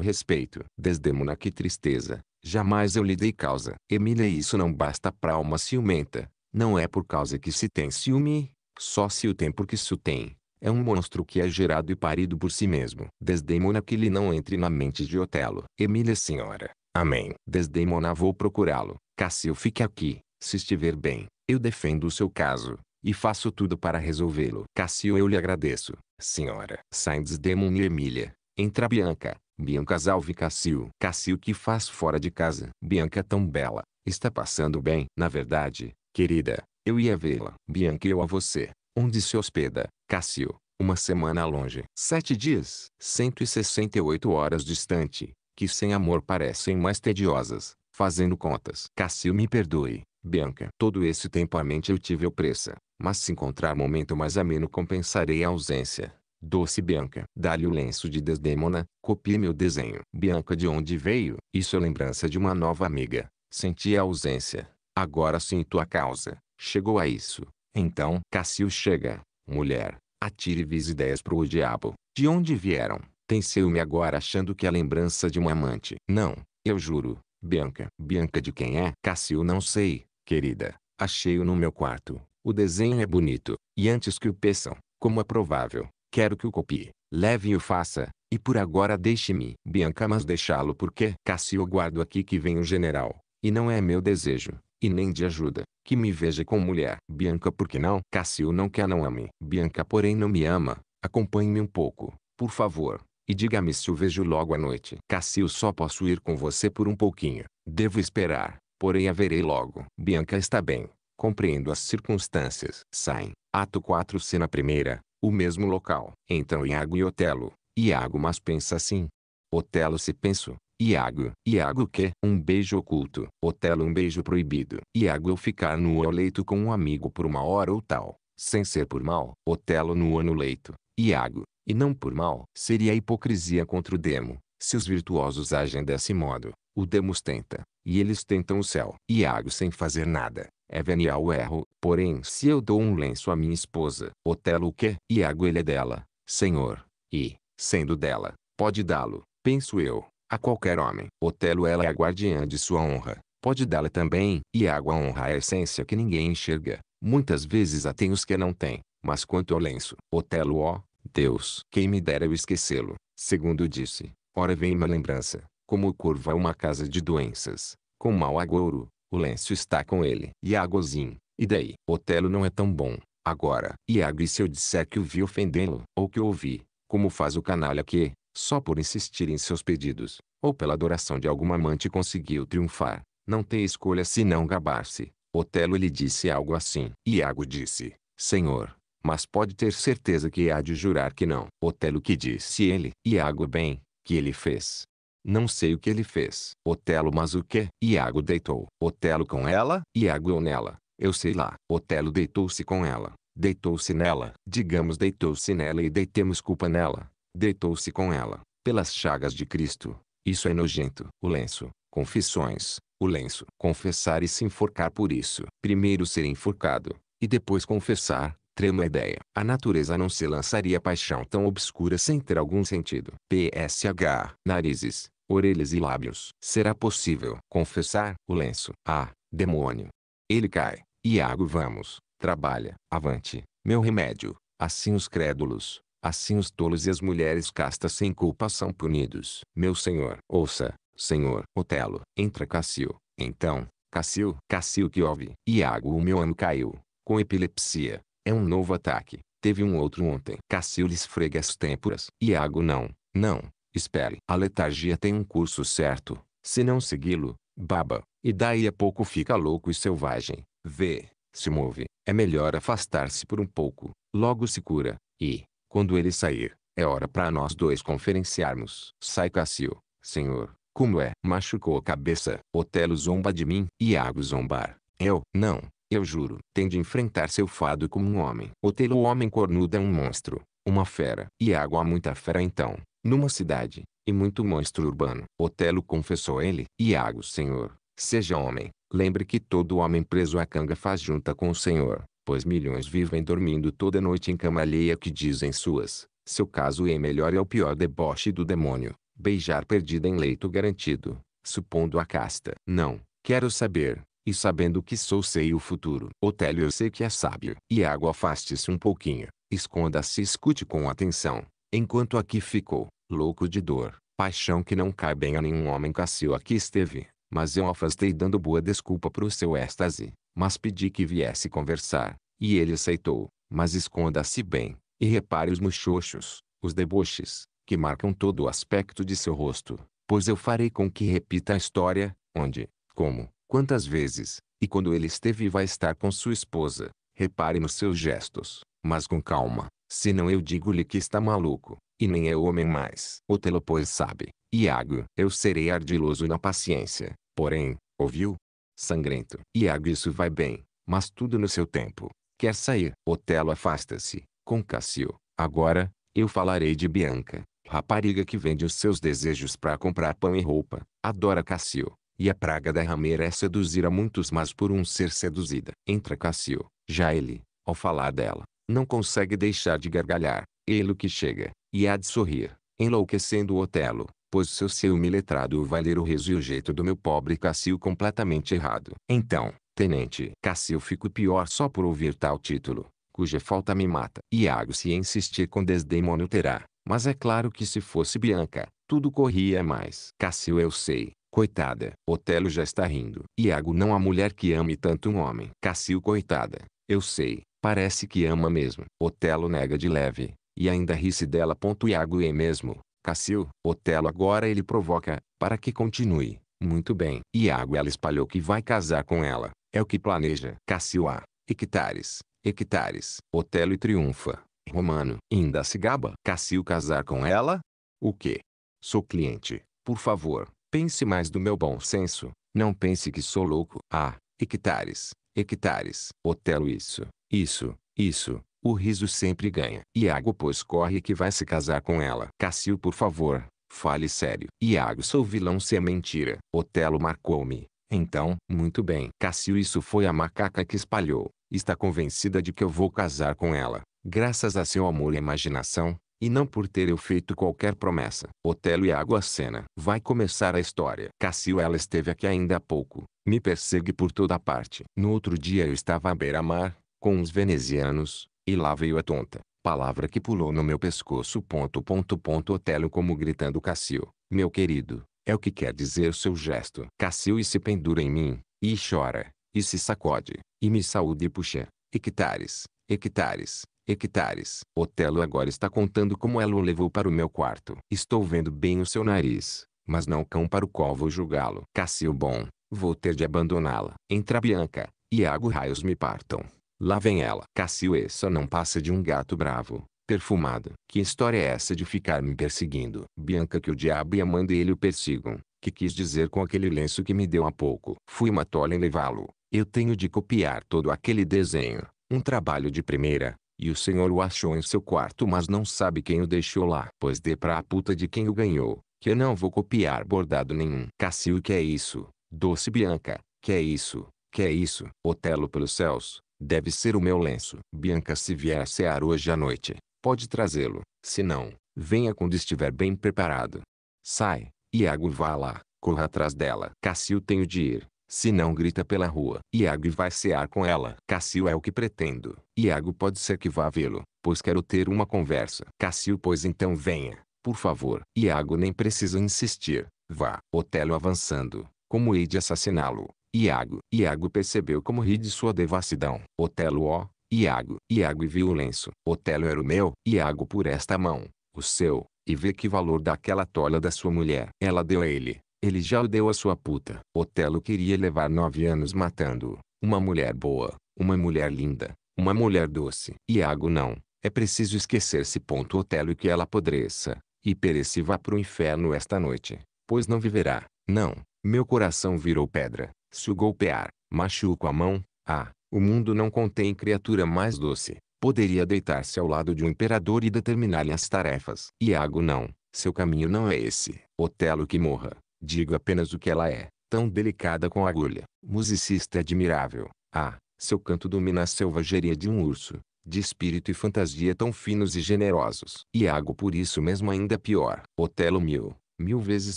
A: respeito. Desdemona que tristeza, jamais eu lhe dei causa. Emília isso não basta para alma ciumenta, não é por causa que se tem ciúme, só se o tem porque se o tem. É um monstro que é gerado e parido por si mesmo. Desdemona que lhe não entre na mente de Otelo. Emília senhora. Amém. Desdemona vou procurá-lo. Cassio, fique aqui, se estiver bem, eu defendo o seu caso, e faço tudo para resolvê-lo. Cassio, eu lhe agradeço, senhora. Sainz Demon e Emília, entra Bianca. Bianca salve Cassio. Cassio, que faz fora de casa. Bianca tão bela, está passando bem. Na verdade, querida, eu ia vê-la. Bianca eu a você, onde se hospeda, Cassio? Uma semana longe. Sete dias. 168 horas distante, que sem amor parecem mais tediosas fazendo contas. Cassio me perdoe, Bianca. Todo esse tempo a mente eu tive opressa, mas se encontrar momento mais ameno compensarei a ausência. Doce Bianca. Dá-lhe o lenço de Desdémona, copie meu desenho. Bianca de onde veio? Isso é lembrança de uma nova amiga. Senti a ausência. Agora sinto a causa. Chegou a isso. Então, Cassio chega. Mulher, atire vis ideias pro diabo. De onde vieram? Tem ciúme agora achando que é lembrança de um amante. Não, eu juro. Bianca. Bianca de quem é? Cassio não sei, querida. Achei-o no meu quarto. O desenho é bonito. E antes que o peçam, como é provável, quero que o copie. Leve e o faça. E por agora deixe-me. Bianca mas deixá-lo porque Cassio guardo aqui que vem o general. E não é meu desejo. E nem de ajuda. Que me veja com mulher. Bianca porque não? Cassio não quer não ame. Bianca porém não me ama. Acompanhe-me um pouco. Por favor. E diga-me se o vejo logo à noite. Cassio só posso ir com você por um pouquinho. Devo esperar, porém a verei logo. Bianca está bem. Compreendo as circunstâncias. Saem. Ato 4 Cena 1 O mesmo local. Entram Iago e Otelo. Iago mas pensa assim. Otelo se penso. Iago. Iago que? Um beijo oculto. Otelo um beijo proibido. Iago eu ficar nu ao leito com um amigo por uma hora ou tal. Sem ser por mal. Otelo nu no leito. Iago e não por mal. Seria hipocrisia contra o demo, se os virtuosos agem desse modo. O demos tenta, e eles tentam o céu. Iago sem fazer nada. É venial o erro, porém se eu dou um lenço à minha esposa, Otelo o quê? Iago ele é dela, senhor, e, sendo dela, pode dá-lo, penso eu, a qualquer homem. Otelo ela é a guardiã de sua honra, pode dá-la também. Iago a honra é a essência que ninguém enxerga, muitas vezes a tem os que não têm, mas quanto ao lenço, Otelo ó, Deus, quem me dera eu esquecê-lo. Segundo disse, ora vem uma lembrança, como o corvo é uma casa de doenças, com mau agouro, o lenço está com ele. Iagozinho, e daí? Otelo não é tão bom, agora. Iago e se eu disser que o vi ofendê-lo, ou que o ouvi, como faz o canalha que, só por insistir em seus pedidos, ou pela adoração de alguma amante conseguiu triunfar, não tem escolha senão gabar-se. Otelo lhe disse algo assim. Iago disse, Senhor, mas pode ter certeza que há de jurar que não. Otelo que disse ele, Iago bem, que ele fez. Não sei o que ele fez. Otelo mas o que? Iago deitou. Otelo com ela? Iago ou nela? Eu sei lá. Otelo deitou-se com ela. Deitou-se nela. Digamos deitou-se nela e deitemos culpa nela. Deitou-se com ela. Pelas chagas de Cristo. Isso é nojento. O lenço. Confissões. O lenço. Confessar e se enforcar por isso. Primeiro ser enforcado. E depois confessar trema ideia. A natureza não se lançaria paixão tão obscura sem ter algum sentido. PSH, narizes, orelhas e lábios. Será possível confessar o lenço. Ah, demônio. Ele cai. Iago vamos, trabalha, avante, meu remédio. Assim os crédulos, assim os tolos e as mulheres castas sem culpa são punidos. Meu senhor, ouça, senhor, Otelo, entra Cassio. Então, Cassio, Cassio que ouve. Iago o meu ano caiu, com epilepsia, é um novo ataque. Teve um outro ontem. Cassio lhe esfrega as têmporas. Iago não, não, espere. A letargia tem um curso certo. Se não segui-lo, baba. E daí a pouco fica louco e selvagem. Vê, se move. É melhor afastar-se por um pouco. Logo se cura. E, quando ele sair, é hora para nós dois conferenciarmos. Sai Cassio, senhor. Como é? Machucou a cabeça. Otelo zomba de mim. Iago zombar. Eu, não, eu juro, tem de enfrentar seu fado como um homem. Otelo, O homem cornudo é um monstro, uma fera. E água há muita fera então, numa cidade, e muito monstro urbano. Otelo confessou ele. Iago senhor, seja homem. Lembre que todo homem preso à canga faz junta com o senhor, pois milhões vivem dormindo toda noite em cama alheia que dizem suas. Seu caso é melhor e é o pior deboche do demônio. Beijar perdida em leito garantido, supondo a casta. Não, quero saber, e sabendo que sou sei o futuro. Otélio eu sei que é sábio. E água afaste-se um pouquinho, esconda-se e escute com atenção, enquanto aqui ficou, louco de dor, paixão que não cai bem a nenhum homem Cassio aqui esteve, mas eu afastei dando boa desculpa para o seu êxtase, mas pedi que viesse conversar, e ele aceitou, mas esconda-se bem, e repare os muxoxos, os deboches, que marcam todo o aspecto de seu rosto, pois eu farei com que repita a história, onde, como, Quantas vezes, e quando ele esteve e vai estar com sua esposa, repare nos seus gestos, mas com calma, senão eu digo-lhe que está maluco, e nem é homem mais. Otelo pois sabe, Iago, eu serei ardiloso na paciência, porém, ouviu? Sangrento. Iago isso vai bem, mas tudo no seu tempo. Quer sair? Otelo afasta-se, com Cassio. Agora, eu falarei de Bianca, rapariga que vende os seus desejos para comprar pão e roupa, adora Cassio, e a praga da rameira é seduzir a muitos mas por um ser seduzida. Entra Cassio. Já ele, ao falar dela, não consegue deixar de gargalhar. Ele que chega, e há de sorrir, enlouquecendo o Otelo, pois seu ciúme letrado o ler o riso e o jeito do meu pobre Cassio completamente errado. Então, tenente, Cassio fico pior só por ouvir tal título, cuja falta me mata. Iago se insistir com desdemônio terá, mas é claro que se fosse Bianca, tudo corria mais. Cassio eu sei, Coitada, Otelo já está rindo. Iago não há mulher que ame tanto um homem. Cassio, coitada, eu sei, parece que ama mesmo. Otelo nega de leve, e ainda ri-se dela. Iago e é mesmo, Cassio, Otelo agora ele provoca, para que continue. Muito bem. Iago ela espalhou que vai casar com ela. É o que planeja. Cassio a, hectares, hectares. Otelo e triunfa. Romano, ainda se gaba. Cassio casar com ela? O que? Sou cliente, por favor. Pense mais do meu bom senso, não pense que sou louco. Ah, hectares, hectares. Otelo isso, isso, isso. O riso sempre ganha. Iago pois corre que vai se casar com ela. Cassio por favor, fale sério. Iago sou vilão se é mentira. Otelo marcou-me. Então, muito bem. Cassio isso foi a macaca que espalhou. Está convencida de que eu vou casar com ela. Graças a seu amor e imaginação, e não por ter eu feito qualquer promessa. Otelo e Aguacena. Vai começar a história. Cassio ela esteve aqui ainda há pouco. Me persegue por toda parte. No outro dia eu estava à beira-mar, com uns venezianos, e lá veio a tonta. Palavra que pulou no meu pescoço. Ponto, ponto, ponto, Otelo como gritando Cassio. Meu querido, é o que quer dizer seu gesto. Cassio e se pendura em mim, e chora, e se sacode, e me saúde e puxa. Hectares, hectares, hectares. Otelo agora está contando como ela o levou para o meu quarto. Estou vendo bem o seu nariz, mas não cão para o qual vou julgá-lo. Cassio bom, vou ter de abandoná-la. Entra Bianca, Iago raios me partam. Lá vem ela. Cassio essa não passa de um gato bravo, perfumado. Que história é essa de ficar me perseguindo? Bianca que o diabo e a mãe dele o persigam. Que quis dizer com aquele lenço que me deu há pouco? Fui uma tola em levá-lo. Eu tenho de copiar todo aquele desenho. Um trabalho de primeira, e o senhor o achou em seu quarto mas não sabe quem o deixou lá. Pois dê pra a puta de quem o ganhou, que eu não vou copiar bordado nenhum. Cassio, que é isso? Doce Bianca, que é isso? Que é isso? Otelo pelos céus, deve ser o meu lenço. Bianca se vier cear hoje à noite, pode trazê-lo. Se não, venha quando estiver bem preparado. Sai, Iago vá lá, corra atrás dela. Cassio tenho de ir. Se não grita pela rua, Iago vai cear com ela. Cassio é o que pretendo. Iago pode ser que vá vê-lo, pois quero ter uma conversa. Cassio pois então venha, por favor. Iago nem precisa insistir. Vá. Otelo avançando. Como hei de assassiná-lo? Iago. Iago percebeu como ri de sua devassidão. Otelo ó. Iago. Iago e viu o lenço. Otelo era o meu. Iago por esta mão. O seu. E vê que valor daquela tola da sua mulher. Ela deu a ele. Ele já o deu à sua puta. Otelo queria levar nove anos matando. Uma mulher boa, uma mulher linda, uma mulher doce. Iago não. É preciso esquecer-se. Otelo e que ela apodreça, e pereça e vá para o inferno esta noite, pois não viverá. Não, meu coração virou pedra. Se o golpear, machuco a mão. Ah, o mundo não contém criatura mais doce. Poderia deitar-se ao lado de um imperador e determinar-lhe as tarefas. Iago não, seu caminho não é esse. Otelo que morra. Digo apenas o que ela é, tão delicada com a agulha. Musicista admirável. Ah, seu canto domina a selvageria de um urso, de espírito e fantasia tão finos e generosos. Iago por isso mesmo ainda pior. Otelo mil, mil vezes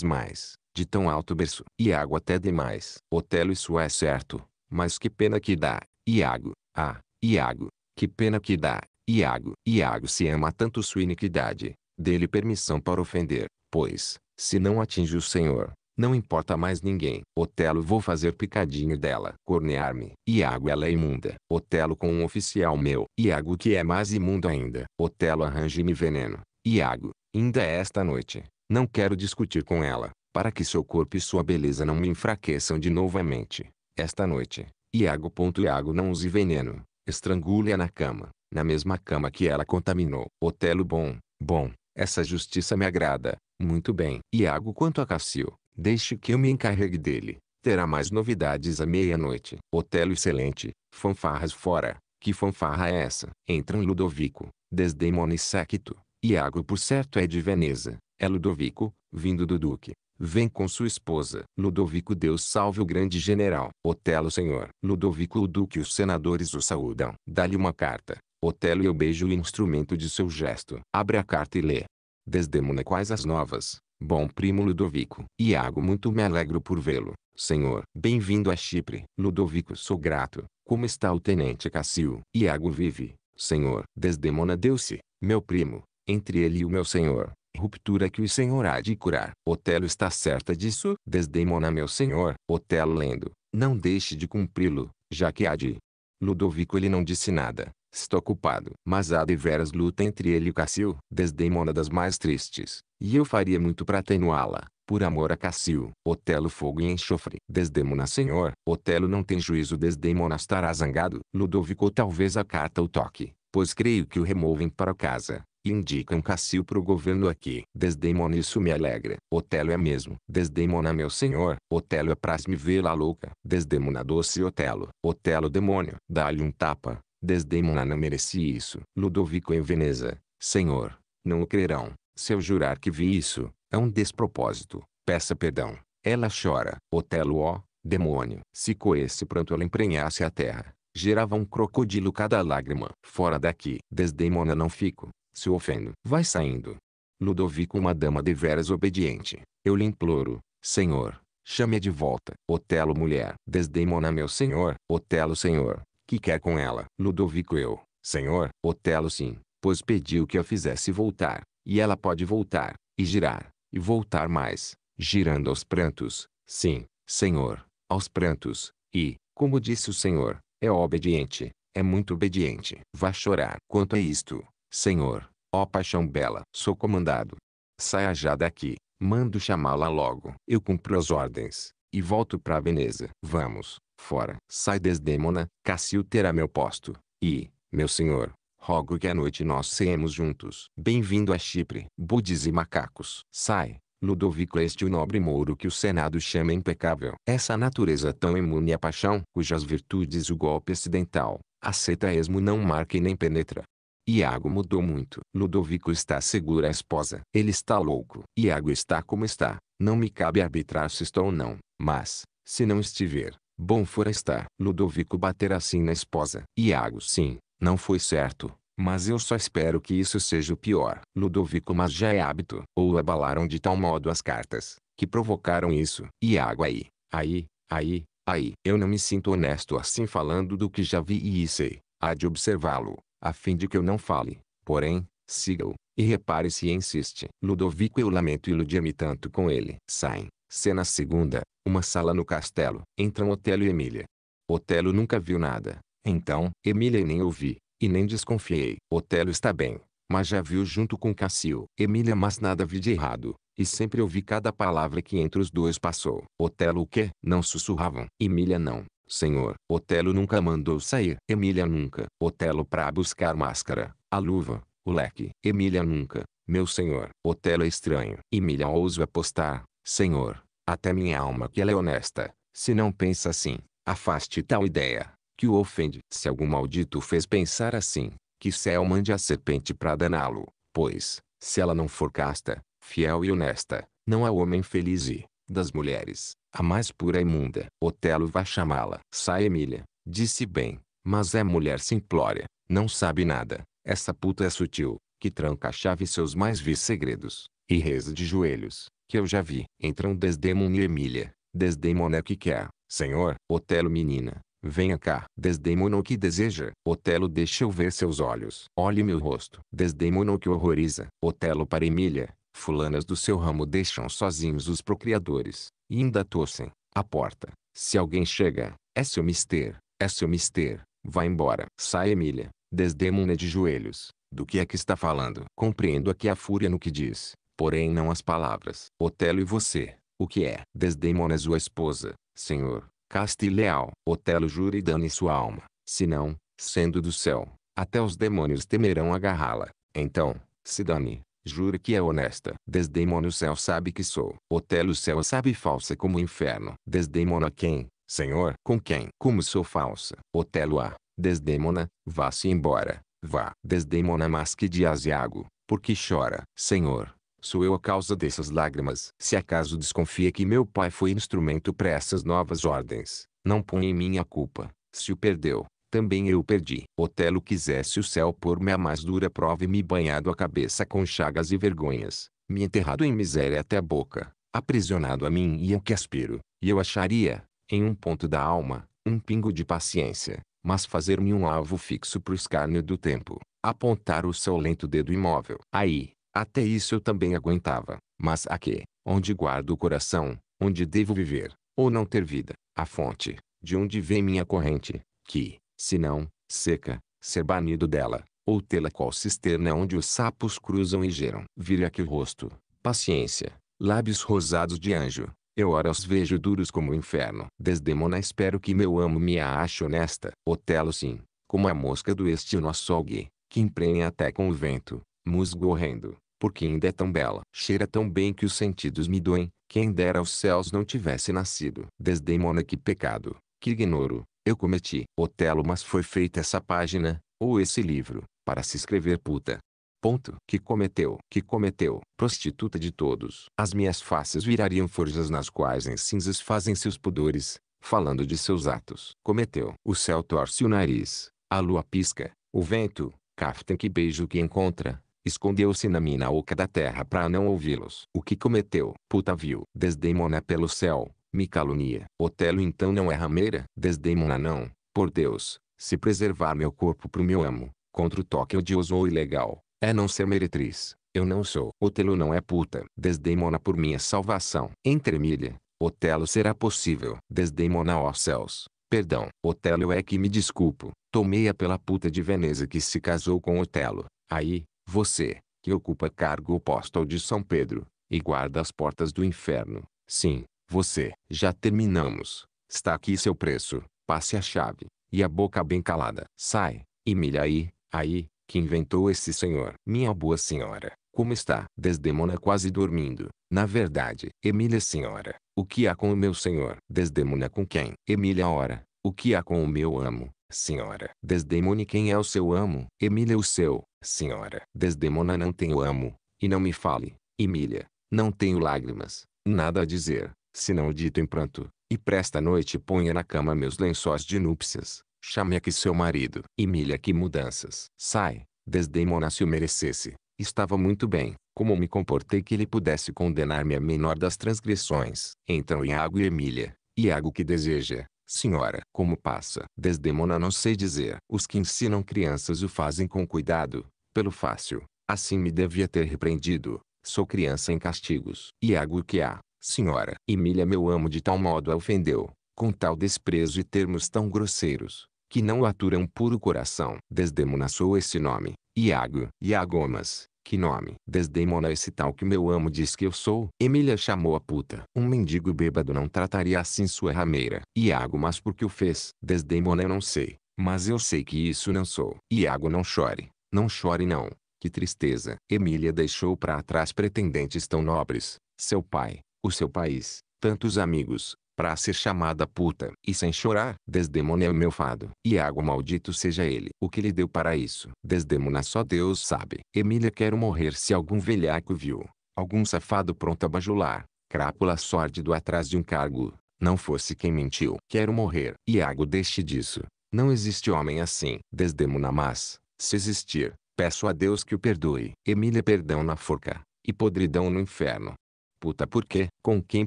A: mais, de tão alto berço. Iago até demais. Otelo isso é certo, mas que pena que dá. Iago, ah, Iago, que pena que dá. Iago, Iago se ama tanto sua iniquidade, dele permissão para ofender, pois, se não atinge o Senhor, não importa mais ninguém. Otelo vou fazer picadinho dela. Cornear-me. Iago ela é imunda. Otelo com um oficial meu. Iago que é mais imundo ainda. Otelo arranje-me veneno. Iago, ainda é esta noite. Não quero discutir com ela, para que seu corpo e sua beleza não me enfraqueçam de novamente. Esta noite, Iago. Iago não use veneno. Estrangule-a na cama, na mesma cama que ela contaminou. Otelo bom, bom, essa justiça me agrada. Muito bem. Iago quanto a Cassio, Deixe que eu me encarregue dele. Terá mais novidades à meia-noite. Otelo excelente, fanfarras fora. Que fanfarra é essa? Entram Ludovico, Desdemona e Secto. Iago por certo é de Veneza. É Ludovico, vindo do duque. Vem com sua esposa. Ludovico Deus salve o grande general. Otelo senhor. Ludovico o duque e os senadores o saúdam. Dá-lhe uma carta. Otelo eu beijo o instrumento de seu gesto. Abre a carta e lê. Desdemona quais as novas? Bom primo Ludovico. Iago muito me alegro por vê-lo, senhor. Bem-vindo a Chipre. Ludovico sou grato. Como está o tenente Cassio? Iago vive, senhor. Desdemona deu-se, meu primo, entre ele e o meu senhor. Ruptura que o senhor há de curar. Otelo está certa disso? Desdemona meu senhor. Otelo lendo, não deixe de cumpri-lo, já que há de. Ludovico ele não disse nada, Estou culpado. Mas há deveras luta entre ele e Cassio. Desdemona das mais tristes. E eu faria muito para atenuá-la. Por amor a Cassio. Otelo fogo e enxofre. Desdemona senhor. Otelo não tem juízo. Desdemona estará zangado. Ludovico talvez a carta o toque. Pois creio que o removem para casa. E indicam Cassio para o governo aqui. Desdemona isso me alegra. Otelo é mesmo. Desdemona meu senhor. Otelo é pras me vê-la louca. Desdemona doce Otelo. Otelo demônio. Dá-lhe um tapa. Desdemona não mereci isso. Ludovico em Veneza, Senhor, não o crerão, se eu jurar que vi isso, é um despropósito, peça perdão. Ela chora. Otelo ó, demônio. Se com esse pranto ela emprenhasse a terra, gerava um crocodilo cada lágrima. Fora daqui. Desdemona não fico, se ofendo. Vai saindo. Ludovico uma dama deveras obediente. Eu lhe imploro, senhor, chame-a de volta. Otelo mulher. Desdemona meu senhor. Otelo senhor, que quer com ela? Ludovico eu, senhor, Otelo sim, pois pediu que a fizesse voltar, e ela pode voltar, e girar, e voltar mais, girando aos prantos, sim, senhor, aos prantos, e, como disse o senhor, é obediente, é muito obediente. Vá chorar. Quanto a isto, senhor, ó paixão bela, sou comandado. Saia já daqui, mando chamá-la logo. Eu cumpro as ordens, e volto para Veneza. Vamos, fora. Sai Desdemona, né? Cassio terá meu posto. E, meu senhor, rogo que à noite nós ceemos juntos. Bem-vindo a Chipre. Budes e macacos. Sai, Ludovico este o nobre mouro que o Senado chama impecável. Essa natureza tão imune à paixão, cujas virtudes o golpe acidental, a seta esmo não marca e nem penetra. Iago mudou muito. Ludovico está segura a esposa. Ele está louco. Iago está como está. Não me cabe arbitrar se estou ou não. Mas, se não estiver, Bom fora estar. Ludovico bater assim na esposa. Iago sim, não foi certo. Mas eu só espero que isso seja o pior. Ludovico mas já é hábito. Ou abalaram de tal modo as cartas, que provocaram isso. Iago aí, aí, aí, aí. Eu não me sinto honesto assim falando do que já vi e sei. Há de observá-lo, a fim de que eu não fale. Porém, siga-o, e repare se insiste. Ludovico eu lamento iludir-me tanto com ele. Saem. Cena segunda, uma sala no castelo. Entram Otelo e Emília. Otelo nunca viu nada. Então, Emília nem ouvi, e nem desconfiei. Otelo está bem, mas já viu junto com Cassio. Emília mas nada vi de errado, e sempre ouvi cada palavra que entre os dois passou. Otelo o quê? Não sussurravam. Emília não. Senhor, Otelo nunca mandou sair. Emília nunca. Otelo para buscar máscara, a luva, o leque. Emília nunca. Meu senhor, Otelo é estranho. Emília ouso apostar, Senhor, até minha alma que ela é honesta, se não pensa assim, afaste tal ideia, que o ofende. Se algum maldito o fez pensar assim, que céu mande a serpente para daná-lo, pois, se ela não for casta, fiel e honesta, não há homem feliz e, das mulheres, a mais pura imunda. Otelo vai chamá-la. Sai Emília, disse bem, mas é mulher simplória, não sabe nada. Essa puta é sutil, que tranca a chave seus mais vis segredos, e reza de joelhos, que eu já vi. Entram Desdemona e Emília. Desdemona é que quer, senhor, Otelo menina, venha cá. Desdemônio é o que deseja, Otelo deixa eu ver seus olhos. Olhe meu rosto. desdemônio é o que horroriza, Otelo para Emília. Fulanas do seu ramo deixam sozinhos os procriadores, e ainda tossem, A porta. Se alguém chega, é seu mister, é seu mister, vá embora. Sai Emília, Desdemona de joelhos, do que é que está falando? Compreendo aqui a fúria no que diz, porém não as palavras. Otelo e você, o que é? Desdemona sua esposa, senhor, casta e leal. Otelo jura e dane sua alma, senão, sendo do céu, até os demônios temerão agarrá-la. Então, se dane, jure que é honesta. Desdemona o céu sabe que sou. Otelo o céu sabe falsa como o inferno. Desdemona quem, senhor? Com quem? Como sou falsa. Otelo a, Desdemona, vá-se embora. Vá, Desdemona mas que de Asiago, porque chora. Senhor, Sou eu a causa dessas lágrimas. Se acaso desconfia que meu pai foi instrumento para essas novas ordens, não põe em mim a culpa. Se o perdeu, também eu o perdi. Otelo quisesse o céu pôr-me a mais dura prova e me banhado a cabeça com chagas e vergonhas, me enterrado em miséria até a boca, aprisionado a mim e ao que aspiro, e eu acharia, em um ponto da alma, um pingo de paciência, mas fazer-me um alvo fixo para o escárnio do tempo, apontar o seu lento dedo imóvel. Aí, até isso eu também aguentava, mas aqui, onde guardo o coração, onde devo viver, ou não ter vida, a fonte, de onde vem minha corrente, que, se não, seca, ser banido dela, ou tê-la qual cisterna onde os sapos cruzam e geram. Vire aqui o rosto, paciência, lábios rosados de anjo, eu ora os vejo duros como o inferno. Desdemona espero que meu amo me a ache honesta. Otelo sim, como a mosca do estio no açougue, que emprenha até com o vento, Musgo horrendo, porque ainda é tão bela. Cheira tão bem que os sentidos me doem, quem dera aos céus não tivesse nascido. Desdemona que pecado, que ignoro, eu cometi. Otelo mas foi feita essa página, ou esse livro, para se escrever puta. Ponto. Que cometeu, que cometeu, prostituta de todos. As minhas faces virariam forjas nas quais em cinzas fazem seus pudores, falando de seus atos. Cometeu. O céu torce o nariz, a lua pisca, o vento, cafta que beijo que encontra, escondeu-se na mina oca da terra para não ouvi-los. O que cometeu? puta viu, Desdemona pelo céu, me calunia. Otelo então não é rameira? Desdemona não, por Deus, se preservar meu corpo pro meu amo, contra o toque odioso ou ilegal, é não ser meretriz. Eu não sou. Otelo não é puta. Desdemona por minha salvação. Entre milha, Otelo será possível. Desdemona aos céus. Perdão. Otelo é que me desculpo. Tomei-a pela puta de Veneza que se casou com Otelo. Aí, você, que ocupa cargo oposto ao de São Pedro, e guarda as portas do inferno. Sim, você. Já terminamos. Está aqui seu preço. Passe a chave. E a boca bem calada. Sai, e milha aí, aí, que inventou esse senhor. Minha boa senhora, como está? Desdemona quase dormindo. Na verdade, Emília senhora, o que há com o meu senhor? Desdemona com quem? Emília ora, o que há com o meu amo? senhora. Desdemone quem é o seu amo. Emília o seu, senhora. Desdemona não tenho amo, e não me fale, Emília, não tenho lágrimas, nada a dizer, senão dito em pranto, e presta noite ponha na cama meus lençóis de núpcias, chame aqui seu marido. Emília que mudanças. Sai, Desdemona se o merecesse, estava muito bem, como me comportei que ele pudesse condenar-me a menor das transgressões. Então Iago e Emília, Iago que deseja, Senhora, como passa? Desdemona não sei dizer. Os que ensinam crianças o fazem com cuidado, pelo fácil. Assim me devia ter repreendido. Sou criança em castigos. Iago que há, senhora. Emília meu amo de tal modo a ofendeu, com tal desprezo e termos tão grosseiros, que não atura um puro coração. Desdemona sou esse nome. Iago. Iagomas, que nome? Desdemona esse tal que meu amo diz que eu sou. Emília chamou a puta. Um mendigo bêbado não trataria assim sua rameira. Iago mas por que o fez? Desdemona eu não sei. Mas eu sei que isso não sou. Iago não chore. Não chore não. Que tristeza. Emília deixou para trás pretendentes tão nobres. Seu pai. O seu país. Tantos amigos para ser chamada puta, e sem chorar, Desdemona é o meu fado, e água maldito seja ele, o que lhe deu para isso, Desdemona só Deus sabe, Emília quero morrer se algum velhaco viu, algum safado pronto a bajular, crápula sórdido atrás de um cargo, não fosse quem mentiu, quero morrer, Iago deixe disso, não existe homem assim, Desdemona mas, se existir, peço a Deus que o perdoe, Emília perdão na forca, e podridão no inferno. Puta por quê? Com quem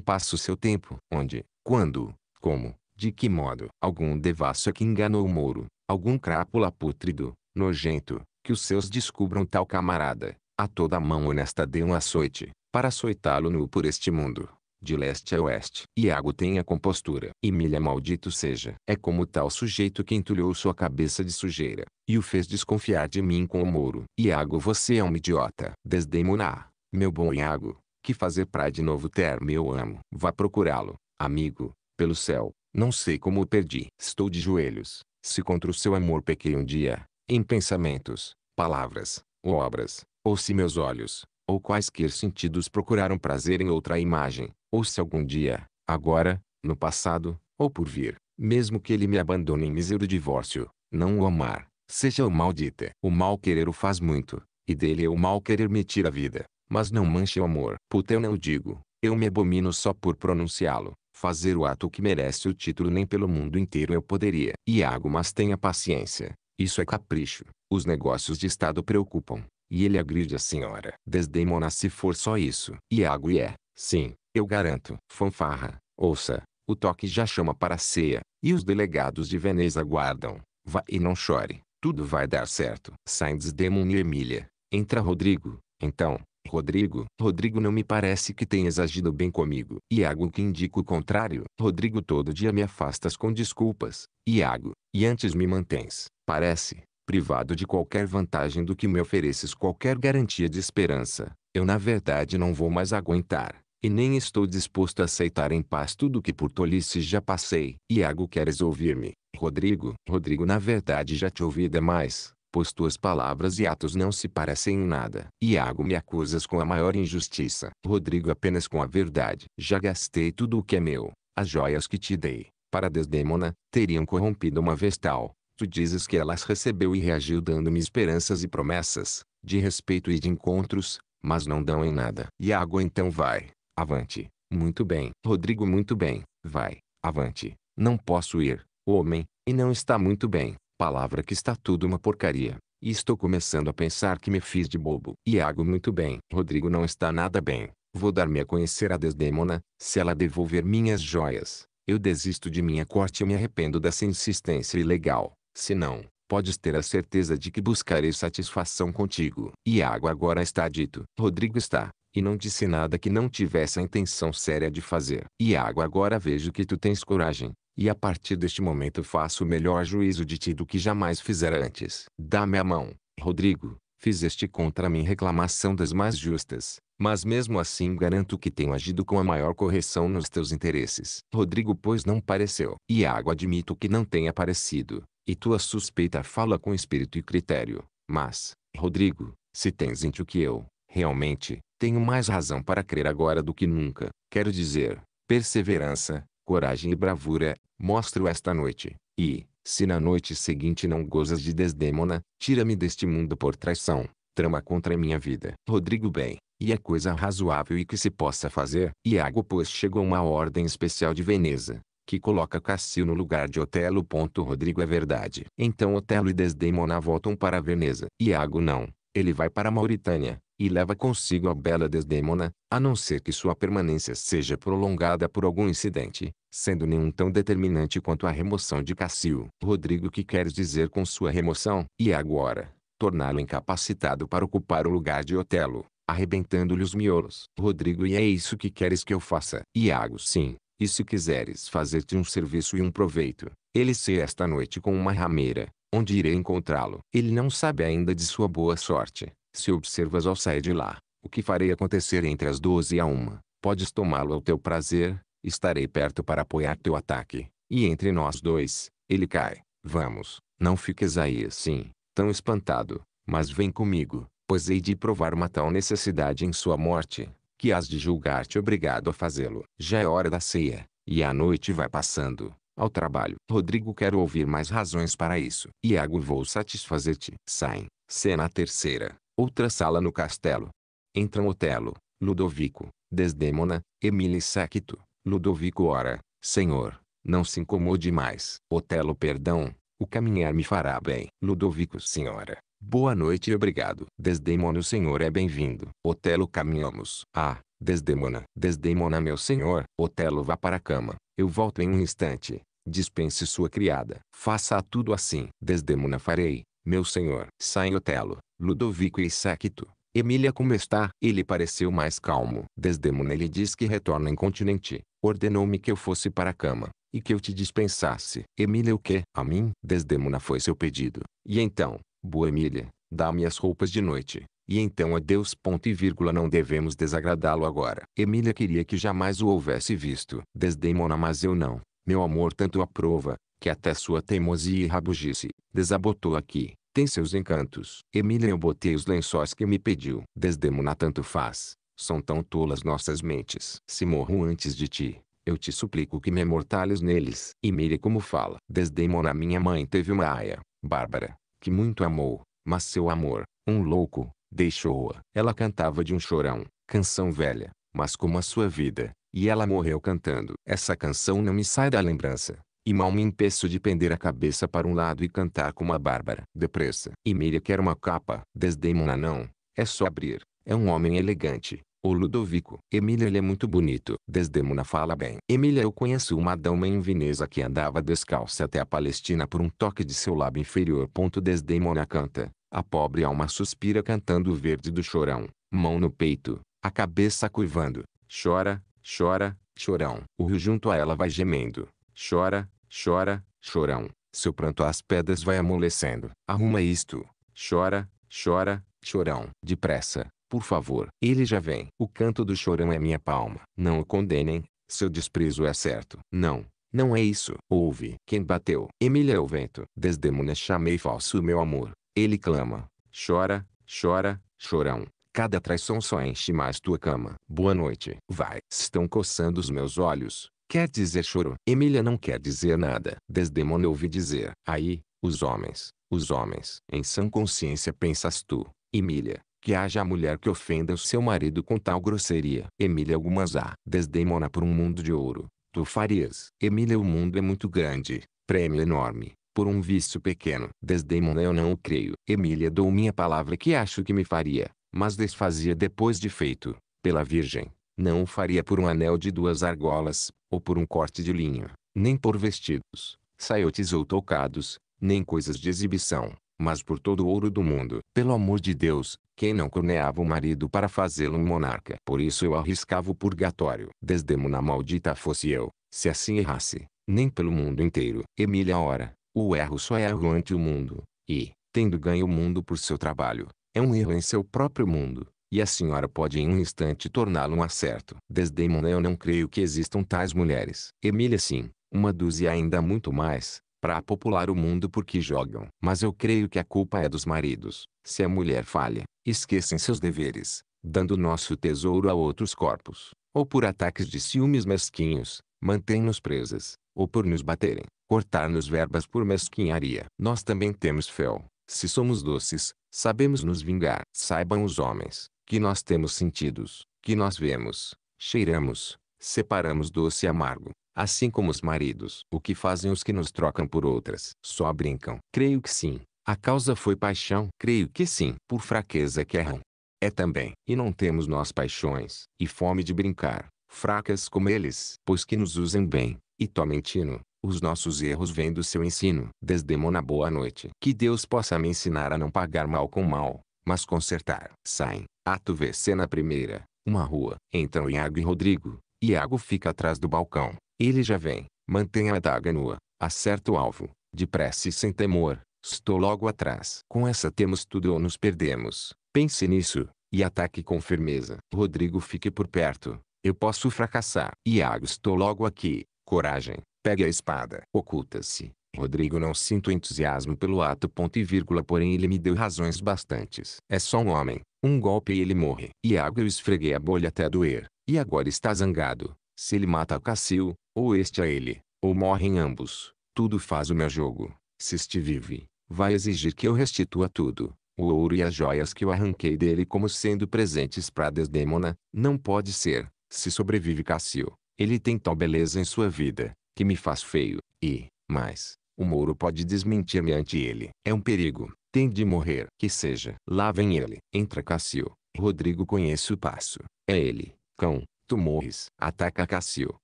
A: passo seu tempo? Onde? Quando, como, de que modo, algum devasso que enganou o mouro, algum crápula pútrido, nojento, que os seus descubram tal camarada, a toda mão honesta dê um açoite, para açoitá-lo nu por este mundo, de leste a oeste. Iago tem a compostura, e milha maldito seja. É como tal sujeito que entulhou sua cabeça de sujeira, e o fez desconfiar de mim com o mouro. Iago você é um idiota. Desdemona, meu bom Iago, que fazer pra de novo ter meu amo. Vá procurá-lo, Amigo, pelo céu, não sei como o perdi. Estou de joelhos. Se contra o seu amor pequei um dia, em pensamentos, palavras, ou obras, ou se meus olhos, ou quaisquer sentidos procuraram prazer em outra imagem, ou se algum dia, agora, no passado, ou por vir, mesmo que ele me abandone em mísero divórcio, não o amar, seja o maldita. O mal querer o faz muito, e dele é o mal querer me tira a vida, mas não manche o amor. Puta eu não digo, eu me abomino só por pronunciá-lo fazer o ato que merece o título nem pelo mundo inteiro eu poderia. Iago mas tenha paciência, isso é capricho, os negócios de Estado preocupam, e ele agride a senhora. Desdemona se for só isso. Iago e é, sim, eu garanto. Fanfarra, ouça, o toque já chama para a ceia, e os delegados de Veneza aguardam. Vá e não chore, tudo vai dar certo. Sai Demon e Emília, entra Rodrigo, então, Rodrigo, Rodrigo não me parece que tenhas agido bem comigo. Iago que indica o contrário. Rodrigo todo dia me afastas com desculpas, Iago, e antes me mantens, parece, privado de qualquer vantagem do que me ofereces qualquer garantia de esperança. Eu na verdade não vou mais aguentar, e nem estou disposto a aceitar em paz tudo que por tolice já passei. Iago queres ouvir-me, Rodrigo? Rodrigo na verdade já te ouvi demais pois tuas palavras e atos não se parecem em nada. Iago me acusas com a maior injustiça, Rodrigo apenas com a verdade. Já gastei tudo o que é meu, as joias que te dei, para Desdémona, teriam corrompido uma vestal. Tu dizes que elas recebeu e reagiu dando-me esperanças e promessas, de respeito e de encontros, mas não dão em nada. Iago então vai, avante, muito bem. Rodrigo muito bem, vai, avante, não posso ir, homem, e não está muito bem. Palavra que está tudo uma porcaria. E estou começando a pensar que me fiz de bobo. Iago muito bem. Rodrigo não está nada bem. Vou dar-me a conhecer a Desdémona. Se ela devolver minhas joias, eu desisto de minha corte e me arrependo dessa insistência ilegal. Se não, podes ter a certeza de que buscarei satisfação contigo. Iago agora está dito. Rodrigo está. E não disse nada que não tivesse a intenção séria de fazer. Iago agora vejo que tu tens coragem. E a partir deste momento faço o melhor juízo de ti do que jamais fizera antes. Dá-me a mão, Rodrigo. Fizeste contra mim reclamação das mais justas, mas mesmo assim garanto que tenho agido com a maior correção nos teus interesses. Rodrigo pois não pareceu. Iago admito que não tenha parecido, e tua suspeita fala com espírito e critério. Mas, Rodrigo, se tens em ti o que eu, realmente, tenho mais razão para crer agora do que nunca. Quero dizer, perseverança, coragem e bravura, mostro esta noite, e, se na noite seguinte não gozas de desdémona, tira-me deste mundo por traição, trama contra minha vida. Rodrigo bem, e é coisa razoável e que se possa fazer. Iago pois chegou uma ordem especial de Veneza, que coloca Cassio no lugar de Otelo. Rodrigo é verdade. Então Otelo e Desdémona voltam para Veneza. Iago não, ele vai para Mauritânia, e leva consigo a bela Desdémona, a não ser que sua permanência seja prolongada por algum incidente, sendo nenhum tão determinante quanto a remoção de Cassio. Rodrigo que queres dizer com sua remoção? E agora, torná-lo incapacitado para ocupar o lugar de Otelo, arrebentando-lhe os miolos. Rodrigo e é isso que queres que eu faça? Iago sim, e se quiseres fazer-te um serviço e um proveito, ele se esta noite com uma rameira, onde irei encontrá-lo. Ele não sabe ainda de sua boa sorte, se observas ao sair de lá, o que farei acontecer entre as doze e a uma, podes tomá-lo ao teu prazer, estarei perto para apoiar teu ataque, e entre nós dois, ele cai. Vamos, não fiques aí assim, tão espantado, mas vem comigo, pois hei de provar uma tal necessidade em sua morte, que has de julgar-te obrigado a fazê-lo. Já é hora da ceia, e a noite vai passando. Ao trabalho. Rodrigo quero ouvir mais razões para isso. Iago vou satisfazer-te. Saem. Cena terceira. Outra sala no castelo. Entram Otelo, Ludovico, Desdemona, Emília e Secto. Ludovico ora, Senhor, não se incomode mais. Otelo perdão, o caminhar me fará bem. Ludovico senhora, boa noite e obrigado. Desdemona o senhor é bem-vindo. Otelo caminhamos. Ah, Desdemona. Desdemona meu senhor. Otelo vá para a cama. Eu volto em um instante. Dispense sua criada. Faça tudo assim. Desdemona farei, meu senhor. Sai Otelo. Ludovico e Secto. Emília como está? Ele pareceu mais calmo. Desdemona lhe diz que retorna incontinente. Ordenou-me que eu fosse para a cama, e que eu te dispensasse. Emília o quê? A mim? Desdemona foi seu pedido. E então, boa Emília, dá-me as roupas de noite. E então adeus. ponto e vírgula não devemos desagradá-lo agora. Emília queria que jamais o houvesse visto. Desdemona mas eu não. Meu amor tanto aprova, que até sua teimosia e rabugice, desabotou aqui. Tem seus encantos. Emília eu botei os lençóis que me pediu. Desdemona tanto faz. São tão tolas nossas mentes. Se morro antes de ti, eu te suplico que me imortales neles. E mire como fala. Desdemona minha mãe teve uma aia, Bárbara, que muito amou, mas seu amor, um louco, deixou-a. Ela cantava de um chorão, canção velha, mas como a sua vida, e ela morreu cantando. Essa canção não me sai da lembrança, e mal me impeço de pender a cabeça para um lado e cantar como a Bárbara. Depressa. Emília quer uma capa. Desdemona não. É só abrir. É um homem elegante. O Ludovico. Emília ele é muito bonito. Desdemona fala bem. Emília eu conheço uma dama em Veneza que andava descalça até a Palestina por um toque de seu lábio inferior. Desdemona canta. A pobre alma suspira cantando o verde do chorão. Mão no peito. A cabeça curvando. Chora, chora, chorão. O rio junto a ela vai gemendo. Chora, Chora, chorão, seu pranto às pedras vai amolecendo. Arruma isto. Chora, chora, chorão. Depressa, por favor. Ele já vem. O canto do chorão é minha palma. Não o condenem, seu desprezo é certo. Não, não é isso. Ouve. Quem bateu? Emília é o vento. Desdemona chamei falso meu amor. Ele clama. Chora, chora, chorão. Cada traição só enche mais tua cama. Boa noite. Vai. Estão coçando os meus olhos. Quer dizer choro. Emília não quer dizer nada. Desdemona ouvi dizer. Aí, os homens, os homens. Em sã consciência pensas tu, Emília, que haja mulher que ofenda o seu marido com tal grosseria. Emília algumas há. Desdemona por um mundo de ouro. Tu farias. Emília o mundo é muito grande. Prêmio enorme. Por um vício pequeno. Desdemona eu não o creio. Emília dou minha palavra que acho que me faria. Mas desfazia depois de feito. Pela Virgem. Não o faria por um anel de duas argolas ou por um corte de linho, nem por vestidos, saiotes ou tocados, nem coisas de exibição, mas por todo o ouro do mundo. Pelo amor de Deus, quem não corneava o marido para fazê-lo um monarca? Por isso eu arriscava o purgatório. Desdemona maldita fosse eu, se assim errasse, nem pelo mundo inteiro. Emília ora, o erro só é erro ante o mundo, e, tendo ganho o mundo por seu trabalho, é um erro em seu próprio mundo e a senhora pode em um instante torná-lo um acerto. Desdemona eu não creio que existam tais mulheres. Emília sim, uma dúzia ainda muito mais, para popular o mundo porque jogam. Mas eu creio que a culpa é dos maridos. Se a mulher falha, esquecem seus deveres, dando nosso tesouro a outros corpos, ou por ataques de ciúmes mesquinhos, mantêm-nos presas, ou por nos baterem, cortar-nos verbas por mesquinharia. Nós também temos fel. Se somos doces, sabemos nos vingar. Saibam os homens, que nós temos sentidos, que nós vemos, cheiramos, separamos doce e amargo, assim como os maridos. O que fazem os que nos trocam por outras? Só brincam. Creio que sim. A causa foi paixão? Creio que sim. Por fraqueza que erram. É também. E não temos nós paixões e fome de brincar, fracas como eles, pois que nos usem bem. E Tolentino, os nossos erros vêm do seu ensino. Desdemona boa noite. Que Deus possa me ensinar a não pagar mal com mal mas consertar. Saem. Ato V. na primeira. Uma rua. Entram Iago e Rodrigo. Iago fica atrás do balcão. Ele já vem. Mantenha a adaga nua. Acerta o alvo. Depressa e sem temor. Estou logo atrás. Com essa temos tudo ou nos perdemos. Pense nisso. E ataque com firmeza. Rodrigo fique por perto. Eu posso fracassar. Iago estou logo aqui. Coragem. Pegue a espada. Oculta-se. Rodrigo não sinto entusiasmo pelo ato ponto e vírgula porém ele me deu razões bastantes. É só um homem, um golpe e ele morre. E água eu esfreguei a bolha até doer, e agora está zangado. Se ele mata a Cassio, ou este a é ele, ou morrem ambos, tudo faz o meu jogo. Se este vive, vai exigir que eu restitua tudo. O ouro e as joias que eu arranquei dele como sendo presentes para Desdemona, não pode ser. Se sobrevive Cassio, ele tem tal beleza em sua vida, que me faz feio, e, mais, o Moro pode desmentir-me ante ele. É um perigo. Tem de morrer. Que seja. Lá vem ele. Entra Cassio. Rodrigo conhece o passo. É ele. Cão. Tu morres. Ataca Cassio.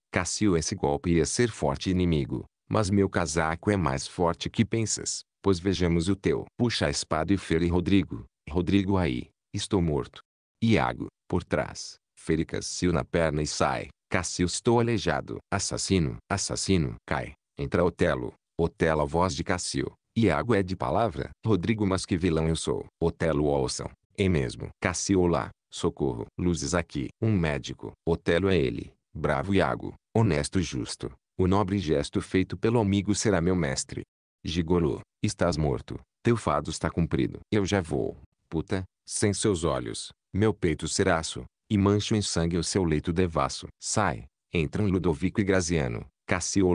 A: Cassio esse golpe ia ser forte inimigo. Mas meu casaco é mais forte que pensas. Pois vejamos o teu. Puxa a espada e fere Rodrigo. Rodrigo aí. Estou morto. Iago. Por trás. Fere Cassio na perna e sai. Cassio estou aleijado. Assassino. Assassino. Cai. Entra Otelo. Otelo a voz de Cassio. Iago é de palavra. Rodrigo mas que vilão eu sou. Otelo ouçam. É mesmo. Cassio lá. Socorro. Luzes aqui. Um médico. Otelo é ele. Bravo Iago. Honesto justo. O nobre gesto feito pelo amigo será meu mestre. Gigolô. Estás morto. Teu fado está cumprido. Eu já vou. Puta. Sem seus olhos. Meu peito será aço. E mancho em sangue o seu leito devasso. Sai. Entram Ludovico e Graziano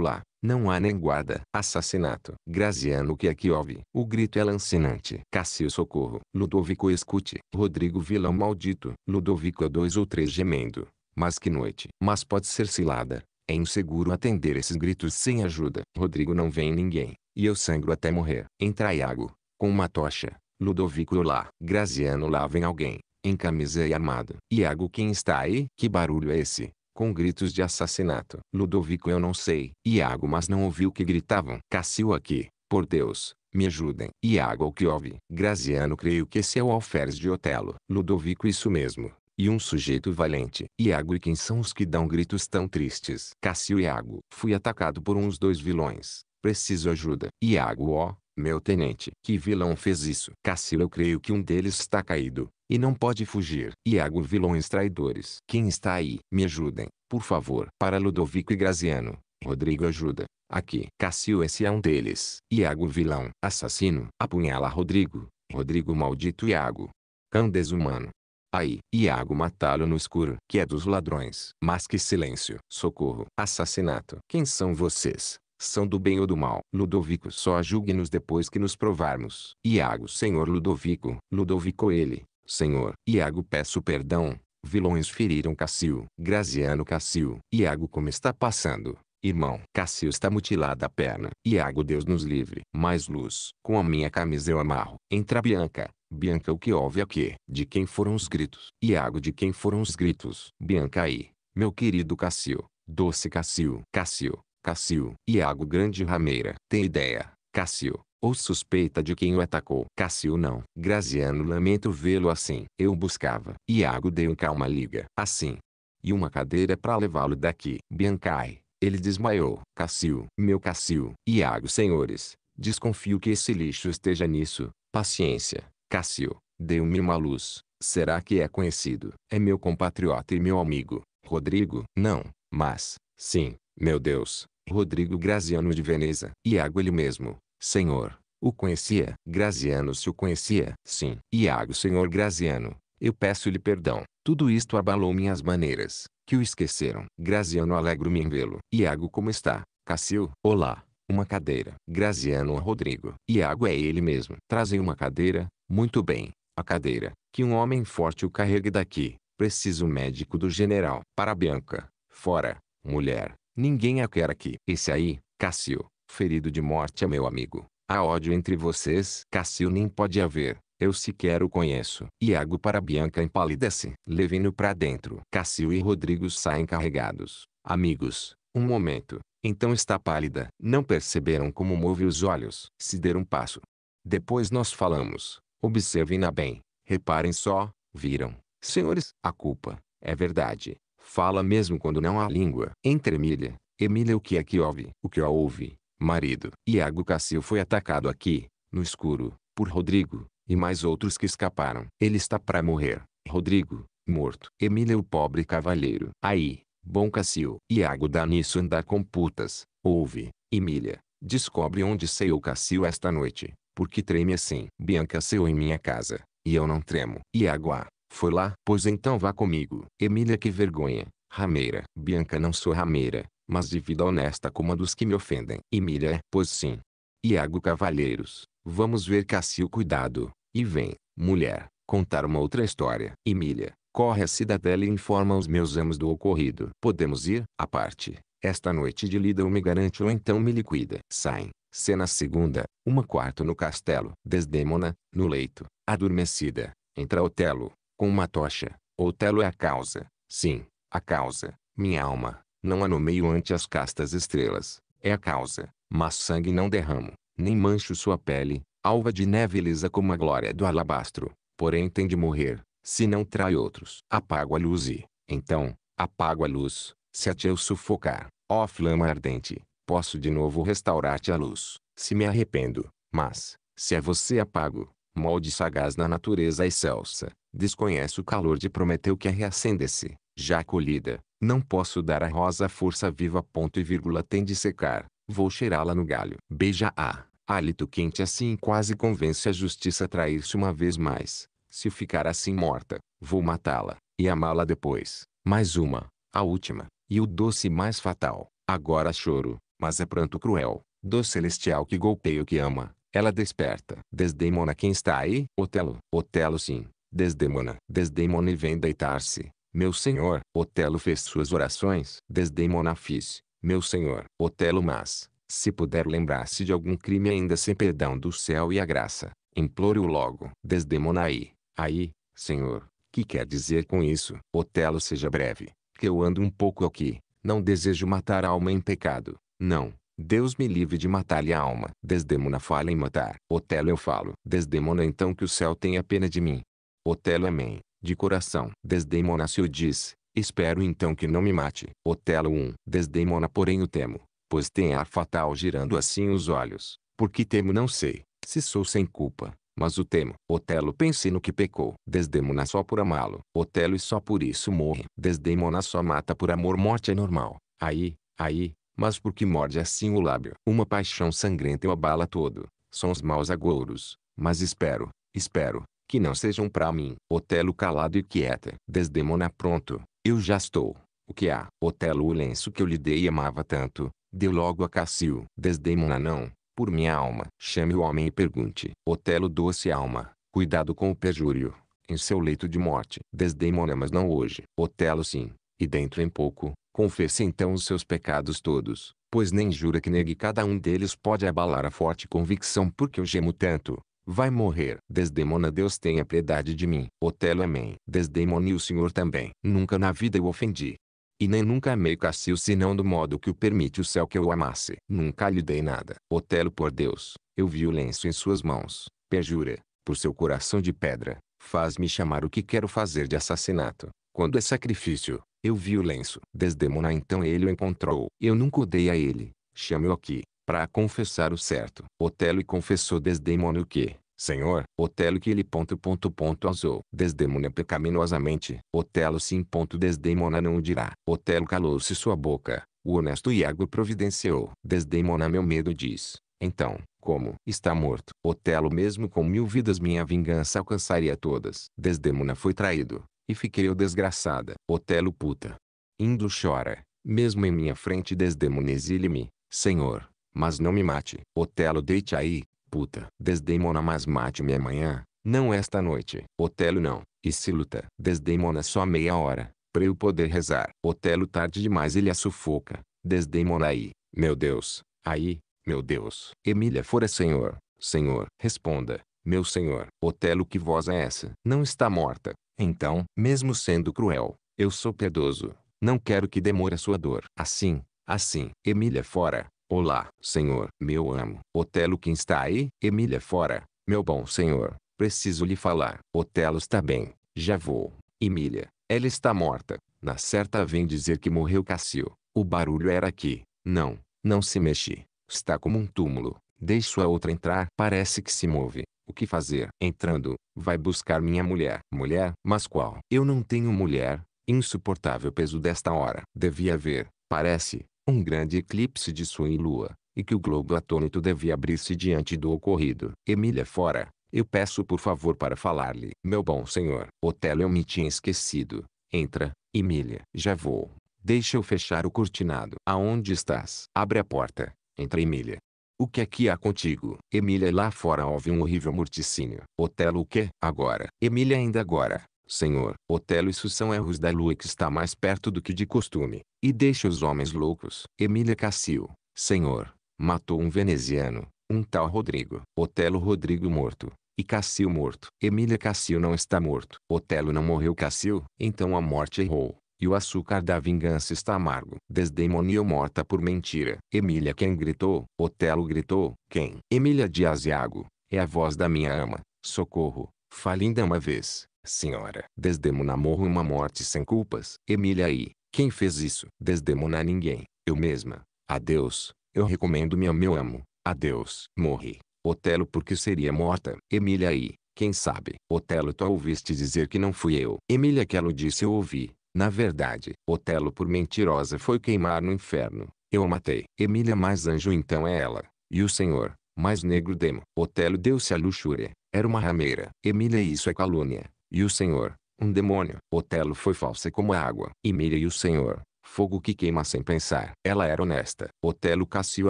A: lá, Não há nem guarda. Assassinato. Graziano que aqui é houve? O grito é lancinante. Cassio socorro. Ludovico escute. Rodrigo vilão maldito. Ludovico a dois ou três gemendo. Mas que noite. Mas pode ser cilada. É inseguro atender esses gritos sem ajuda. Rodrigo não vem ninguém. E eu sangro até morrer. Entra Iago. Com uma tocha. Ludovico lá. Graziano lá vem alguém. Em camisa e armado. Iago quem está aí? Que barulho é esse? com gritos de assassinato. Ludovico eu não sei. Iago mas não ouviu que gritavam. Cassio aqui, por Deus, me ajudem. Iago o que houve? Graziano creio que esse é o alferes de Otelo. Ludovico isso mesmo. E um sujeito valente. Iago e quem são os que dão gritos tão tristes? Cassio e Iago. Fui atacado por uns dois vilões. Preciso ajuda. Iago ó, oh, meu tenente. Que vilão fez isso? Cassio eu creio que um deles está caído. E não pode fugir. Iago vilões traidores. Quem está aí? Me ajudem, por favor. Para Ludovico e Graziano. Rodrigo ajuda. Aqui. Cassio esse é um deles. Iago vilão. Assassino. Apunhala Rodrigo. Rodrigo maldito Iago. Cão desumano. Aí, Iago matá-lo no escuro, que é dos ladrões. Mas que silêncio. Socorro. Assassinato. Quem são vocês? São do bem ou do mal? Ludovico só julgue-nos depois que nos provarmos. Iago senhor Ludovico, Ludovico ele, Senhor, Iago peço perdão. Vilões feriram Cassio. Graziano Cassio. Iago como está passando? Irmão, Cassio está mutilada a perna. Iago Deus nos livre. Mais luz. Com a minha camisa eu amarro. Entra Bianca. Bianca o que houve aqui? De quem foram os gritos? Iago de quem foram os gritos? Bianca aí. Meu querido Cassio. Doce Cassio. Cassio. Cassio. Iago grande rameira. Tem ideia. Cassio ou suspeita de quem o atacou. Cassio não. Graziano lamento vê-lo assim. Eu buscava. Iago deu calma liga. Assim. E uma cadeira para levá-lo daqui. Biancai. Ele desmaiou. Cassio, Meu Cassio. Iago senhores. Desconfio que esse lixo esteja nisso. Paciência. Cassio, Deu-me uma luz. Será que é conhecido? É meu compatriota e meu amigo. Rodrigo? Não. Mas, sim, meu Deus. Rodrigo Graziano de Veneza. Iago ele mesmo. Senhor, o conhecia. Graziano se o conhecia. Sim. Iago Senhor Graziano, eu peço-lhe perdão. Tudo isto abalou minhas maneiras, que o esqueceram. Graziano alegro-me em vê-lo. Iago como está? Cassio, Olá. Uma cadeira. Graziano a Rodrigo. Iago é ele mesmo. Trazem uma cadeira. Muito bem. A cadeira. Que um homem forte o carregue daqui. Preciso médico do general. Para Bianca. Fora. Mulher. Ninguém a quer aqui. Esse aí, Cassio. Ferido de morte é meu amigo. Há ódio entre vocês. Cassio nem pode haver. Eu sequer o conheço. Iago para Bianca empalidece. Levem-no para dentro. Cassio e Rodrigo saem carregados. Amigos, um momento. Então está pálida. Não perceberam como move os olhos. Se der um passo. Depois nós falamos. Observem-na bem. Reparem só. Viram. Senhores, a culpa. É verdade. Fala mesmo quando não há língua. Entre Emília. Emília o que é que houve? O que a ouve? marido. Iago Cassio foi atacado aqui, no escuro, por Rodrigo, e mais outros que escaparam. Ele está para morrer. Rodrigo, morto. Emília o pobre cavalheiro. Aí, bom Cassio, Iago dá nisso andar com putas. Ouve, Emília, descobre onde sei o esta noite. Porque treme assim. Bianca seu em minha casa, e eu não tremo. Iago ah, foi lá? Pois então vá comigo. Emília que vergonha, rameira. Bianca não sou rameira, mas de vida honesta como a dos que me ofendem. Emília é, pois sim. Iago Cavalheiros, vamos ver Cassio cuidado, e vem, mulher, contar uma outra história. Emília, corre à cidadela e informa os meus amos do ocorrido. Podemos ir, à parte, esta noite de lida ou me garante ou então me liquida. Saem, cena segunda, uma quarto no castelo. Desdémona, no leito, adormecida, entra Otelo, com uma tocha. Otelo é a causa, sim, a causa, minha alma, não há no meio ante as castas estrelas, é a causa, mas sangue não derramo, nem mancho sua pele, alva de neve lisa como a glória do alabastro, porém tem de morrer, se não trai outros. Apago a luz e, então, apago a luz, se a te eu sufocar, ó flama ardente, posso de novo restaurar-te a luz, se me arrependo, mas, se a você apago, molde sagaz na natureza excelsa, desconhece o calor de Prometeu que a reacende-se, já colhida, não posso dar à rosa força viva ponto e vírgula tem de secar, vou cheirá-la no galho. Beija-a, hálito quente assim quase convence a justiça a trair-se uma vez mais, se ficar assim morta, vou matá-la, e amá-la depois, mais uma, a última, e o doce mais fatal, agora choro, mas é pranto cruel, do celestial que golpeio que ama, ela desperta. Desdemona quem está aí? Otelo. Otelo sim. Desdemona. Desdemona e vem deitar-se. Meu senhor. Otelo fez suas orações. Desdemona fiz. Meu senhor. Otelo mas, se puder lembrar-se de algum crime ainda sem perdão do céu e a graça, implore-o logo. Desdemona aí. Aí, senhor. Que quer dizer com isso? Otelo seja breve. Que eu ando um pouco aqui. Não desejo matar a alma em pecado. Não, Deus me livre de matar-lhe a alma. Desdemona fala em matar. Otelo eu falo. Desdemona então que o céu tenha pena de mim. Otelo amém, de coração. Desdemona se o diz, espero então que não me mate. Otelo 1. Desdemona porém o temo, pois tem ar fatal girando assim os olhos. Porque temo não sei, se sou sem culpa, mas o temo. Otelo pense no que pecou. Desdemona só por amá-lo. Otelo e só por isso morre. Desdemona só mata por amor morte é normal. Aí, aí, mas por que morde assim o lábio. Uma paixão sangrenta o abala todo. São os maus agouros, mas espero, espero, que não sejam para mim. Otelo calado e quieta. Desdemona pronto, eu já estou. O que há? Otelo o lenço que eu lhe dei e amava tanto, deu logo a Cassio. Desdemona não, por minha alma. Chame o homem e pergunte. Otelo doce alma, cuidado com o perjúrio, em seu leito de morte. Desdemona mas não hoje. Otelo sim, e dentro em pouco, confesse então os seus pecados todos, pois nem jura que negue cada um deles pode abalar a forte convicção porque eu gemo tanto. Vai morrer. Desdemona Deus tenha piedade de mim. Otelo amém. Desdemone o Senhor também. Nunca na vida eu ofendi. E nem nunca amei Cassio senão do modo que o permite o céu que eu amasse. Nunca lhe dei nada. Otelo por Deus, eu vi o lenço em suas mãos. Perjura, por seu coração de pedra, faz-me chamar o que quero fazer de assassinato. Quando é sacrifício, eu vi o lenço. Desdemona então ele o encontrou. Eu nunca odeio a ele. Chame-o aqui, para confessar o certo. Otelo e confessou Desdemona o que? Senhor, Otelo que ele ponto ponto ponto azou. Desdemona pecaminosamente. Otelo sim ponto Desdemona não o dirá. Otelo calou-se sua boca. O honesto Iago providenciou. Desdemona meu medo diz. Então, como está morto? Otelo mesmo com mil vidas minha vingança alcançaria todas. Desdemona foi traído. E fiquei eu desgraçada. Otelo puta. Indo chora, mesmo em minha frente desdemonizile-me, senhor, mas não me mate. Otelo deite aí, puta. Desdemona mas mate-me amanhã, não esta noite. Otelo não, e se luta. Desdemona só meia hora, pra eu poder rezar. Otelo tarde demais ele a sufoca. Desdemona aí, meu Deus, aí, meu Deus. Emília fora senhor, senhor, responda, meu senhor. Otelo que voz é essa? Não está morta, então, mesmo sendo cruel, eu sou piedoso. Não quero que demore a sua dor. Assim, assim, Emília fora. Olá, senhor, meu amo. Otelo quem está aí? Emília fora. Meu bom senhor, preciso lhe falar. Otelo está bem. Já vou. Emília, ela está morta. Na certa vem dizer que morreu Cassio. O barulho era aqui. Não, não se mexe. Está como um túmulo. Deixo a outra entrar. Parece que se move. O que fazer? Entrando, vai buscar minha mulher. Mulher? Mas qual? Eu não tenho mulher. Insuportável peso desta hora. Devia haver, parece, um grande eclipse de sol e lua, e que o globo atônito devia abrir-se diante do ocorrido. Emília fora, eu peço por favor para falar-lhe. Meu bom senhor, Otelo eu me tinha esquecido. Entra, Emília. Já vou. Deixa eu fechar o cortinado. Aonde estás? Abre a porta. Entra Emília. O que é que há contigo? Emília lá fora houve um horrível morticínio. Otelo o quê? Agora. Emília ainda agora. Senhor, Otelo isso são erros da lua que está mais perto do que de costume. E deixa os homens loucos. Emília Cassio. Senhor, matou um veneziano, um tal Rodrigo. Otelo Rodrigo morto. E Cassio morto. Emília Cassio não está morto. Otelo não morreu Cassio, então a morte errou. E o açúcar da vingança está amargo. Desdemonia morta por mentira. Emília quem gritou, Otelo gritou, quem? Emília de Asiago, é a voz da minha ama. Socorro, fale ainda uma vez, senhora. Desdemona morro uma morte sem culpas. Emília e, quem fez isso? Desdemona ninguém, eu mesma. Adeus, eu recomendo-me ao meu amo. Adeus. Morri. Otelo porque seria morta. Emília e, quem sabe? Otelo tu ouviste dizer que não fui eu. Emília que ela disse eu ouvi. Na verdade, Otelo por mentirosa foi queimar no inferno. Eu a matei. Emília mais anjo então é ela. E o senhor, mais negro demo. Otelo deu-se à luxúria. Era uma rameira. Emília isso é calúnia. E o senhor, um demônio. Otelo foi falsa como a água. Emília e o senhor, fogo que queima sem pensar. Ela era honesta. Otelo Cassio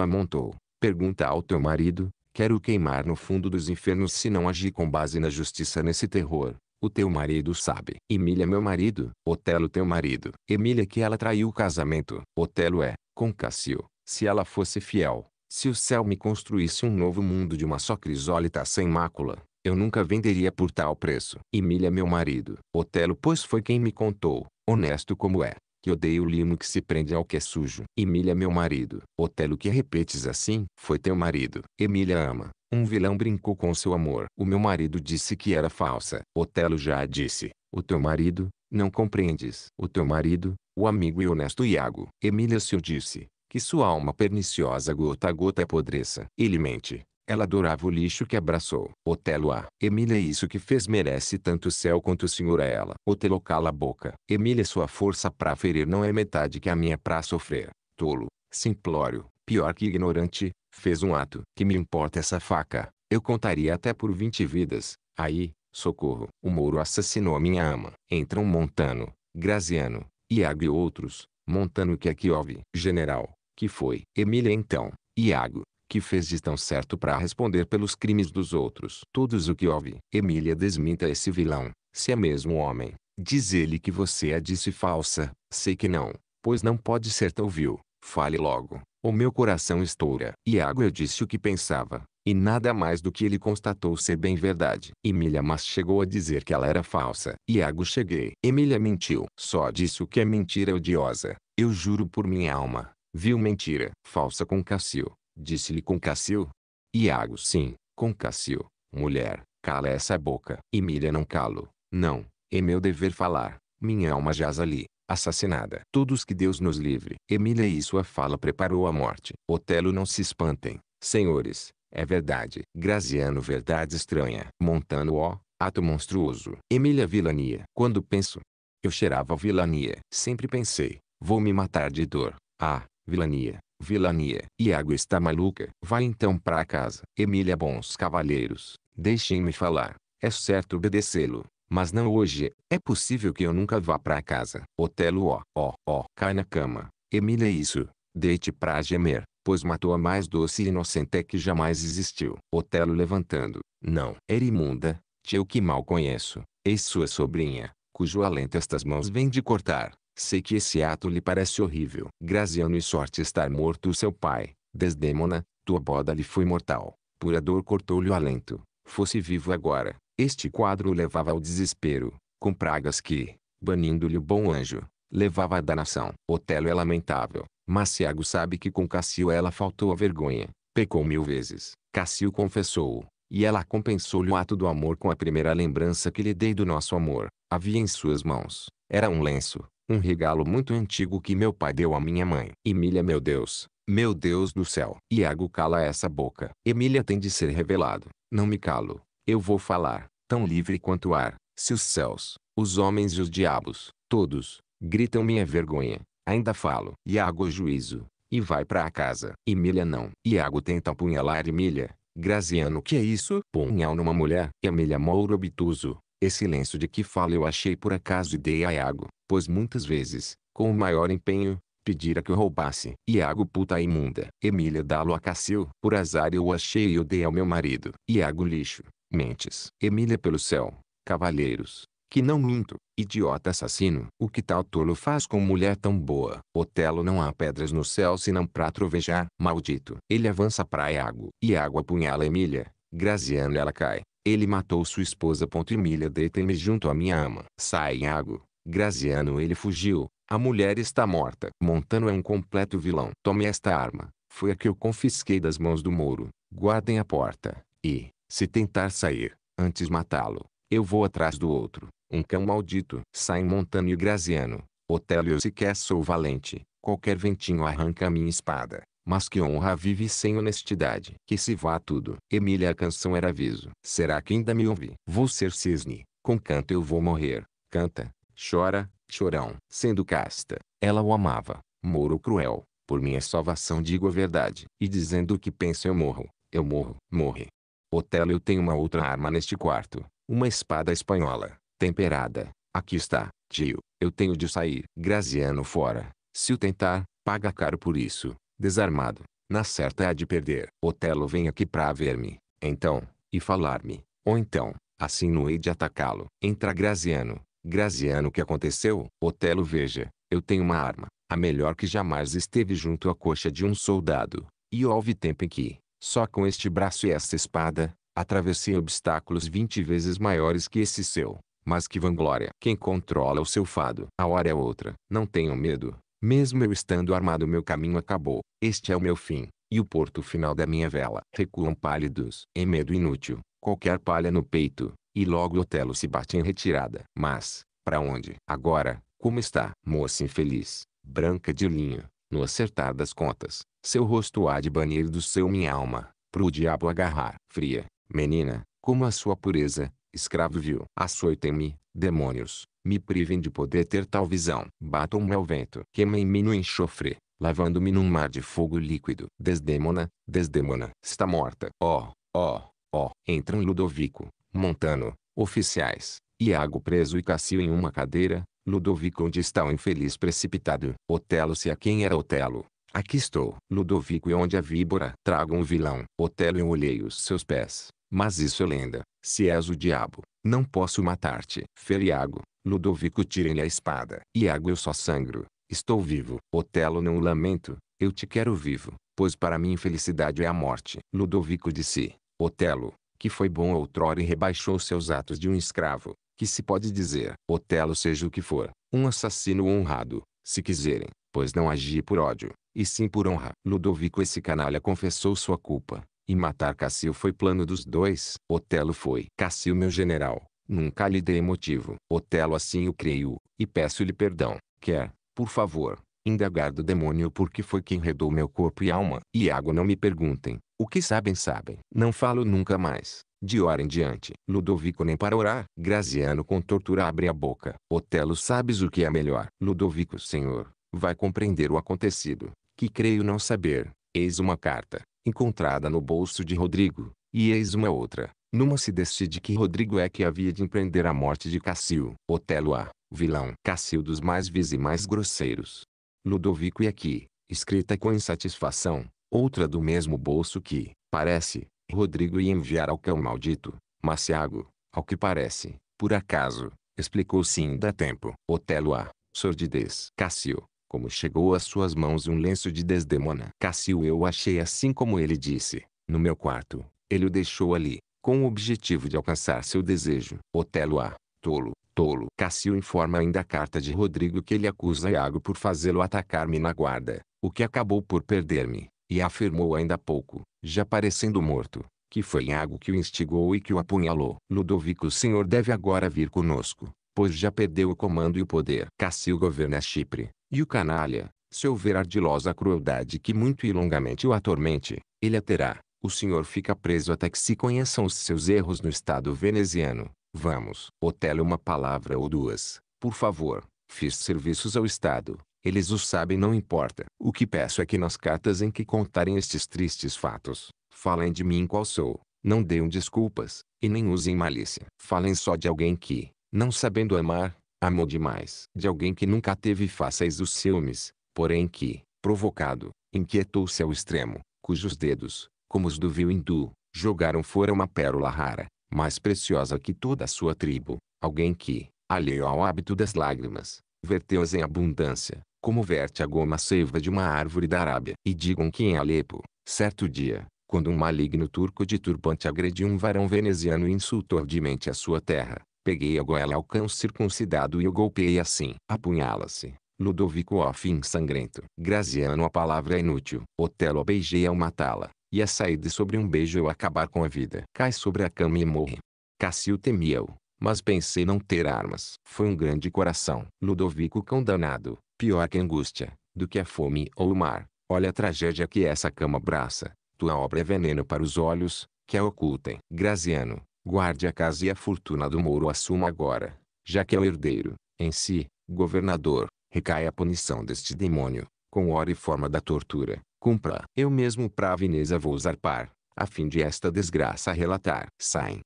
A: amontou. Pergunta ao teu marido, quero queimar no fundo dos infernos se não agir com base na justiça nesse terror. O teu marido sabe. Emília meu marido. Otelo teu marido. Emília que ela traiu o casamento. Otelo é, com Cassio. Se ela fosse fiel, se o céu me construísse um novo mundo de uma só crisólita sem mácula, eu nunca venderia por tal preço. Emília meu marido. Otelo pois foi quem me contou, honesto como é, que odeio o limo que se prende ao que é sujo. Emília meu marido. Otelo que repetes assim, foi teu marido. Emília ama. Um vilão brincou com seu amor. O meu marido disse que era falsa. Otelo já disse. O teu marido, não compreendes. O teu marido, o amigo e honesto Iago. Emília se o disse. Que sua alma perniciosa gota a gota apodreça. É Ele mente. Ela adorava o lixo que abraçou. Otelo a. Ah. Emília isso que fez merece tanto o céu quanto o senhor a ela. Otelo cala a boca. Emília sua força para ferir não é metade que a minha para sofrer. Tolo, simplório, pior que ignorante, fez um ato. Que me importa essa faca? Eu contaria até por vinte vidas. Aí, socorro. O Moro assassinou a minha ama. Entram Montano, Graziano, Iago e outros. Montano que é que houve? General, que foi? Emília então, Iago, que fez de tão certo para responder pelos crimes dos outros. Todos o que houve. Emília desminta esse vilão, se é mesmo homem. Diz ele que você a é disse falsa, sei que não, pois não pode ser tão vil. Fale logo, o meu coração estoura. Iago disse o que pensava, e nada mais do que ele constatou ser bem verdade. Emília mas chegou a dizer que ela era falsa. Iago cheguei. Emília mentiu. Só disse o que é mentira odiosa. Eu juro por minha alma. Viu mentira. Falsa com Cassio. Disse-lhe com Cassio. Iago sim, com Cassio. Mulher, cala essa boca. Emília não calo. Não, é meu dever falar. Minha alma jaz ali assassinada. Todos que Deus nos livre. Emília e sua fala preparou a morte. Otelo não se espantem, senhores, é verdade. Graziano verdade estranha. Montano ó, ato monstruoso. Emília vilania. Quando penso, eu cheirava vilania. Sempre pensei, vou me matar de dor. Ah, vilania. Vilania. Iago está maluca. Vai então para casa. Emília bons cavaleiros. Deixem-me falar. É certo obedecê-lo. Mas não hoje. É possível que eu nunca vá para casa. Otelo ó, ó, ó, cai na cama. Emília isso. Deite pra gemer, pois matou a mais doce e inocente que jamais existiu. Otelo levantando. Não. Erimunda, eu que mal conheço. Eis sua sobrinha, cujo alento estas mãos vêm de cortar. Sei que esse ato lhe parece horrível. Graziano e sorte estar morto seu pai. Desdémona tua boda lhe foi mortal. Pura dor cortou-lhe o alento. Fosse vivo agora, este quadro o levava ao desespero, com pragas que, banindo-lhe o bom anjo, levava à danação. Otelo é lamentável, mas Ciago sabe que com Cassio ela faltou a vergonha, pecou mil vezes. Cassio confessou, o e ela compensou-lhe o ato do amor com a primeira lembrança que lhe dei do nosso amor. Havia em suas mãos, era um lenço, um regalo muito antigo que meu pai deu à minha mãe. Emília meu Deus, meu Deus do céu. Iago cala essa boca. Emília tem de ser revelado, não me calo. Eu vou falar, tão livre quanto o ar, se os céus, os homens e os diabos, todos, gritam minha vergonha, ainda falo. Iago juízo, e vai para casa. Emília não. Iago tenta apunhalar Emília. Graziano que é isso? Punhal numa mulher. Emília Moura obtuso. Esse lenço de que fala eu achei por acaso e dei a Iago, pois muitas vezes, com o maior empenho, pedira que eu roubasse. Iago puta imunda. Emília dá-lo a Cassio. Por azar eu o achei e o dei ao meu marido. Iago lixo mentes. Emília pelo céu, cavalheiros, que não minto, idiota assassino. O que tal tolo faz com mulher tão boa? Otelo não há pedras no céu senão pra trovejar. Maldito. Ele avança pra Iago. Iago apunhala Emília, Graziano ela cai. Ele matou sua esposa. Emília deita-me junto à minha ama. Sai Iago. Graziano ele fugiu. A mulher está morta. Montano é um completo vilão. Tome esta arma. Foi a que eu confisquei das mãos do Moro. Guardem a porta. E, se tentar sair, antes matá-lo, eu vou atrás do outro, um cão maldito. Sai Montano e Graziano, Otélio sequer sou valente, qualquer ventinho arranca a minha espada. Mas que honra vive sem honestidade. Que se vá tudo. Emília a canção era aviso. Será que ainda me ouve? Vou ser cisne. Com canto eu vou morrer. Canta. Chora. Chorão. Sendo casta. Ela o amava. Moro cruel. Por minha salvação digo a verdade. E dizendo o que penso eu morro. Eu morro. Morre. Otelo eu tenho uma outra arma neste quarto. Uma espada espanhola, temperada. Aqui está, tio. Eu tenho de sair. Graziano fora. Se o tentar, paga caro por isso. Desarmado. Na certa há de perder. Otelo vem aqui para ver-me. Então, e falar-me. Ou então, assim no hei de atacá-lo. Entra Graziano. Graziano o que aconteceu? Otelo veja. Eu tenho uma arma. A melhor que jamais esteve junto à coxa de um soldado. E houve tempo em que, só com este braço e esta espada, atravessei obstáculos vinte vezes maiores que esse seu. Mas que vanglória! Quem controla o seu fado? A hora é outra. Não tenham medo. Mesmo eu estando armado meu caminho acabou. Este é o meu fim. E o porto final da minha vela. Recuam pálidos. É medo inútil. Qualquer palha no peito. E logo Otelo se bate em retirada. Mas, para onde? Agora, como está? Moça infeliz. Branca de linho. No acertar das contas, seu rosto há de banir do seu minha alma, pro diabo agarrar. Fria, menina, como a sua pureza, escravo vil. Açoitem-me, demônios, me privem de poder ter tal visão. Batam-me ao vento. Queimem-me no enxofre, lavando-me num mar de fogo líquido. Desdemona, Desdemona, está morta. Ó, ó, ó. Entram Ludovico, Montano, oficiais, Iago preso e Cassio em uma cadeira, Ludovico onde está o infeliz precipitado. Otelo se a quem era Otelo, Aqui estou. Ludovico e onde a víbora traga um vilão. Otelo eu olhei os seus pés. Mas isso é lenda. Se és o diabo, não posso matar-te. Feriago, Ludovico tirem-lhe a espada. Iago eu só sangro. Estou vivo. Otelo não lamento. Eu te quero vivo, pois para mim felicidade é a morte. Ludovico disse, Otelo, que foi bom outrora e rebaixou seus atos de um escravo, que se pode dizer, Otelo seja o que for, um assassino honrado, se quiserem, pois não agi por ódio, e sim por honra. Ludovico esse canalha confessou sua culpa, e matar Cassio foi plano dos dois. Otelo foi. Cassio meu general, nunca lhe dei motivo. Otelo assim o creio, e peço-lhe perdão. Quer, por favor, indagar do demônio porque foi quem redou meu corpo e alma. e água não me perguntem, o que sabem sabem. Não falo nunca mais. De hora em diante, Ludovico nem para orar. Graziano com tortura abre a boca. Otelo sabes o que é melhor. Ludovico senhor, vai compreender o acontecido que creio não saber. Eis uma carta, encontrada no bolso de Rodrigo, e eis uma outra. Numa se decide que Rodrigo é que havia de empreender a morte de Cassio. Otelo A, vilão. Cassio dos mais vis e mais grosseiros. Ludovico e aqui, escrita com insatisfação, outra do mesmo bolso que, parece, Rodrigo ia enviar ao cão maldito. Maciago, ao que parece, por acaso, explicou-se ainda a tempo. Otelo A, sordidez. Cassio, como chegou às suas mãos um lenço de Desdemona. Cassio eu achei assim como ele disse, no meu quarto. Ele o deixou ali, com o objetivo de alcançar seu desejo. Otelo A. Tolo, tolo. Cassio informa ainda a carta de Rodrigo que ele acusa Iago por fazê-lo atacar-me na guarda, o que acabou por perder-me, e afirmou ainda há pouco, já parecendo morto, que foi Iago que o instigou e que o apunhalou. Ludovico o senhor deve agora vir conosco, pois já perdeu o comando e o poder. Cassio governa Chipre, e o canalha, se houver ardilosa crueldade que muito e longamente o atormente, ele a terá. O senhor fica preso até que se conheçam os seus erros no estado veneziano. Vamos, Otelo uma palavra ou duas, por favor. Fiz serviços ao estado, eles o sabem não importa. O que peço é que nas cartas em que contarem estes tristes fatos, falem de mim qual sou, não deem desculpas, e nem usem malícia. Falem só de alguém que, não sabendo amar, Amou demais de alguém que nunca teve fáceis os ciúmes, porém que, provocado, inquietou-se ao extremo, cujos dedos, como os do vil hindu, jogaram fora uma pérola rara, mais preciosa que toda a sua tribo, alguém que, alheio ao hábito das lágrimas, verteu-as em abundância, como verte a goma seiva de uma árvore da Arábia. E digam que em Alepo, certo dia, quando um maligno turco de turbante agrediu um varão veneziano e insultou ardemente a sua terra, Peguei a goela ao cão circuncidado e o golpeei assim. Apunhala-se. Ludovico Offin sangrento. Graziano a palavra é inútil. Otelo a beijei ao matá-la. E a sair de sobre um beijo eu acabar com a vida. Cai sobre a cama e morre. Cassio temia-o. Mas pensei não ter armas. Foi um grande coração. Ludovico cão danado. Pior que angústia. Do que a fome ou o mar. Olha a tragédia que essa cama abraça. Tua obra é veneno para os olhos, que a ocultem. Graziano, Guarde a casa e a fortuna do Moro assuma agora, já que é o herdeiro, em si, governador, recai a punição deste demônio, com hora e forma da tortura, cumpra. Eu mesmo pra Veneza vou zarpar, a fim de esta desgraça relatar. Saem,